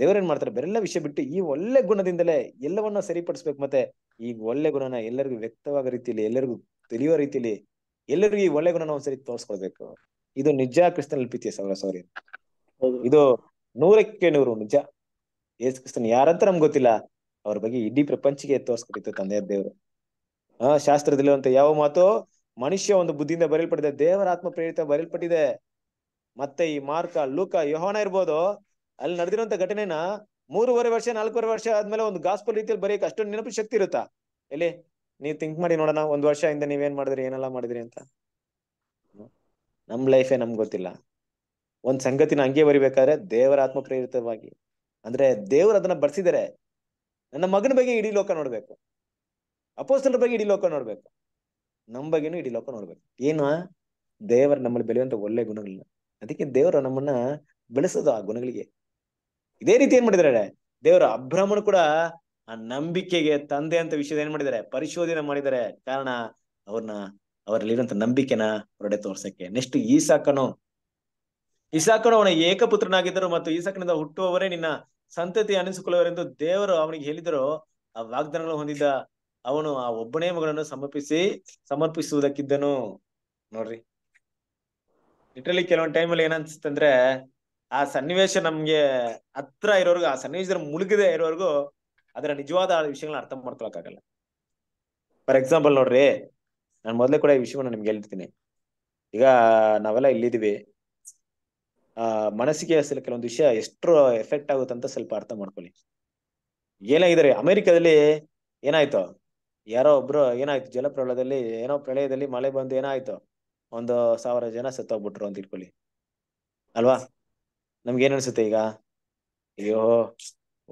ದೇವ್ರೇನ್ ಮಾಡ್ತಾರೆ ಬೇರೆಲ್ಲ ವಿಷಯ ಬಿಟ್ಟು ಈ ಒಳ್ಳೆ ಗುಣದಿಂದಲೇ ಎಲ್ಲವನ್ನ ಸರಿಪಡಿಸ್ಬೇಕು ಮತ್ತೆ ಈ ಒಳ್ಳೆ ಗುಣನ ಎಲ್ಲರಿಗೂ ವ್ಯಕ್ತವಾದ ರೀತಿಯಲ್ಲಿ ಎಲ್ಲರಿಗೂ ತಿಳಿಯೋ ರೀತಿಯಲ್ಲಿ ಎಲ್ಲರಿಗೂ ಈ ಒಳ್ಳೆ ಗುಣನ ಒಂದ್ಸರಿ ತೋರ್ಸ್ಕೊಳ್ಬೇಕು ಇದು ನಿಜ ಕ್ರಿಸ್ತನಲ್ಲಿ ಪ್ರೀತಿ ಸೌರ ಸೌರಿ ಇದು ನೂರಕ್ಕೆ ನೂರು ನಿಜ ಯೇಸು ಕ್ರಿಸ್ತನ್ ಯಾರಂತ ನಮ್ಗೆ ಗೊತ್ತಿಲ್ಲ ಅವ್ರ ಬಗ್ಗೆ ಇಡೀ ಪ್ರಪಂಚಕ್ಕೆ ತೋರಿಸ್ಕೊಟ್ಟಿತ್ತು ತಂದೆಯ ದೇವರು ಆ ಅಂತ ಯಾವ ಮಾತು ಮನುಷ್ಯ ಒಂದು ಬುದ್ಧಿಯಿಂದ ಬರೆಯಲ್ಪಟ್ಟಿದೆ ದೇವರ ಆತ್ಮ ಪ್ರೇರಿತ ಬರೆಯಲ್ಪಟ್ಟಿದೆ ಮತ್ತೆ ಈ ಮಾರ್ಕ ಲೂಕ ಯೋಹಾನ ಇರ್ಬೋದು ಅಲ್ಲಿ ನಡೆದಿರುವಂತ ಘಟನೆನ ಮೂರುವರೆ ವರ್ಷ ನಾಲ್ಕೂವರೆ ವರ್ಷ ಆದ್ಮೇಲೆ ಒಂದು ಗಾಸ್ಪಲ್ ರೀತಿಯಲ್ಲಿ ಬರೆಯಕ್ಕೆ ಅಷ್ಟೊಂದು ನೆನಪು ಶಕ್ತಿ ಇರುತ್ತಾ ಎಲ್ಲಿ ನೀವ್ ಥಿಂಕ್ ಮಾಡಿ ನೋಡೋಣ ಒಂದ್ ವರ್ಷ ಇಂದ ನೀವೇನ್ ಮಾಡಿದ್ರಿ ಏನೆಲ್ಲ ಮಾಡಿದ್ರಿ ಅಂತ ನಮ್ ಲೈಫೇ ನಮ್ಗೆ ಗೊತ್ತಿಲ್ಲ ಒಂದ್ ಸಂಗತಿನ ಹಂಗೆ ಬರಿಬೇಕಾದ್ರೆ ದೇವರ ಆತ್ಮ ಪ್ರೇರಿತವಾಗಿ ಅಂದ್ರೆ ದೇವರು ಅದನ್ನ ಬರ್ಸಿದರೆ ನನ್ನ ಮಗನ ಬಗ್ಗೆ ಇಡೀ ಲೋಕ ನೋಡ್ಬೇಕು ಅಪೋಸ್ತಲರ ಬಗ್ಗೆ ಇಡೀ ಲೋಕ ನೋಡ್ಬೇಕು ನಮ್ಮ ಬಗ್ಗೆನೂ ಇಡೀ ಲೋಕ ನೋಡ್ಬೇಕು ಏನು ದೇವರ ನಮ್ಮಲ್ಲಿ ಬೆಳೆಯುವಂತ ಒಳ್ಳೆ ಗುಣಗಳನ್ನ ಅದಕ್ಕೆ ದೇವರು ನಮ್ಮನ್ನ ಬೆಳೆಸೋದು ಆ ಗುಣಗಳಿಗೆ ಇದೇ ರೀತಿ ಏನ್ ಮಾಡಿದಾರೆ ದೇವರ ಅಬ್ರಾಹ್ಮಣ ಕೂಡ ಆ ನಂಬಿಕೆಗೆ ತಂದೆ ಅಂತ ವಿಷಯದ ಏನ್ ಮಾಡಿದಾರೆ ಪರಿಶೋಧನೆ ಮಾಡಿದರೆ ಕಾರಣ ಅವ್ರನ್ನ ಅವರಲ್ಲಿರುವಂತ ನಂಬಿಕೆನ ಹೊರಡೆ ತೋರ್ಸಕ್ಕೆ ನೆಕ್ಸ್ಟ್ ಈ ಸಾಕನು ಇಸಾಕನು ಅವನ ಏಕಪುತ್ರನಾಗಿದ್ದರು ಮತ್ತು ಇಸಾಕನಿಂದ ಹುಟ್ಟುವವರೇ ನಿನ್ನ ಸಂತತಿ ಅನಿಸಿಕೊಳ್ಳುವರೆಂದು ದೇವರು ಅವನಿಗೆ ಹೇಳಿದರು ಆ ವಾಗ್ದಾನಗಳು ಹೊಂದಿದ್ದ ಅವನು ಆ ಒಬ್ಬನೇ ಮಗಳನ್ನು ಸಮರ್ಪಿಸಿ ಸಮರ್ಪಿಸುವುದಕ್ಕಿದ್ದನು ನೋಡ್ರಿ ಲಿಟ್ರಲಿ ಕೆಲವೊಂದು ಟೈಮಲ್ಲಿ ಏನನ್ಸುತ್ತಂದ್ರೆ ಆ ಸನ್ನಿವೇಶ ನಮ್ಗೆ ಹತ್ರ ಇರೋರ್ಗು ಆ ಸನ್ನಿವೇಶದ ಮುಳುಗದೆ ಇರೋರ್ಗು ಅದರ ನಿಜವಾದ ವಿಷಯಗಳನ್ನ ಅರ್ಥ ಮಾಡ್ಕೊಳಕ್ಕಾಗಲ್ಲ ಫಾರ್ ಎಕ್ಸಾಂಪಲ್ ನೋಡ್ರಿ ನಾನು ಮೊದಲೇ ಕೂಡ ಈ ವಿಷಯವನ್ನು ನಿಮ್ಗೆ ಹೇಳ್ತೀನಿ ಈಗ ನಾವೆಲ್ಲ ಇಲ್ಲಿದ್ದೀವಿ ಆ ಮನಸ್ಸಿಗೆ ಸಲ ಕೆಲವೊಂದು ವಿಷಯ ಎಷ್ಟು ಎಫೆಕ್ಟ್ ಆಗುತ್ತೆ ಅಂತ ಸ್ವಲ್ಪ ಅರ್ಥ ಮಾಡ್ಕೊಳ್ಳಿ ಏನಾಗಿದ್ದಾರೆ ಅಮೆರಿಕದಲ್ಲಿ ಏನಾಯ್ತು ಯಾರೋ ಒಬ್ರು ಏನಾಯ್ತು ಜಲಪ್ರಳಯದಲ್ಲಿ ಏನೋ ಪ್ರಳಯದಲ್ಲಿ ಮಳೆ ಬಂದು ಏನಾಯ್ತು ಒಂದು ಸಾವಿರ ಜನ ಸತ್ತೋಗ್ಬಿಟ್ರು ಅಂತ ಇಟ್ಕೊಳ್ಳಿ ಅಲ್ವಾ ನಮ್ಗೆ ಏನ್ ಅನ್ಸುತ್ತೆ ಈಗ ಅಯ್ಯೋ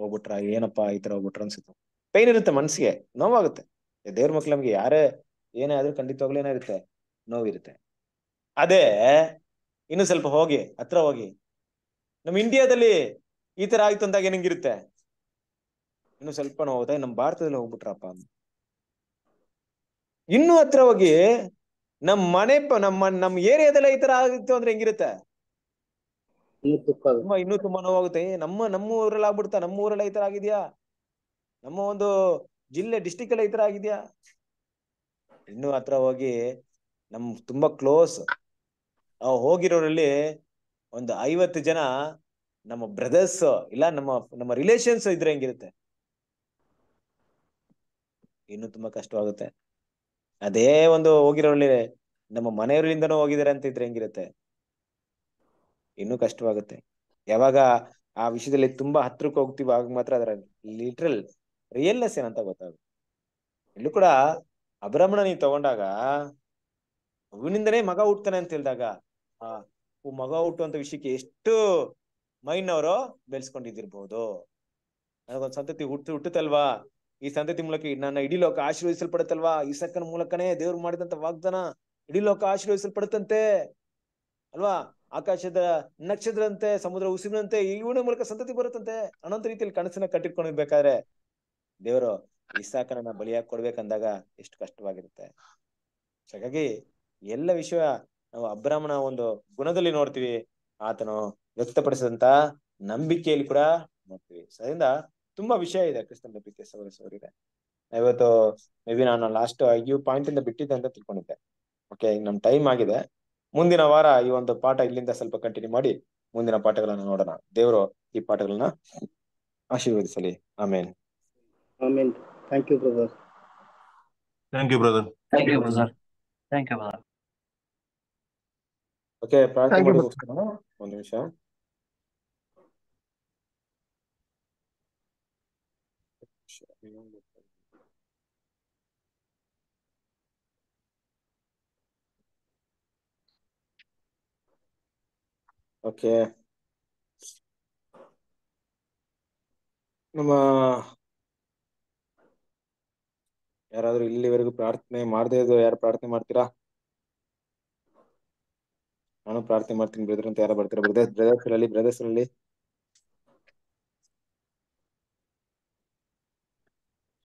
ಹೋಗ್ಬಿಟ್ರ ಏನಪ್ಪಾ ಈ ತರ ಹೋಗ್ಬಿಟ್ರ ಅನ್ಸುತ್ತೆ ಪೈನ್ ಇರುತ್ತೆ ಮನ್ಸಿಗೆ ನೋವಾಗುತ್ತೆ ದೇವ್ರ ಮಕ್ಳು ನಮ್ಗೆ ಯಾರೇ ಏನೇ ಆದ್ರೂ ಖಂಡಿತವಾಗ್ಲೂ ಏನಾಗಿರುತ್ತೆ ನೋವಿರುತ್ತೆ ಅದೇ ಇನ್ನು ಸ್ವಲ್ಪ ಹೋಗಿ ಹತ್ರ ಹೋಗಿ ನಮ್ ಇಂಡಿಯಾದಲ್ಲಿ ಈ ತರ ಆಯ್ತು ಅಂದಾಗ ಏನಂಗಿರುತ್ತೆ ಇನ್ನು ಸ್ವಲ್ಪ ಹೋದಾಗ ನಮ್ ಭಾರತದಲ್ಲಿ ಹೋಗ್ಬಿಟ್ರಪ್ಪ ಇನ್ನು ಹತ್ರ ಹೋಗಿ ನಮ್ ಮನೆ ನಮ್ಮ ನಮ್ ಏರಿಯಾದಲ್ಲಿ ಈ ತರ ಆಗಿತ್ತು ಅಂದ್ರೆ ಹೆಂಗಿರುತ್ತೆ ತುಂಬಾ ಇನ್ನೂ ತುಂಬಾ ನೋವಾಗುತ್ತೆ ನಮ್ಮ ನಮ್ಮ ಊರಲ್ಲಿ ಆಗ್ಬಿಡ್ತಾ ನಮ್ಮ ಊರಲ್ಲಿ ಈ ತರ ಆಗಿದ್ಯಾ ನಮ್ಮ ಒಂದು ಜಿಲ್ಲೆ ಡಿಸ್ಟಿಕ್ ಅಲ್ಲಿ ಈ ತರ ಆಗಿದ್ಯಾ ಇನ್ನು ಹತ್ರ ಹೋಗಿ ನಮ್ ತುಂಬಾ ಕ್ಲೋಸ್ ನಾವು ಹೋಗಿರೋರಲ್ಲಿ ಒಂದು ಐವತ್ತು ಜನ ನಮ್ಮ ಬ್ರದರ್ಸ್ ಇಲ್ಲ ನಮ್ಮ ನಮ್ಮ ರಿಲೇಶನ್ಸ್ ಇದ್ರೆ ಹೆಂಗಿರುತ್ತೆ ಇನ್ನು ತುಂಬಾ ಕಷ್ಟವಾಗುತ್ತೆ ಅದೇ ಒಂದು ಹೋಗಿರೋರಲ್ಲಿ ನಮ್ಮ ಮನೆಯವರಿಂದನೂ ಹೋಗಿದ್ದಾರೆ ಅಂತ ಇದ್ರೆ ಹೆಂಗಿರುತ್ತೆ ಇನ್ನು ಕಷ್ಟವಾಗುತ್ತೆ ಯಾವಾಗ ಆ ವಿಷಯದಲ್ಲಿ ತುಂಬಾ ಹತ್ರಕ್ಕೆ ಹೋಗ್ತೀವಿ ಆಗ ಮಾತ್ರ ಅದರ ಲಿಟ್ರಲ್ ರಿಯಲ್ನೆಸ್ ಏನಂತ ಗೊತ್ತಾಗುತ್ತೆ ಇಲ್ಲೂ ಕೂಡ ಅಬ್ರಹ್ಮಣ ನೀವು ತಗೊಂಡಾಗ ಅವನಿಂದನೇ ಮಗ ಹುಡ್ತಾನೆ ಅಂತ ಹೇಳಿದಾಗ ಮಗ ಹುಟ್ಟುವಂತ ವಿಷಯಕ್ಕೆ ಎಷ್ಟು ಮೈಂಡ್ ಅವರು ಬೆಳೆಸ್ಕೊಂಡಿದ್ದಿರ್ಬಹುದು ನನಗೊಂದು ಸಂತತಿ ಹುಟ್ಟು ಹುಟ್ಟುತ್ತಲ್ವಾ ಈ ಸಂತತಿ ಮೂಲಕ ನನ್ನ ಇಡೀ ಲೋಕ ಆಶೀರ್ವದಿಸಲ್ಪಡುತ್ತಲ್ವಾ ಈ ಸಕ್ಕನ ಮೂಲಕನೇ ದೇವ್ರು ಮಾಡಿದಂತ ವಾಗ್ದಾನ ಇಡೀ ಲೋಕ ಆಶೀರ್ವಿಸಲ್ಪಡುತ್ತಂತೆ ಅಲ್ವಾ ಆಕಾಶದ ನಕ್ಷತ್ರದಂತೆ ಸಮುದ್ರ ಉಸಿರಿನಂತೆ ಇವನ ಮೂಲಕ ಸಂತತಿ ಬರುತ್ತಂತೆ ಅನ್ನೋಂತ ರೀತಿಯಲ್ಲಿ ಕನಸನ್ನ ಕಟ್ಟಿಟ್ಕೊಂಡಿರ್ಬೇಕಾದ್ರೆ ದೇವರು ಇಸಾಕನನ್ನ ಬಲಿಯಾಗಿ ಕೊಡ್ಬೇಕಂದಾಗ ಎಷ್ಟು ಕಷ್ಟವಾಗಿರುತ್ತೆ ಹಾಗಾಗಿ ಎಲ್ಲ ವಿಷಯ ನಾವು ಅಬ್ರಾಹ್ಮಣ ಒಂದು ಗುಣದಲ್ಲಿ ನೋಡ್ತೀವಿ ಆತನು ವ್ಯಕ್ತಪಡಿಸಿದಂತ ನಂಬಿಕೆಯಲ್ಲಿ ಕೂಡ ನೋಡ್ತೀವಿ ಅದರಿಂದ ತುಂಬಾ ವಿಷಯ ಇದೆ ಕ್ರಿಸ್ತನ ನಂಬಿಕೆ ಸವರಿಸೋರಿದೆ ಇವತ್ತು ಮೇ ಬಿ ನಾನು ಲಾಸ್ಟ್ ಈ ಪಾಯಿಂಟ್ ಇಂದ ಬಿಟ್ಟಿದ್ದೆ ಅಂತ ತಿಳ್ಕೊಂಡಿದ್ದೆ ಓಕೆ ಈಗ ನಮ್ ಟೈಮ್ ಆಗಿದೆ ಮುಂದಿನ ವಾರ ಈ ಒಂದು ಪಾಠ ಇಲ್ಲಿಂದ ಸ್ವಲ್ಪ ಕಂಟಿನ್ಯೂ ಮಾಡಿ ಮುಂದಿನ ಪಾಠಗಳನ್ನು ನೋಡೋಣ ದೇವರು ಈ ಪಾಠಗಳನ್ನ ಆಶೀರ್ವದಿಸಲಿ amen amen thank you brother thank you brother thank you brother thank you brother okay ಪ್ರಾರ್ಥನೆ ಮಾಡೋಣ ಒಂದು ನಿಮಿಷ ಓಕೆ ನಮ್ಮ ಯಾರಾದ್ರೂ ಇಲ್ಲಿವರೆಗೂ ಪ್ರಾರ್ಥನೆ ಮಾಡದೇ ಇದ್ದು ಯಾರು ಪ್ರಾರ್ಥನೆ ಮಾಡ್ತೀರಾ ನಾನು ಪ್ರಾರ್ಥನೆ ಮಾಡ್ತೀನಿ ಬ್ರದರ್ ಅಂತ ಯಾರು ಬರ್ತಾರೆ ಬ್ರದರ್ಸ್ ಬ್ರದರ್ಸ್ ಇರಲಿ ಬ್ರದರ್ಸ್ ಇರಲಿ